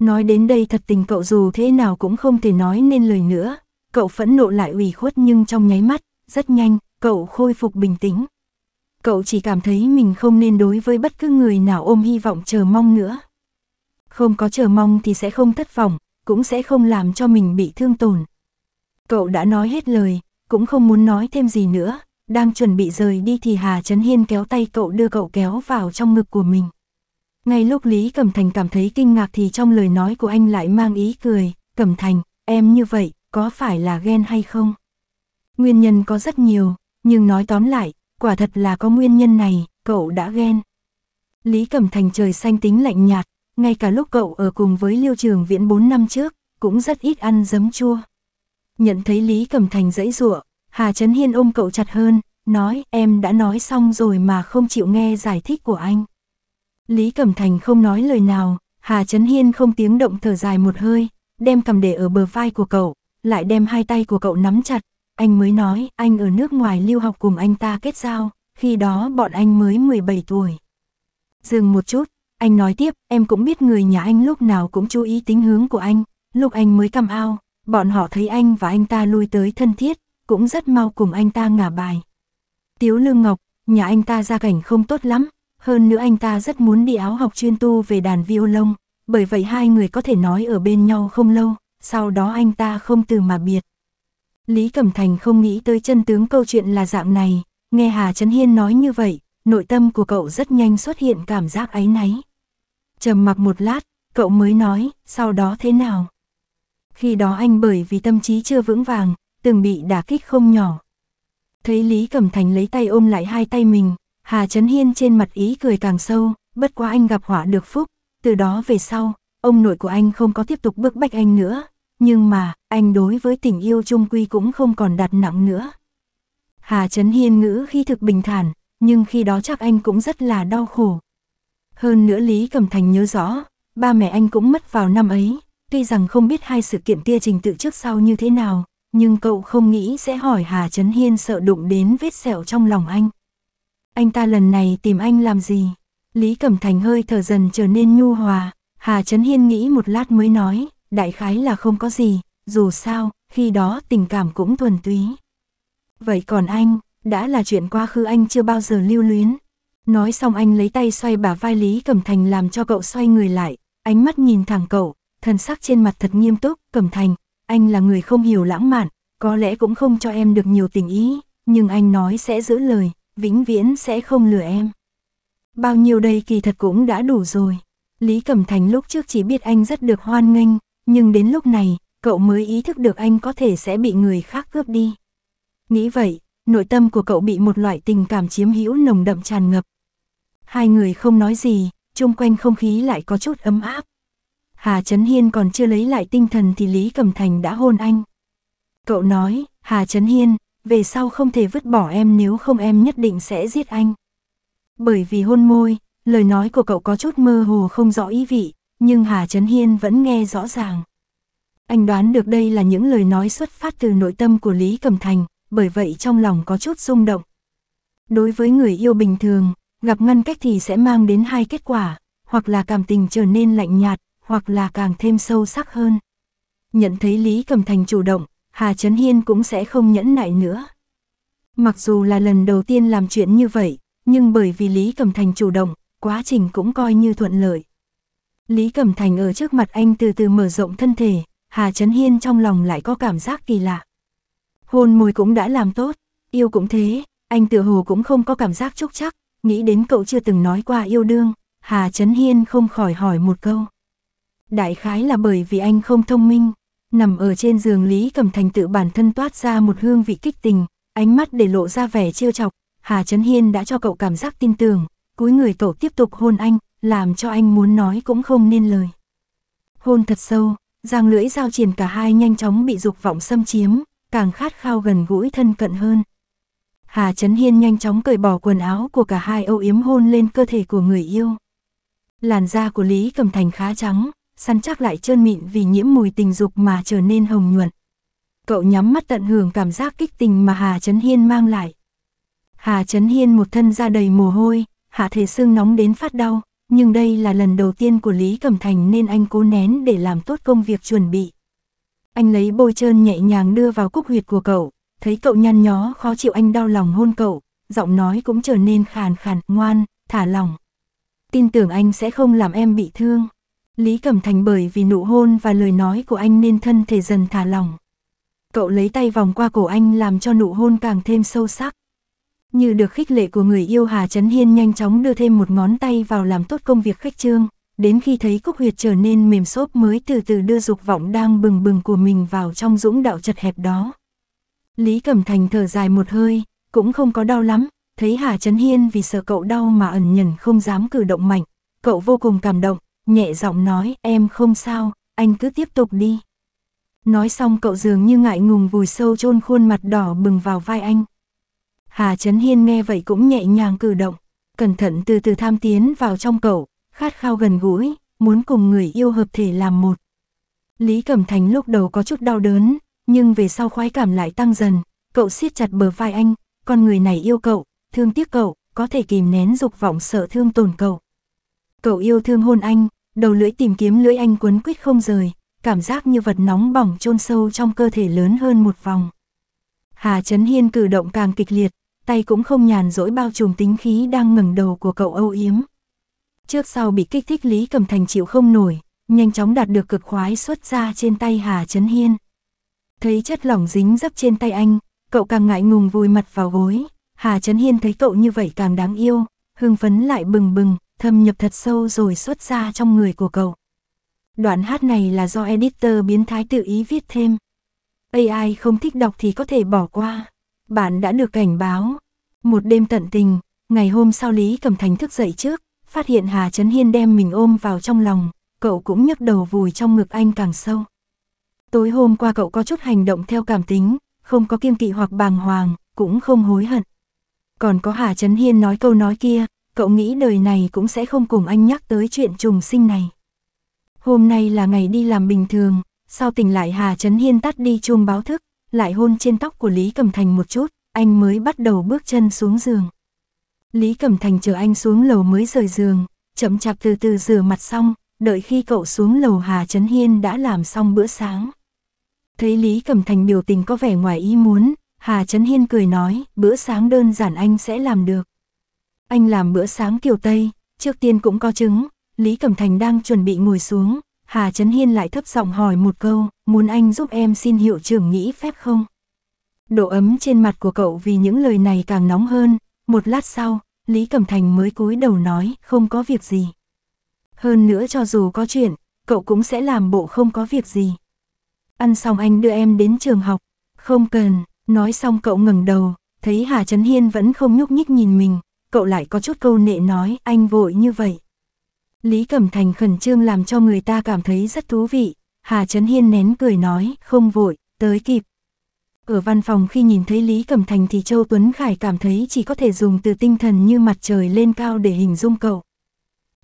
Nói đến đây thật tình cậu dù thế nào cũng không thể nói nên lời nữa, cậu phẫn nộ lại ủy khuất nhưng trong nháy mắt, rất nhanh, cậu khôi phục bình tĩnh, cậu chỉ cảm thấy mình không nên đối với bất cứ người nào ôm hy vọng chờ mong nữa. Không có chờ mong thì sẽ không thất vọng, cũng sẽ không làm cho mình bị thương tổn. Cậu đã nói hết lời, cũng không muốn nói thêm gì nữa, đang chuẩn bị rời đi thì Hà Trấn Hiên kéo tay cậu đưa cậu kéo vào trong ngực của mình. Ngay lúc Lý Cẩm Thành cảm thấy kinh ngạc thì trong lời nói của anh lại mang ý cười, Cẩm Thành, em như vậy, có phải là ghen hay không? Nguyên nhân có rất nhiều, nhưng nói tóm lại, quả thật là có nguyên nhân này, cậu đã ghen. Lý Cẩm Thành trời xanh tính lạnh nhạt, ngay cả lúc cậu ở cùng với Liêu Trường Viễn 4 năm trước, cũng rất ít ăn giấm chua. Nhận thấy Lý Cẩm Thành dãy rụa, Hà Trấn Hiên ôm cậu chặt hơn, nói em đã nói xong rồi mà không chịu nghe giải thích của anh. Lý Cẩm Thành không nói lời nào, Hà Trấn Hiên không tiếng động thở dài một hơi, đem cầm để ở bờ vai của cậu, lại đem hai tay của cậu nắm chặt, anh mới nói, anh ở nước ngoài lưu học cùng anh ta kết giao, khi đó bọn anh mới 17 tuổi. Dừng một chút, anh nói tiếp, em cũng biết người nhà anh lúc nào cũng chú ý tính hướng của anh, lúc anh mới cầm ao, bọn họ thấy anh và anh ta lui tới thân thiết, cũng rất mau cùng anh ta ngả bài. Tiếu Lương Ngọc, nhà anh ta gia cảnh không tốt lắm, hơn nữa anh ta rất muốn đi áo học chuyên tu về đàn violon, bởi vậy hai người có thể nói ở bên nhau không lâu, sau đó anh ta không từ mà biệt. Lý Cẩm Thành không nghĩ tới chân tướng câu chuyện là dạng này, nghe Hà Trấn Hiên nói như vậy, nội tâm của cậu rất nhanh xuất hiện cảm giác áy náy. trầm mặc một lát, cậu mới nói, sau đó thế nào? Khi đó anh bởi vì tâm trí chưa vững vàng, từng bị đả kích không nhỏ. Thấy Lý Cẩm Thành lấy tay ôm lại hai tay mình, Hà Trấn Hiên trên mặt ý cười càng sâu, bất quá anh gặp họa được phúc, từ đó về sau, ông nội của anh không có tiếp tục bức bách anh nữa, nhưng mà, anh đối với tình yêu chung quy cũng không còn đặt nặng nữa. Hà Trấn Hiên ngữ khi thực bình thản, nhưng khi đó chắc anh cũng rất là đau khổ. Hơn nữa Lý Cẩm Thành nhớ rõ, ba mẹ anh cũng mất vào năm ấy, tuy rằng không biết hai sự kiện tia trình tự trước sau như thế nào, nhưng cậu không nghĩ sẽ hỏi Hà Trấn Hiên sợ đụng đến vết sẹo trong lòng anh. Anh ta lần này tìm anh làm gì? Lý Cẩm Thành hơi thở dần trở nên nhu hòa, Hà Trấn Hiên nghĩ một lát mới nói, đại khái là không có gì, dù sao, khi đó tình cảm cũng thuần túy. Vậy còn anh, đã là chuyện quá khứ anh chưa bao giờ lưu luyến. Nói xong anh lấy tay xoay bả vai Lý Cẩm Thành làm cho cậu xoay người lại, ánh mắt nhìn thẳng cậu, thần sắc trên mặt thật nghiêm túc, Cẩm Thành, anh là người không hiểu lãng mạn, có lẽ cũng không cho em được nhiều tình ý, nhưng anh nói sẽ giữ lời, vĩnh viễn sẽ không lừa em. Bao nhiêu đây kỳ thật cũng đã đủ rồi. Lý Cẩm Thành lúc trước chỉ biết anh rất được hoan nghênh, nhưng đến lúc này, cậu mới ý thức được anh có thể sẽ bị người khác cướp đi. Nghĩ vậy, nội tâm của cậu bị một loại tình cảm chiếm hữu nồng đậm tràn ngập. Hai người không nói gì, chung quanh không khí lại có chút ấm áp. Hà Trấn Hiên còn chưa lấy lại tinh thần thì Lý Cẩm Thành đã hôn anh. Cậu nói, Hà Trấn Hiên, về sau không thể vứt bỏ em nếu không em nhất định sẽ giết anh. Bởi vì hôn môi, lời nói của cậu có chút mơ hồ không rõ ý vị, nhưng Hà Trấn Hiên vẫn nghe rõ ràng. Anh đoán được đây là những lời nói xuất phát từ nội tâm của Lý Cẩm Thành, bởi vậy trong lòng có chút rung động. Đối với người yêu bình thường, gặp ngăn cách thì sẽ mang đến hai kết quả, hoặc là cảm tình trở nên lạnh nhạt, hoặc là càng thêm sâu sắc hơn. Nhận thấy Lý Cẩm Thành chủ động, Hà Trấn Hiên cũng sẽ không nhẫn nại nữa. Mặc dù là lần đầu tiên làm chuyện như vậy, nhưng bởi vì Lý Cẩm Thành chủ động, quá trình cũng coi như thuận lợi. Lý Cẩm Thành ở trước mặt anh từ từ mở rộng thân thể, Hà Trấn Hiên trong lòng lại có cảm giác kỳ lạ. Hôn môi cũng đã làm tốt, yêu cũng thế, anh tự hồ cũng không có cảm giác chúc chắc, nghĩ đến cậu chưa từng nói qua yêu đương, Hà Trấn Hiên không khỏi hỏi một câu. Đại khái là bởi vì anh không thông minh, nằm ở trên giường Lý Cẩm Thành tự bản thân toát ra một hương vị kích tình, ánh mắt để lộ ra vẻ trêu chọc, Hà Trấn Hiên đã cho cậu cảm giác tin tưởng, cúi người tổ tiếp tục hôn anh, làm cho anh muốn nói cũng không nên lời. Hôn thật sâu, giang lưỡi giao triển cả hai nhanh chóng bị dục vọng xâm chiếm, càng khát khao gần gũi thân cận hơn. Hà Trấn Hiên nhanh chóng cởi bỏ quần áo của cả hai âu yếm hôn lên cơ thể của người yêu. Làn da của Lý Cầm Thành khá trắng, săn chắc lại trơn mịn vì nhiễm mùi tình dục mà trở nên hồng nhuận. Cậu nhắm mắt tận hưởng cảm giác kích tình mà Hà Trấn Hiên mang lại. Hà Trấn Hiên một thân da đầy mồ hôi, hạ thể xương nóng đến phát đau, nhưng đây là lần đầu tiên của Lý Cẩm Thành nên anh cố nén để làm tốt công việc chuẩn bị. Anh lấy bôi trơn nhẹ nhàng đưa vào cúc huyệt của cậu, thấy cậu nhăn nhó khó chịu anh đau lòng hôn cậu, giọng nói cũng trở nên khàn khàn, ngoan, thả lòng. Tin tưởng anh sẽ không làm em bị thương. Lý Cẩm Thành bởi vì nụ hôn và lời nói của anh nên thân thể dần thả lòng. Cậu lấy tay vòng qua cổ anh làm cho nụ hôn càng thêm sâu sắc. Như được khích lệ của người yêu Hà Trấn Hiên nhanh chóng đưa thêm một ngón tay vào làm tốt công việc khách trương, đến khi thấy Cúc Huyệt trở nên mềm xốp mới từ từ đưa dục vọng đang bừng bừng của mình vào trong dũng đạo chật hẹp đó. Lý Cẩm Thành thở dài một hơi, cũng không có đau lắm, thấy Hà Trấn Hiên vì sợ cậu đau mà ẩn nhẫn không dám cử động mạnh, cậu vô cùng cảm động, nhẹ giọng nói em không sao, anh cứ tiếp tục đi. Nói xong cậu dường như ngại ngùng vùi sâu chôn khuôn mặt đỏ bừng vào vai anh. Hà Trấn Hiên nghe vậy cũng nhẹ nhàng cử động, cẩn thận từ từ tham tiến vào trong cậu, khát khao gần gũi, muốn cùng người yêu hợp thể làm một. Lý Cẩm Thành lúc đầu có chút đau đớn, nhưng về sau khoái cảm lại tăng dần, cậu siết chặt bờ vai anh, con người này yêu cậu, thương tiếc cậu, có thể kìm nén dục vọng sợ thương tổn cậu. Cậu yêu thương hôn anh, đầu lưỡi tìm kiếm lưỡi anh quấn quýt không rời, cảm giác như vật nóng bỏng chôn sâu trong cơ thể lớn hơn một vòng. Hà Trấn Hiên cử động càng kịch liệt, tay cũng không nhàn rỗi bao trùm tính khí đang ngẩng đầu của cậu âu yếm. Trước sau bị kích thích Lý Cầm Thành chịu không nổi, nhanh chóng đạt được cực khoái xuất ra trên tay Hà Trấn Hiên. Thấy chất lỏng dính dấp trên tay anh, cậu càng ngại ngùng vùi mặt vào gối, Hà Trấn Hiên thấy cậu như vậy càng đáng yêu, hưng phấn lại bừng bừng, thâm nhập thật sâu rồi xuất ra trong người của cậu. Đoạn hát này là do editor biến thái tự ý viết thêm. AI không thích đọc thì có thể bỏ qua bạn đã được cảnh báo. Một đêm tận tình, ngày hôm sau Lý Cẩm Thành thức dậy trước, phát hiện Hà Trấn Hiên đem mình ôm vào trong lòng, cậu cũng nhấc đầu vùi trong ngực anh càng sâu. Tối hôm qua cậu có chút hành động theo cảm tính, không có kiêng kỵ hoặc bàng hoàng, cũng không hối hận. Còn có Hà Trấn Hiên nói câu nói kia, cậu nghĩ đời này cũng sẽ không cùng anh nhắc tới chuyện trùng sinh này. Hôm nay là ngày đi làm bình thường, sau tỉnh lại Hà Trấn Hiên tắt đi chuông báo thức, lại hôn trên tóc của Lý Cẩm Thành một chút, anh mới bắt đầu bước chân xuống giường. Lý Cẩm Thành chờ anh xuống lầu mới rời giường, chậm chạp từ từ rửa mặt xong, đợi khi cậu xuống lầu Hà Trấn Hiên đã làm xong bữa sáng. Thấy Lý Cẩm Thành biểu tình có vẻ ngoài ý muốn, Hà Trấn Hiên cười nói, bữa sáng đơn giản anh sẽ làm được. Anh làm bữa sáng kiểu Tây, trước tiên cũng có trứng, Lý Cẩm Thành đang chuẩn bị ngồi xuống, Hà Trấn Hiên lại thấp giọng hỏi một câu, muốn anh giúp em xin hiệu trưởng nghĩ phép không? Độ ấm trên mặt của cậu vì những lời này càng nóng hơn, một lát sau, Lý Cẩm Thành mới cúi đầu nói không có việc gì. Hơn nữa cho dù có chuyện, cậu cũng sẽ làm bộ không có việc gì. Ăn xong anh đưa em đến trường học, không cần, nói xong cậu ngẩng đầu, thấy Hà Trấn Hiên vẫn không nhúc nhích nhìn mình, cậu lại có chút câu nệ nói anh vội như vậy. Lý Cẩm Thành khẩn trương làm cho người ta cảm thấy rất thú vị. Hà Trấn Hiên nén cười nói, không vội, tới kịp. Ở văn phòng khi nhìn thấy Lý Cẩm Thành thì Châu Tuấn Khải cảm thấy chỉ có thể dùng từ tinh thần như mặt trời lên cao để hình dung cậu.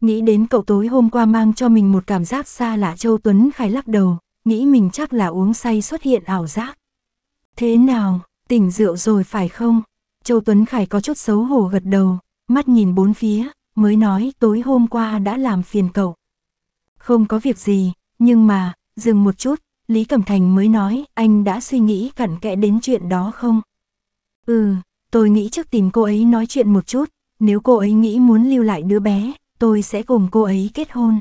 Nghĩ đến cậu tối hôm qua mang cho mình một cảm giác xa lạ Châu Tuấn Khải lắc đầu, nghĩ mình chắc là uống say xuất hiện ảo giác. Thế nào, tỉnh rượu rồi phải không? Châu Tuấn Khải có chút xấu hổ gật đầu, mắt nhìn bốn phía, mới nói tối hôm qua đã làm phiền cậu. Không có việc gì, nhưng mà, dừng một chút, Lý Cẩm Thành mới nói anh đã suy nghĩ cẩn kẽ đến chuyện đó không? Ừ, tôi nghĩ trước tìm cô ấy nói chuyện một chút, nếu cô ấy nghĩ muốn lưu lại đứa bé, tôi sẽ cùng cô ấy kết hôn.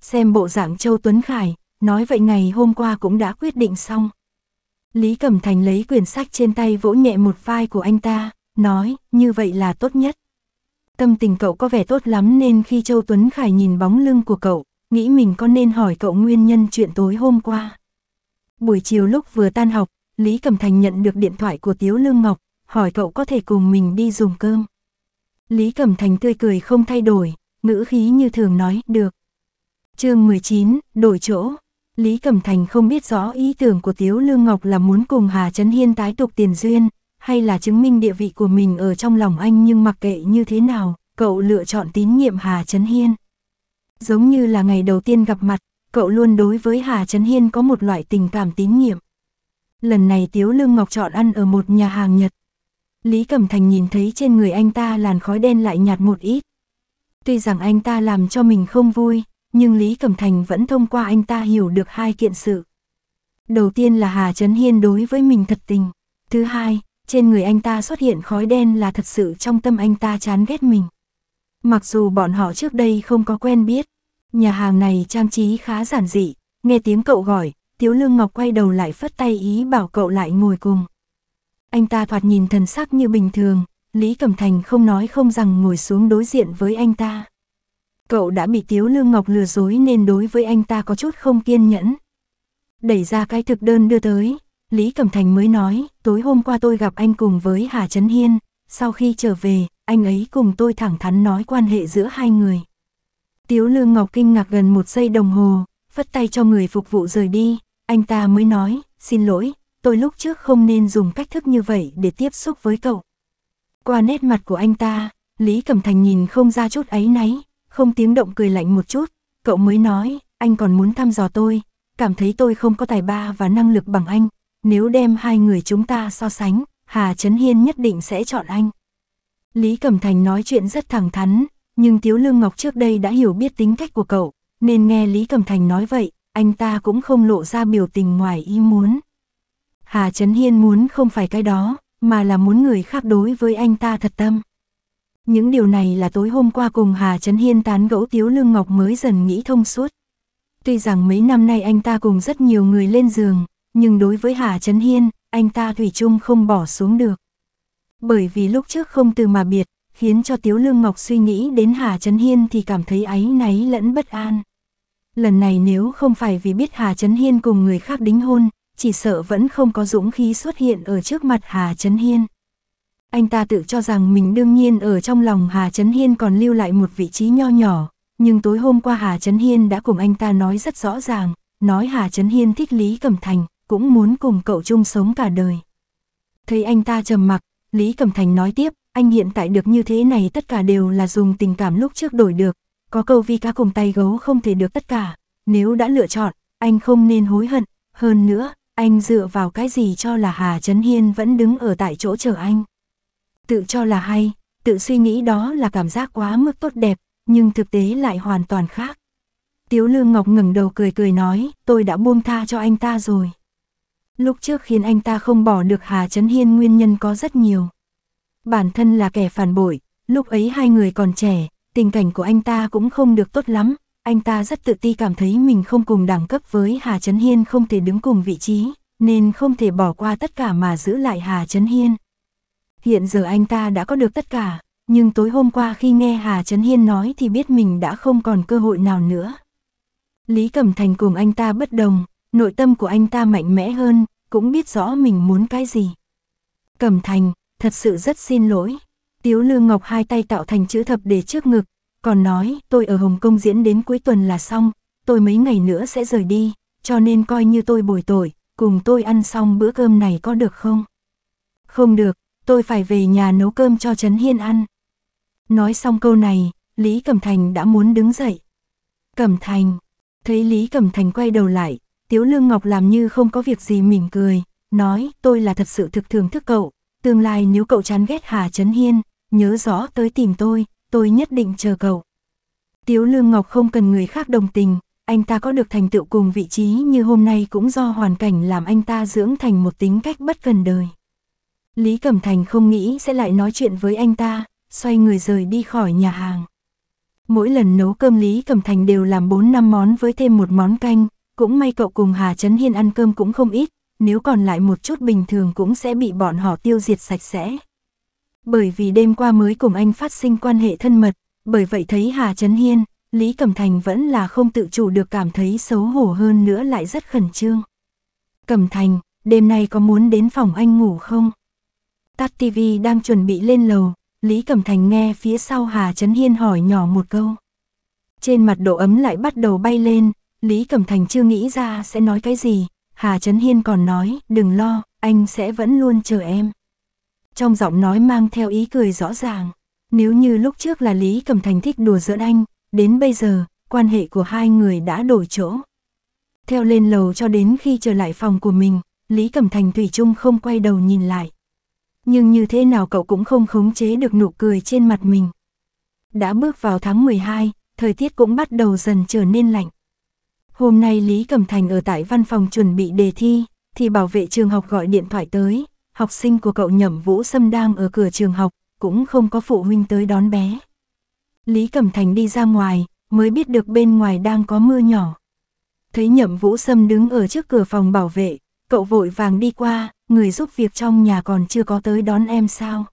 Xem bộ dạng Châu Tuấn Khải, nói vậy ngày hôm qua cũng đã quyết định xong. Lý Cẩm Thành lấy quyển sách trên tay vỗ nhẹ một vai của anh ta, nói, như vậy là tốt nhất. Tâm tình cậu có vẻ tốt lắm nên khi Châu Tuấn Khải nhìn bóng lưng của cậu, nghĩ mình có nên hỏi cậu nguyên nhân chuyện tối hôm qua. Buổi chiều lúc vừa tan học, Lý Cẩm Thành nhận được điện thoại của Tiếu Lương Ngọc, hỏi cậu có thể cùng mình đi dùng cơm. Lý Cẩm Thành tươi cười không thay đổi, ngữ khí như thường nói, được. chương 19, đổi chỗ. Lý Cẩm Thành không biết rõ ý tưởng của Tiếu Lương Ngọc là muốn cùng Hà Trấn Hiên tái tục tiền duyên, hay là chứng minh địa vị của mình ở trong lòng anh nhưng mặc kệ như thế nào, cậu lựa chọn tín nhiệm Hà Trấn Hiên. Giống như là ngày đầu tiên gặp mặt, cậu luôn đối với Hà Trấn Hiên có một loại tình cảm tín nhiệm. Lần này Tiếu Lương Ngọc chọn ăn ở một nhà hàng Nhật. Lý Cẩm Thành nhìn thấy trên người anh ta làn khói đen lại nhạt một ít. Tuy rằng anh ta làm cho mình không vui, nhưng Lý Cẩm Thành vẫn thông qua anh ta hiểu được hai kiện sự. Đầu tiên là Hà Trấn Hiên đối với mình thật tình. Thứ hai, trên người anh ta xuất hiện khói đen là thật sự trong tâm anh ta chán ghét mình. Mặc dù bọn họ trước đây không có quen biết, nhà hàng này trang trí khá giản dị, nghe tiếng cậu gọi, Tiếu Lương Ngọc quay đầu lại phất tay ý bảo cậu lại ngồi cùng. Anh ta thoạt nhìn thần sắc như bình thường, Lý Cẩm Thành không nói không rằng ngồi xuống đối diện với anh ta. Cậu đã bị Tiếu Lương Ngọc lừa dối nên đối với anh ta có chút không kiên nhẫn. Đẩy ra cái thực đơn đưa tới, Lý Cẩm Thành mới nói, tối hôm qua tôi gặp anh cùng với Hà Trấn Hiên, sau khi trở về, anh ấy cùng tôi thẳng thắn nói quan hệ giữa hai người. Tiếu Lương Ngọc kinh ngạc gần một giây đồng hồ, phất tay cho người phục vụ rời đi, anh ta mới nói, xin lỗi, tôi lúc trước không nên dùng cách thức như vậy để tiếp xúc với cậu. Qua nét mặt của anh ta, Lý Cẩm Thành nhìn không ra chút ấy náy, không tiếng động cười lạnh một chút, cậu mới nói, anh còn muốn thăm dò tôi, cảm thấy tôi không có tài ba và năng lực bằng anh, nếu đem hai người chúng ta so sánh, Hà Trấn Hiên nhất định sẽ chọn anh. Lý Cẩm Thành nói chuyện rất thẳng thắn, nhưng Tiếu Lương Ngọc trước đây đã hiểu biết tính cách của cậu, nên nghe Lý Cẩm Thành nói vậy, anh ta cũng không lộ ra biểu tình ngoài ý muốn. Hà Trấn Hiên muốn không phải cái đó, mà là muốn người khác đối với anh ta thật tâm. Những điều này là tối hôm qua cùng Hà Trấn Hiên tán gẫu Tiếu Lương Ngọc mới dần nghĩ thông suốt. Tuy rằng mấy năm nay anh ta cùng rất nhiều người lên giường, nhưng đối với Hà Trấn Hiên, anh ta Thủy chung không bỏ xuống được. Bởi vì lúc trước không từ mà biệt, khiến cho Tiếu Lương Ngọc suy nghĩ đến Hà Trấn Hiên thì cảm thấy áy náy lẫn bất an. Lần này nếu không phải vì biết Hà Trấn Hiên cùng người khác đính hôn, chỉ sợ vẫn không có dũng khí xuất hiện ở trước mặt Hà Trấn Hiên. Anh ta tự cho rằng mình đương nhiên ở trong lòng Hà Trấn Hiên còn lưu lại một vị trí nho nhỏ, nhưng tối hôm qua Hà Trấn Hiên đã cùng anh ta nói rất rõ ràng, nói Hà Trấn Hiên thích Lý Cẩm Thành, cũng muốn cùng cậu chung sống cả đời. Thấy anh ta trầm mặc, Lý Cẩm Thành nói tiếp, anh hiện tại được như thế này tất cả đều là dùng tình cảm lúc trước đổi được, có câu vi ca cùng tay gấu không thể được tất cả, nếu đã lựa chọn, anh không nên hối hận, hơn nữa, anh dựa vào cái gì cho là Hà Trấn Hiên vẫn đứng ở tại chỗ chờ anh. Tự cho là hay, tự suy nghĩ đó là cảm giác quá mức tốt đẹp, nhưng thực tế lại hoàn toàn khác. Tiếu Lương Ngọc ngẩng đầu cười cười nói, tôi đã buông tha cho anh ta rồi. Lúc trước khiến anh ta không bỏ được Hà Trấn Hiên nguyên nhân có rất nhiều. Bản thân là kẻ phản bội, lúc ấy hai người còn trẻ, tình cảnh của anh ta cũng không được tốt lắm, anh ta rất tự ti cảm thấy mình không cùng đẳng cấp với Hà Trấn Hiên không thể đứng cùng vị trí, nên không thể bỏ qua tất cả mà giữ lại Hà Trấn Hiên. Hiện giờ anh ta đã có được tất cả, nhưng tối hôm qua khi nghe Hà Trấn Hiên nói thì biết mình đã không còn cơ hội nào nữa. Lý Cẩm Thành cùng anh ta bất đồng, nội tâm của anh ta mạnh mẽ hơn, cũng biết rõ mình muốn cái gì. Cẩm thành, thật sự rất xin lỗi. Tiếu Lương Ngọc hai tay tạo thành chữ thập để trước ngực, còn nói tôi ở Hồng Kông diễn đến cuối tuần là xong, tôi mấy ngày nữa sẽ rời đi, cho nên coi như tôi bồi tội, cùng tôi ăn xong bữa cơm này có được không? Không được, tôi phải về nhà nấu cơm cho Trấn Hiên ăn. Nói xong câu này, Lý Cẩm Thành đã muốn đứng dậy. Cẩm Thành, thấy Lý Cẩm Thành quay đầu lại, Tiếu Lương Ngọc làm như không có việc gì mỉm cười, nói tôi là thật sự thực thường thức cậu, tương lai nếu cậu chán ghét Hà Trấn Hiên, nhớ rõ tới tìm tôi, tôi nhất định chờ cậu. Tiếu Lương Ngọc không cần người khác đồng tình, anh ta có được thành tựu cùng vị trí như hôm nay cũng do hoàn cảnh làm anh ta dưỡng thành một tính cách bất cần đời. Lý Cẩm Thành không nghĩ sẽ lại nói chuyện với anh ta, xoay người rời đi khỏi nhà hàng. Mỗi lần nấu cơm Lý Cẩm Thành đều làm 4 năm món với thêm một món canh, cũng may cậu cùng Hà Trấn Hiên ăn cơm cũng không ít, nếu còn lại một chút bình thường cũng sẽ bị bọn họ tiêu diệt sạch sẽ. Bởi vì đêm qua mới cùng anh phát sinh quan hệ thân mật, bởi vậy thấy Hà Trấn Hiên, Lý Cẩm Thành vẫn là không tự chủ được cảm thấy xấu hổ hơn nữa lại rất khẩn trương. Cẩm Thành, đêm nay có muốn đến phòng anh ngủ không? Tắt TV đang chuẩn bị lên lầu, Lý Cẩm Thành nghe phía sau Hà Trấn Hiên hỏi nhỏ một câu. Trên mặt độ ấm lại bắt đầu bay lên, Lý Cẩm Thành chưa nghĩ ra sẽ nói cái gì, Hà Trấn Hiên còn nói, đừng lo, anh sẽ vẫn luôn chờ em. Trong giọng nói mang theo ý cười rõ ràng, nếu như lúc trước là Lý Cẩm Thành thích đùa giỡn anh, đến bây giờ, quan hệ của hai người đã đổi chỗ. Theo lên lầu cho đến khi trở lại phòng của mình, Lý Cẩm Thành Thủy chung không quay đầu nhìn lại. Nhưng như thế nào cậu cũng không khống chế được nụ cười trên mặt mình. Đã bước vào tháng 12, thời tiết cũng bắt đầu dần trở nên lạnh. Hôm nay Lý Cẩm Thành ở tại văn phòng chuẩn bị đề thi, thì bảo vệ trường học gọi điện thoại tới, học sinh của cậu nhậm Vũ Sâm đang ở cửa trường học, cũng không có phụ huynh tới đón bé. Lý Cẩm Thành đi ra ngoài, mới biết được bên ngoài đang có mưa nhỏ. Thấy nhậm Vũ Sâm đứng ở trước cửa phòng bảo vệ, cậu vội vàng đi qua, người giúp việc trong nhà còn chưa có tới đón em sao.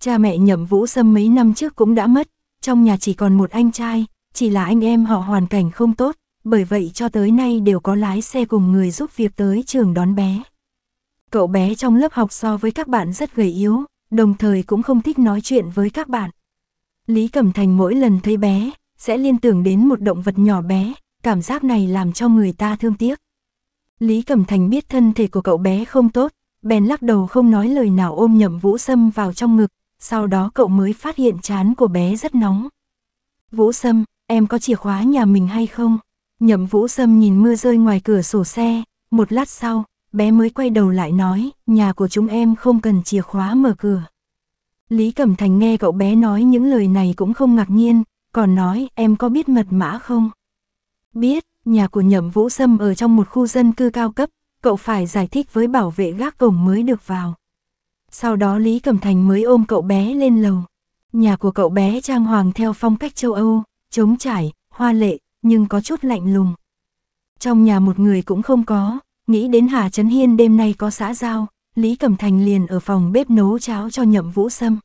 Cha mẹ nhậm Vũ Sâm mấy năm trước cũng đã mất, trong nhà chỉ còn một anh trai, chỉ là anh em họ hoàn cảnh không tốt, bởi vậy cho tới nay đều có lái xe cùng người giúp việc tới trường đón bé. Cậu bé trong lớp học so với các bạn rất gầy yếu, đồng thời cũng không thích nói chuyện với các bạn. Lý Cẩm Thành mỗi lần thấy bé, sẽ liên tưởng đến một động vật nhỏ bé, cảm giác này làm cho người ta thương tiếc. Lý Cẩm Thành biết thân thể của cậu bé không tốt, bèn lắc đầu không nói lời nào ôm nhậm Vũ Sâm vào trong ngực, sau đó cậu mới phát hiện chán của bé rất nóng. Vũ Sâm, em có chìa khóa nhà mình hay không? Nhậm Vũ Sâm nhìn mưa rơi ngoài cửa sổ xe, một lát sau, bé mới quay đầu lại nói, nhà của chúng em không cần chìa khóa mở cửa. Lý Cẩm Thành nghe cậu bé nói những lời này cũng không ngạc nhiên, còn nói em có biết mật mã không? Biết, nhà của Nhậm Vũ Sâm ở trong một khu dân cư cao cấp, cậu phải giải thích với bảo vệ gác cổng mới được vào. Sau đó Lý Cẩm Thành mới ôm cậu bé lên lầu. Nhà của cậu bé trang hoàng theo phong cách châu Âu, trống trải, hoa lệ, nhưng có chút lạnh lùng. Trong nhà một người cũng không có, nghĩ đến Hà Trấn Hiên đêm nay có xã giao, Lý Cẩm Thành liền ở phòng bếp nấu cháo cho nhậm vũ sâm.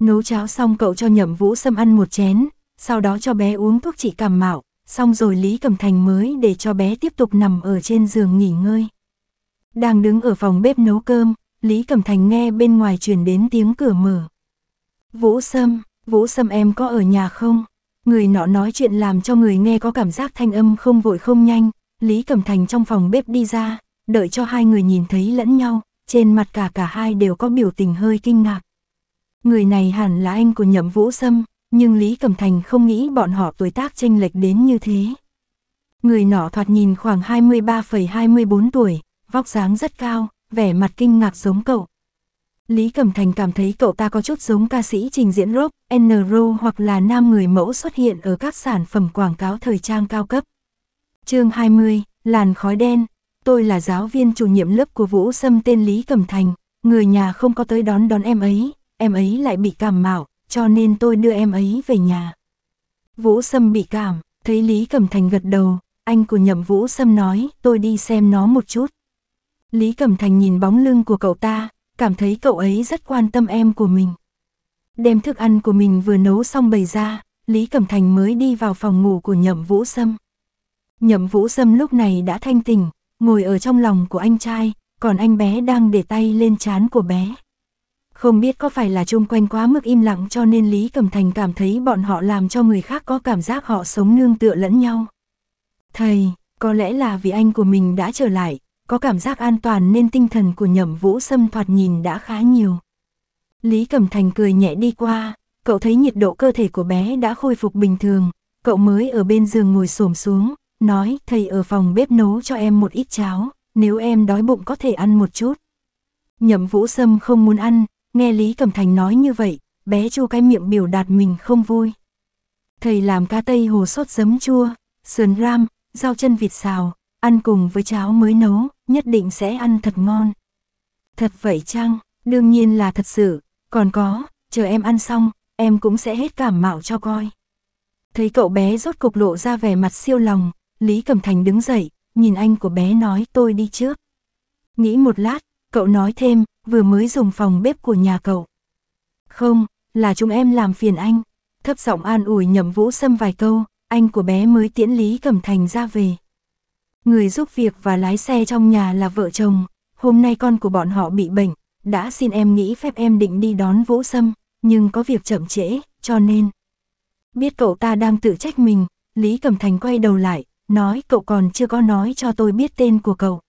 Nấu cháo xong cậu cho nhậm vũ sâm ăn một chén, sau đó cho bé uống thuốc trị cảm mạo, xong rồi Lý Cẩm Thành mới để cho bé tiếp tục nằm ở trên giường nghỉ ngơi. Đang đứng ở phòng bếp nấu cơm, Lý Cẩm Thành nghe bên ngoài truyền đến tiếng cửa mở. Vũ Sâm, Vũ Sâm em có ở nhà không? Người nọ nói chuyện làm cho người nghe có cảm giác thanh âm không vội không nhanh, Lý Cẩm Thành trong phòng bếp đi ra, đợi cho hai người nhìn thấy lẫn nhau, trên mặt cả cả hai đều có biểu tình hơi kinh ngạc. Người này hẳn là anh của nhậm vũ sâm, nhưng Lý Cẩm Thành không nghĩ bọn họ tuổi tác chênh lệch đến như thế. Người nọ thoạt nhìn khoảng 23,24 tuổi, vóc dáng rất cao, vẻ mặt kinh ngạc giống cậu, Lý Cẩm Thành cảm thấy cậu ta có chút giống ca sĩ trình diễn rock, N.R. hoặc là nam người mẫu xuất hiện ở các sản phẩm quảng cáo thời trang cao cấp. chương 20, Làn khói đen, tôi là giáo viên chủ nhiệm lớp của Vũ Sâm tên Lý Cẩm Thành, người nhà không có tới đón đón em ấy, em ấy lại bị cảm mạo, cho nên tôi đưa em ấy về nhà. Vũ Sâm bị cảm, thấy Lý Cẩm Thành gật đầu, anh của nhậm Vũ Sâm nói, tôi đi xem nó một chút. Lý Cẩm Thành nhìn bóng lưng của cậu ta, cảm thấy cậu ấy rất quan tâm em của mình. Đem thức ăn của mình vừa nấu xong bày ra, Lý Cẩm Thành mới đi vào phòng ngủ của Nhậm Vũ Sâm. Nhậm Vũ Sâm lúc này đã thanh tỉnh, ngồi ở trong lòng của anh trai, còn anh bé đang để tay lên chán của bé. Không biết có phải là chung quanh quá mức im lặng cho nên Lý Cẩm Thành cảm thấy bọn họ làm cho người khác có cảm giác họ sống nương tựa lẫn nhau. Thầy, có lẽ là vì anh của mình đã trở lại, có cảm giác an toàn nên tinh thần của nhậm vũ xâm thoạt nhìn đã khá nhiều. Lý Cẩm Thành cười nhẹ đi qua, cậu thấy nhiệt độ cơ thể của bé đã khôi phục bình thường, cậu mới ở bên giường ngồi xổm xuống, nói thầy ở phòng bếp nấu cho em một ít cháo, nếu em đói bụng có thể ăn một chút. Nhậm Vũ xâm không muốn ăn, nghe Lý Cẩm Thành nói như vậy, bé chu cái miệng biểu đạt mình không vui. Thầy làm ca tây hồ sốt giấm chua, sườn ram, rau chân vịt xào, ăn cùng với cháo mới nấu, nhất định sẽ ăn thật ngon. Thật vậy chăng, đương nhiên là thật sự, còn có, chờ em ăn xong, em cũng sẽ hết cảm mạo cho coi. Thấy cậu bé rốt cục lộ ra vẻ mặt siêu lòng, Lý Cẩm Thành đứng dậy, nhìn anh của bé nói tôi đi trước. Nghĩ một lát, cậu nói thêm, vừa mới dùng phòng bếp của nhà cậu. Không, là chúng em làm phiền anh. Thấp giọng an ủi nhậm vũ xâm vài câu, anh của bé mới tiễn Lý Cẩm Thành ra về. Người giúp việc và lái xe trong nhà là vợ chồng, hôm nay con của bọn họ bị bệnh, đã xin em nghĩ phép em định đi đón Vũ Sâm, nhưng có việc chậm trễ, cho nên. Biết cậu ta đang tự trách mình, Lý Cẩm Thành quay đầu lại, nói cậu còn chưa có nói cho tôi biết tên của cậu.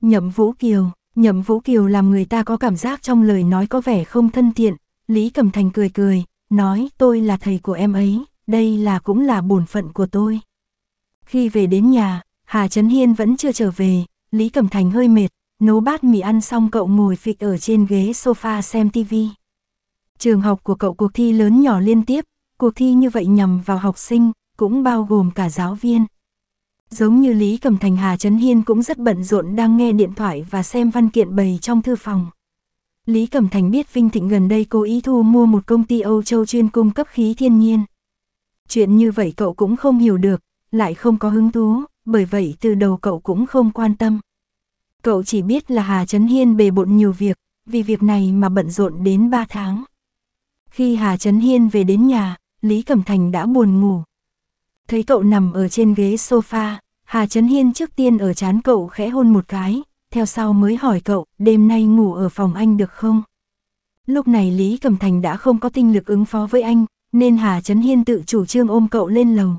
Nhậm Vũ Kiều, Nhậm Vũ Kiều làm người ta có cảm giác trong lời nói có vẻ không thân thiện, Lý Cẩm Thành cười cười, nói tôi là thầy của em ấy, đây là cũng là bổn phận của tôi. Khi về đến nhà, Hà Trấn Hiên vẫn chưa trở về, Lý Cẩm Thành hơi mệt, nấu bát mì ăn xong cậu ngồi phịch ở trên ghế sofa xem tivi. Trường học của cậu cuộc thi lớn nhỏ liên tiếp, cuộc thi như vậy nhằm vào học sinh, cũng bao gồm cả giáo viên. Giống như Lý Cẩm Thành Hà Trấn Hiên cũng rất bận rộn đang nghe điện thoại và xem văn kiện bày trong thư phòng. Lý Cẩm Thành biết Vinh Thịnh gần đây cố ý thu mua một công ty Âu Châu chuyên cung cấp khí thiên nhiên. Chuyện như vậy cậu cũng không hiểu được, lại không có hứng thú, bởi vậy từ đầu cậu cũng không quan tâm. Cậu chỉ biết là Hà Trấn Hiên bề bộn nhiều việc, vì việc này mà bận rộn đến 3 tháng. Khi Hà Trấn Hiên về đến nhà, Lý Cẩm Thành đã buồn ngủ. Thấy cậu nằm ở trên ghế sofa, Hà Trấn Hiên trước tiên ở chán cậu khẽ hôn một cái, theo sau mới hỏi cậu, đêm nay ngủ ở phòng anh được không? Lúc này Lý Cẩm Thành đã không có tinh lực ứng phó với anh, nên Hà Trấn Hiên tự chủ trương ôm cậu lên lầu.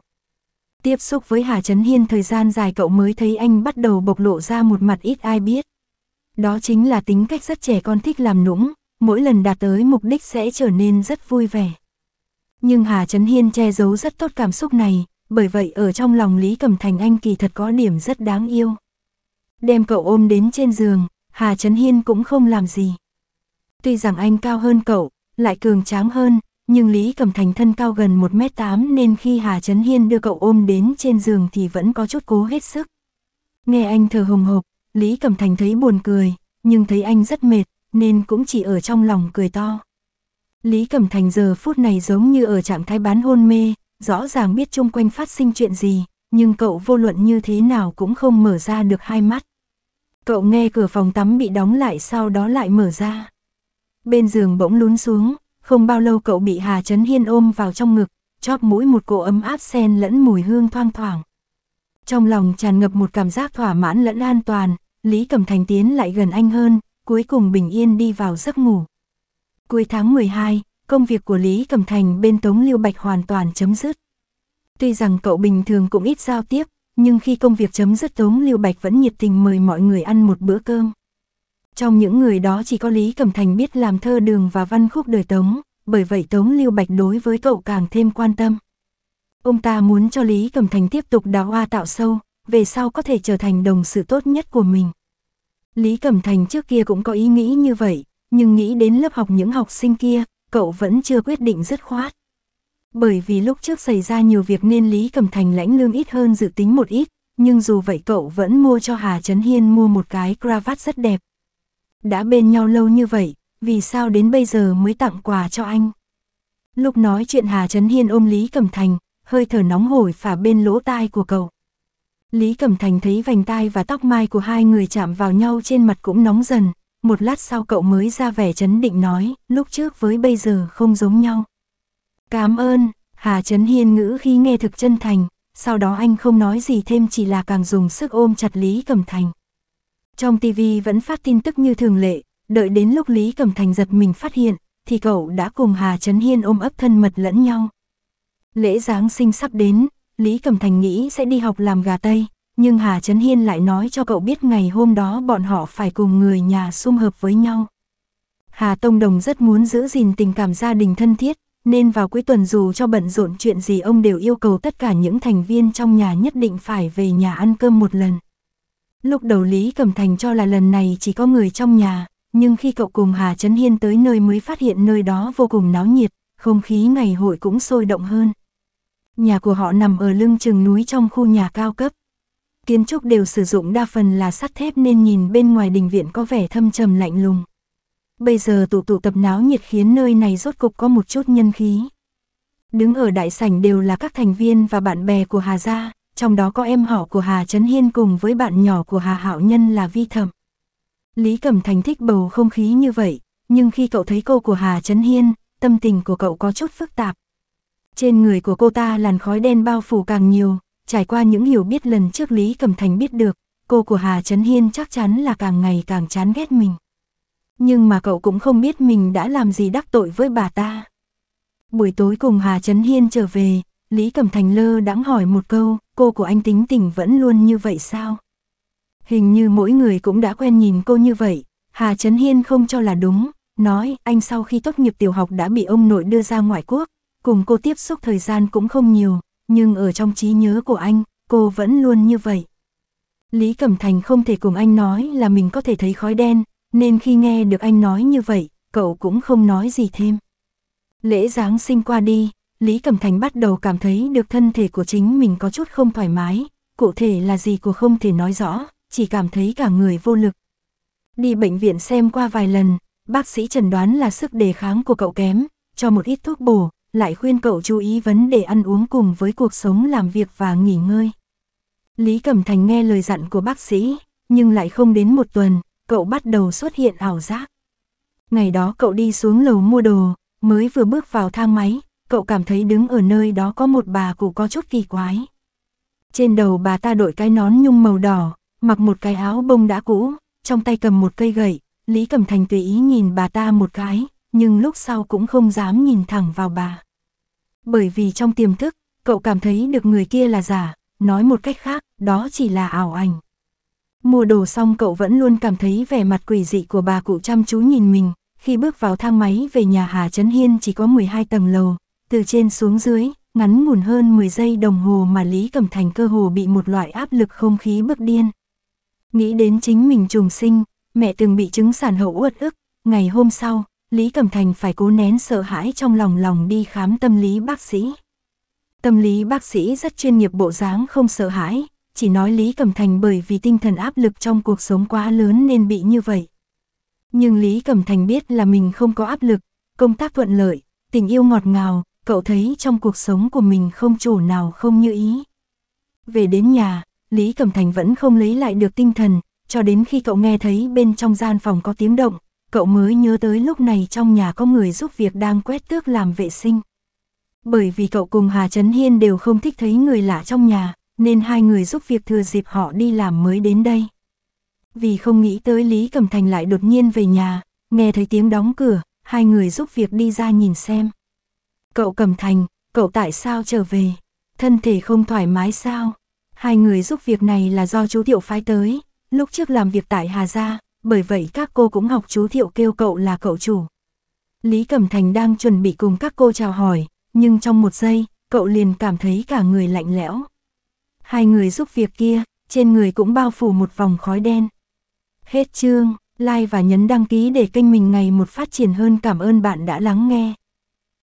Tiếp xúc với Hà Trấn Hiên thời gian dài cậu mới thấy anh bắt đầu bộc lộ ra một mặt ít ai biết. Đó chính là tính cách rất trẻ con thích làm nũng, mỗi lần đạt tới mục đích sẽ trở nên rất vui vẻ. Nhưng Hà Trấn Hiên che giấu rất tốt cảm xúc này, bởi vậy ở trong lòng Lý Cẩm Thành anh kỳ thật có điểm rất đáng yêu. Đem cậu ôm đến trên giường, Hà Trấn Hiên cũng không làm gì. Tuy rằng anh cao hơn cậu, lại cường tráng hơn, nhưng Lý Cẩm Thành thân cao gần 1 mét 8 nên khi Hà Trấn Hiên đưa cậu ôm đến trên giường thì vẫn có chút cố hết sức. Nghe anh thở hồng hộc, Lý Cẩm Thành thấy buồn cười, nhưng thấy anh rất mệt, nên cũng chỉ ở trong lòng cười to. Lý Cẩm Thành giờ phút này giống như ở trạng thái bán hôn mê, rõ ràng biết chung quanh phát sinh chuyện gì, nhưng cậu vô luận như thế nào cũng không mở ra được hai mắt. Cậu nghe cửa phòng tắm bị đóng lại sau đó lại mở ra. Bên giường bỗng lún xuống, không bao lâu cậu bị Hà Trấn Hiên ôm vào trong ngực, chóp mũi một cỗ ấm áp sen lẫn mùi hương thoang thoảng. Trong lòng tràn ngập một cảm giác thỏa mãn lẫn an toàn, Lý Cẩm Thành tiến lại gần anh hơn, cuối cùng bình yên đi vào giấc ngủ. Cuối tháng 12, công việc của Lý Cẩm Thành bên Tống Liêu Bạch hoàn toàn chấm dứt. Tuy rằng cậu bình thường cũng ít giao tiếp, nhưng khi công việc chấm dứt Tống Liêu Bạch vẫn nhiệt tình mời mọi người ăn một bữa cơm. Trong những người đó chỉ có Lý Cẩm Thành biết làm thơ đường và văn khúc đời Tống, bởi vậy Tống Lưu Bạch đối với cậu càng thêm quan tâm. Ông ta muốn cho Lý Cẩm Thành tiếp tục đào hoa tạo sâu, về sau có thể trở thành đồng sự tốt nhất của mình. Lý Cẩm Thành trước kia cũng có ý nghĩ như vậy, nhưng nghĩ đến lớp học những học sinh kia, cậu vẫn chưa quyết định dứt khoát. Bởi vì lúc trước xảy ra nhiều việc nên Lý Cẩm Thành lãnh lương ít hơn dự tính một ít, nhưng dù vậy cậu vẫn mua cho Hà Trấn Hiên mua một cái cravat rất đẹp. Đã bên nhau lâu như vậy, vì sao đến bây giờ mới tặng quà cho anh? Lúc nói chuyện Hà Trấn Hiên ôm Lý Cẩm Thành, hơi thở nóng hổi phả bên lỗ tai của cậu. Lý Cẩm Thành thấy vành tai và tóc mai của hai người chạm vào nhau trên mặt cũng nóng dần, một lát sau cậu mới ra vẻ chấn định nói, lúc trước với bây giờ không giống nhau. Cảm ơn, Hà Trấn Hiên ngữ khi nghe thực chân thành, sau đó anh không nói gì thêm chỉ là càng dùng sức ôm chặt Lý Cẩm Thành. Trong TV vẫn phát tin tức như thường lệ, đợi đến lúc Lý Cẩm Thành giật mình phát hiện, thì cậu đã cùng Hà Trấn Hiên ôm ấp thân mật lẫn nhau. Lễ Giáng sinh sắp đến, Lý Cẩm Thành nghĩ sẽ đi học làm gà Tây, nhưng Hà Trấn Hiên lại nói cho cậu biết ngày hôm đó bọn họ phải cùng người nhà sum hợp với nhau. Hà Tông Đồng rất muốn giữ gìn tình cảm gia đình thân thiết, nên vào cuối tuần dù cho bận rộn chuyện gì ông đều yêu cầu tất cả những thành viên trong nhà nhất định phải về nhà ăn cơm một lần. Lúc đầu Lý Cẩm Thành cho là lần này chỉ có người trong nhà, nhưng khi cậu cùng Hà Trấn Hiên tới nơi mới phát hiện nơi đó vô cùng náo nhiệt, không khí ngày hội cũng sôi động hơn. Nhà của họ nằm ở lưng chừng núi trong khu nhà cao cấp. Kiến trúc đều sử dụng đa phần là sắt thép nên nhìn bên ngoài đình viện có vẻ thâm trầm lạnh lùng. Bây giờ tụ tụ tập náo nhiệt khiến nơi này rốt cục có một chút nhân khí. Đứng ở đại sảnh đều là các thành viên và bạn bè của Hà Gia, trong đó có em họ của Hà Trấn Hiên cùng với bạn nhỏ của Hà Hạo Nhân là Vi Thẩm. Lý Cẩm Thành thích bầu không khí như vậy, nhưng khi cậu thấy cô của Hà Trấn Hiên, tâm tình của cậu có chút phức tạp. Trên người của cô ta làn khói đen bao phủ càng nhiều, trải qua những hiểu biết lần trước Lý Cẩm Thành biết được, cô của Hà Trấn Hiên chắc chắn là càng ngày càng chán ghét mình. Nhưng mà cậu cũng không biết mình đã làm gì đắc tội với bà ta. Buổi tối cùng Hà Trấn Hiên trở về, Lý Cẩm Thành lơ đãng hỏi một câu, cô của anh tính tình vẫn luôn như vậy sao? Hình như mỗi người cũng đã quen nhìn cô như vậy, Hà Trấn Hiên không cho là đúng, nói anh sau khi tốt nghiệp tiểu học đã bị ông nội đưa ra ngoại quốc, cùng cô tiếp xúc thời gian cũng không nhiều, nhưng ở trong trí nhớ của anh, cô vẫn luôn như vậy. Lý Cẩm Thành không thể cùng anh nói là mình có thể thấy khói đen, nên khi nghe được anh nói như vậy, cậu cũng không nói gì thêm. Lễ Giáng sinh qua đi, Lý Cẩm Thành bắt đầu cảm thấy được thân thể của chính mình có chút không thoải mái, cụ thể là gì của không thể nói rõ, chỉ cảm thấy cả người vô lực. Đi bệnh viện xem qua vài lần, bác sĩ chẩn đoán là sức đề kháng của cậu kém, cho một ít thuốc bổ, lại khuyên cậu chú ý vấn đề ăn uống cùng với cuộc sống làm việc và nghỉ ngơi. Lý Cẩm Thành nghe lời dặn của bác sĩ, nhưng lại không đến một tuần, cậu bắt đầu xuất hiện ảo giác. Ngày đó cậu đi xuống lầu mua đồ, mới vừa bước vào thang máy, cậu cảm thấy đứng ở nơi đó có một bà cụ có chút kỳ quái. Trên đầu bà ta đội cái nón nhung màu đỏ, mặc một cái áo bông đã cũ, trong tay cầm một cây gậy, Lý Cẩm Thành tùy ý nhìn bà ta một cái, nhưng lúc sau cũng không dám nhìn thẳng vào bà. Bởi vì trong tiềm thức, cậu cảm thấy được người kia là giả, nói một cách khác, đó chỉ là ảo ảnh. Mua đồ xong cậu vẫn luôn cảm thấy vẻ mặt quỷ dị của bà cụ chăm chú nhìn mình, khi bước vào thang máy về nhà Hà Trấn Hiên chỉ có 12 tầng lầu, từ trên xuống dưới, ngắn ngủn hơn 10 giây đồng hồ mà Lý Cẩm Thành cơ hồ bị một loại áp lực không khí bức điên. Nghĩ đến chính mình trùng sinh, mẹ từng bị chứng sản hậu uất ức, ngày hôm sau, Lý Cẩm Thành phải cố nén sợ hãi trong lòng lòng đi khám tâm lý bác sĩ. Tâm lý bác sĩ rất chuyên nghiệp bộ dáng không sợ hãi, chỉ nói Lý Cẩm Thành bởi vì tinh thần áp lực trong cuộc sống quá lớn nên bị như vậy. Nhưng Lý Cẩm Thành biết là mình không có áp lực, công tác thuận lợi, tình yêu ngọt ngào, cậu thấy trong cuộc sống của mình không chủ nào không như ý. Về đến nhà, Lý Cẩm Thành vẫn không lấy lại được tinh thần, cho đến khi cậu nghe thấy bên trong gian phòng có tiếng động, cậu mới nhớ tới lúc này trong nhà có người giúp việc đang quét tước làm vệ sinh. Bởi vì cậu cùng Hà Trấn Hiên đều không thích thấy người lạ trong nhà, nên hai người giúp việc thừa dịp họ đi làm mới đến đây. Vì không nghĩ tới Lý Cẩm Thành lại đột nhiên về nhà, nghe thấy tiếng đóng cửa, hai người giúp việc đi ra nhìn xem. Cậu Cẩm Thành, cậu tại sao trở về? Thân thể không thoải mái sao? Hai người giúp việc này là do chú Thiệu phái tới, lúc trước làm việc tại Hà Gia, bởi vậy các cô cũng học chú Thiệu kêu cậu là cậu chủ. Lý Cẩm Thành đang chuẩn bị cùng các cô chào hỏi, nhưng trong một giây, cậu liền cảm thấy cả người lạnh lẽo. Hai người giúp việc kia, trên người cũng bao phủ một vòng khói đen. Hết chương, like và nhấn đăng ký để kênh mình ngày một phát triển hơn cảm ơn bạn đã lắng nghe.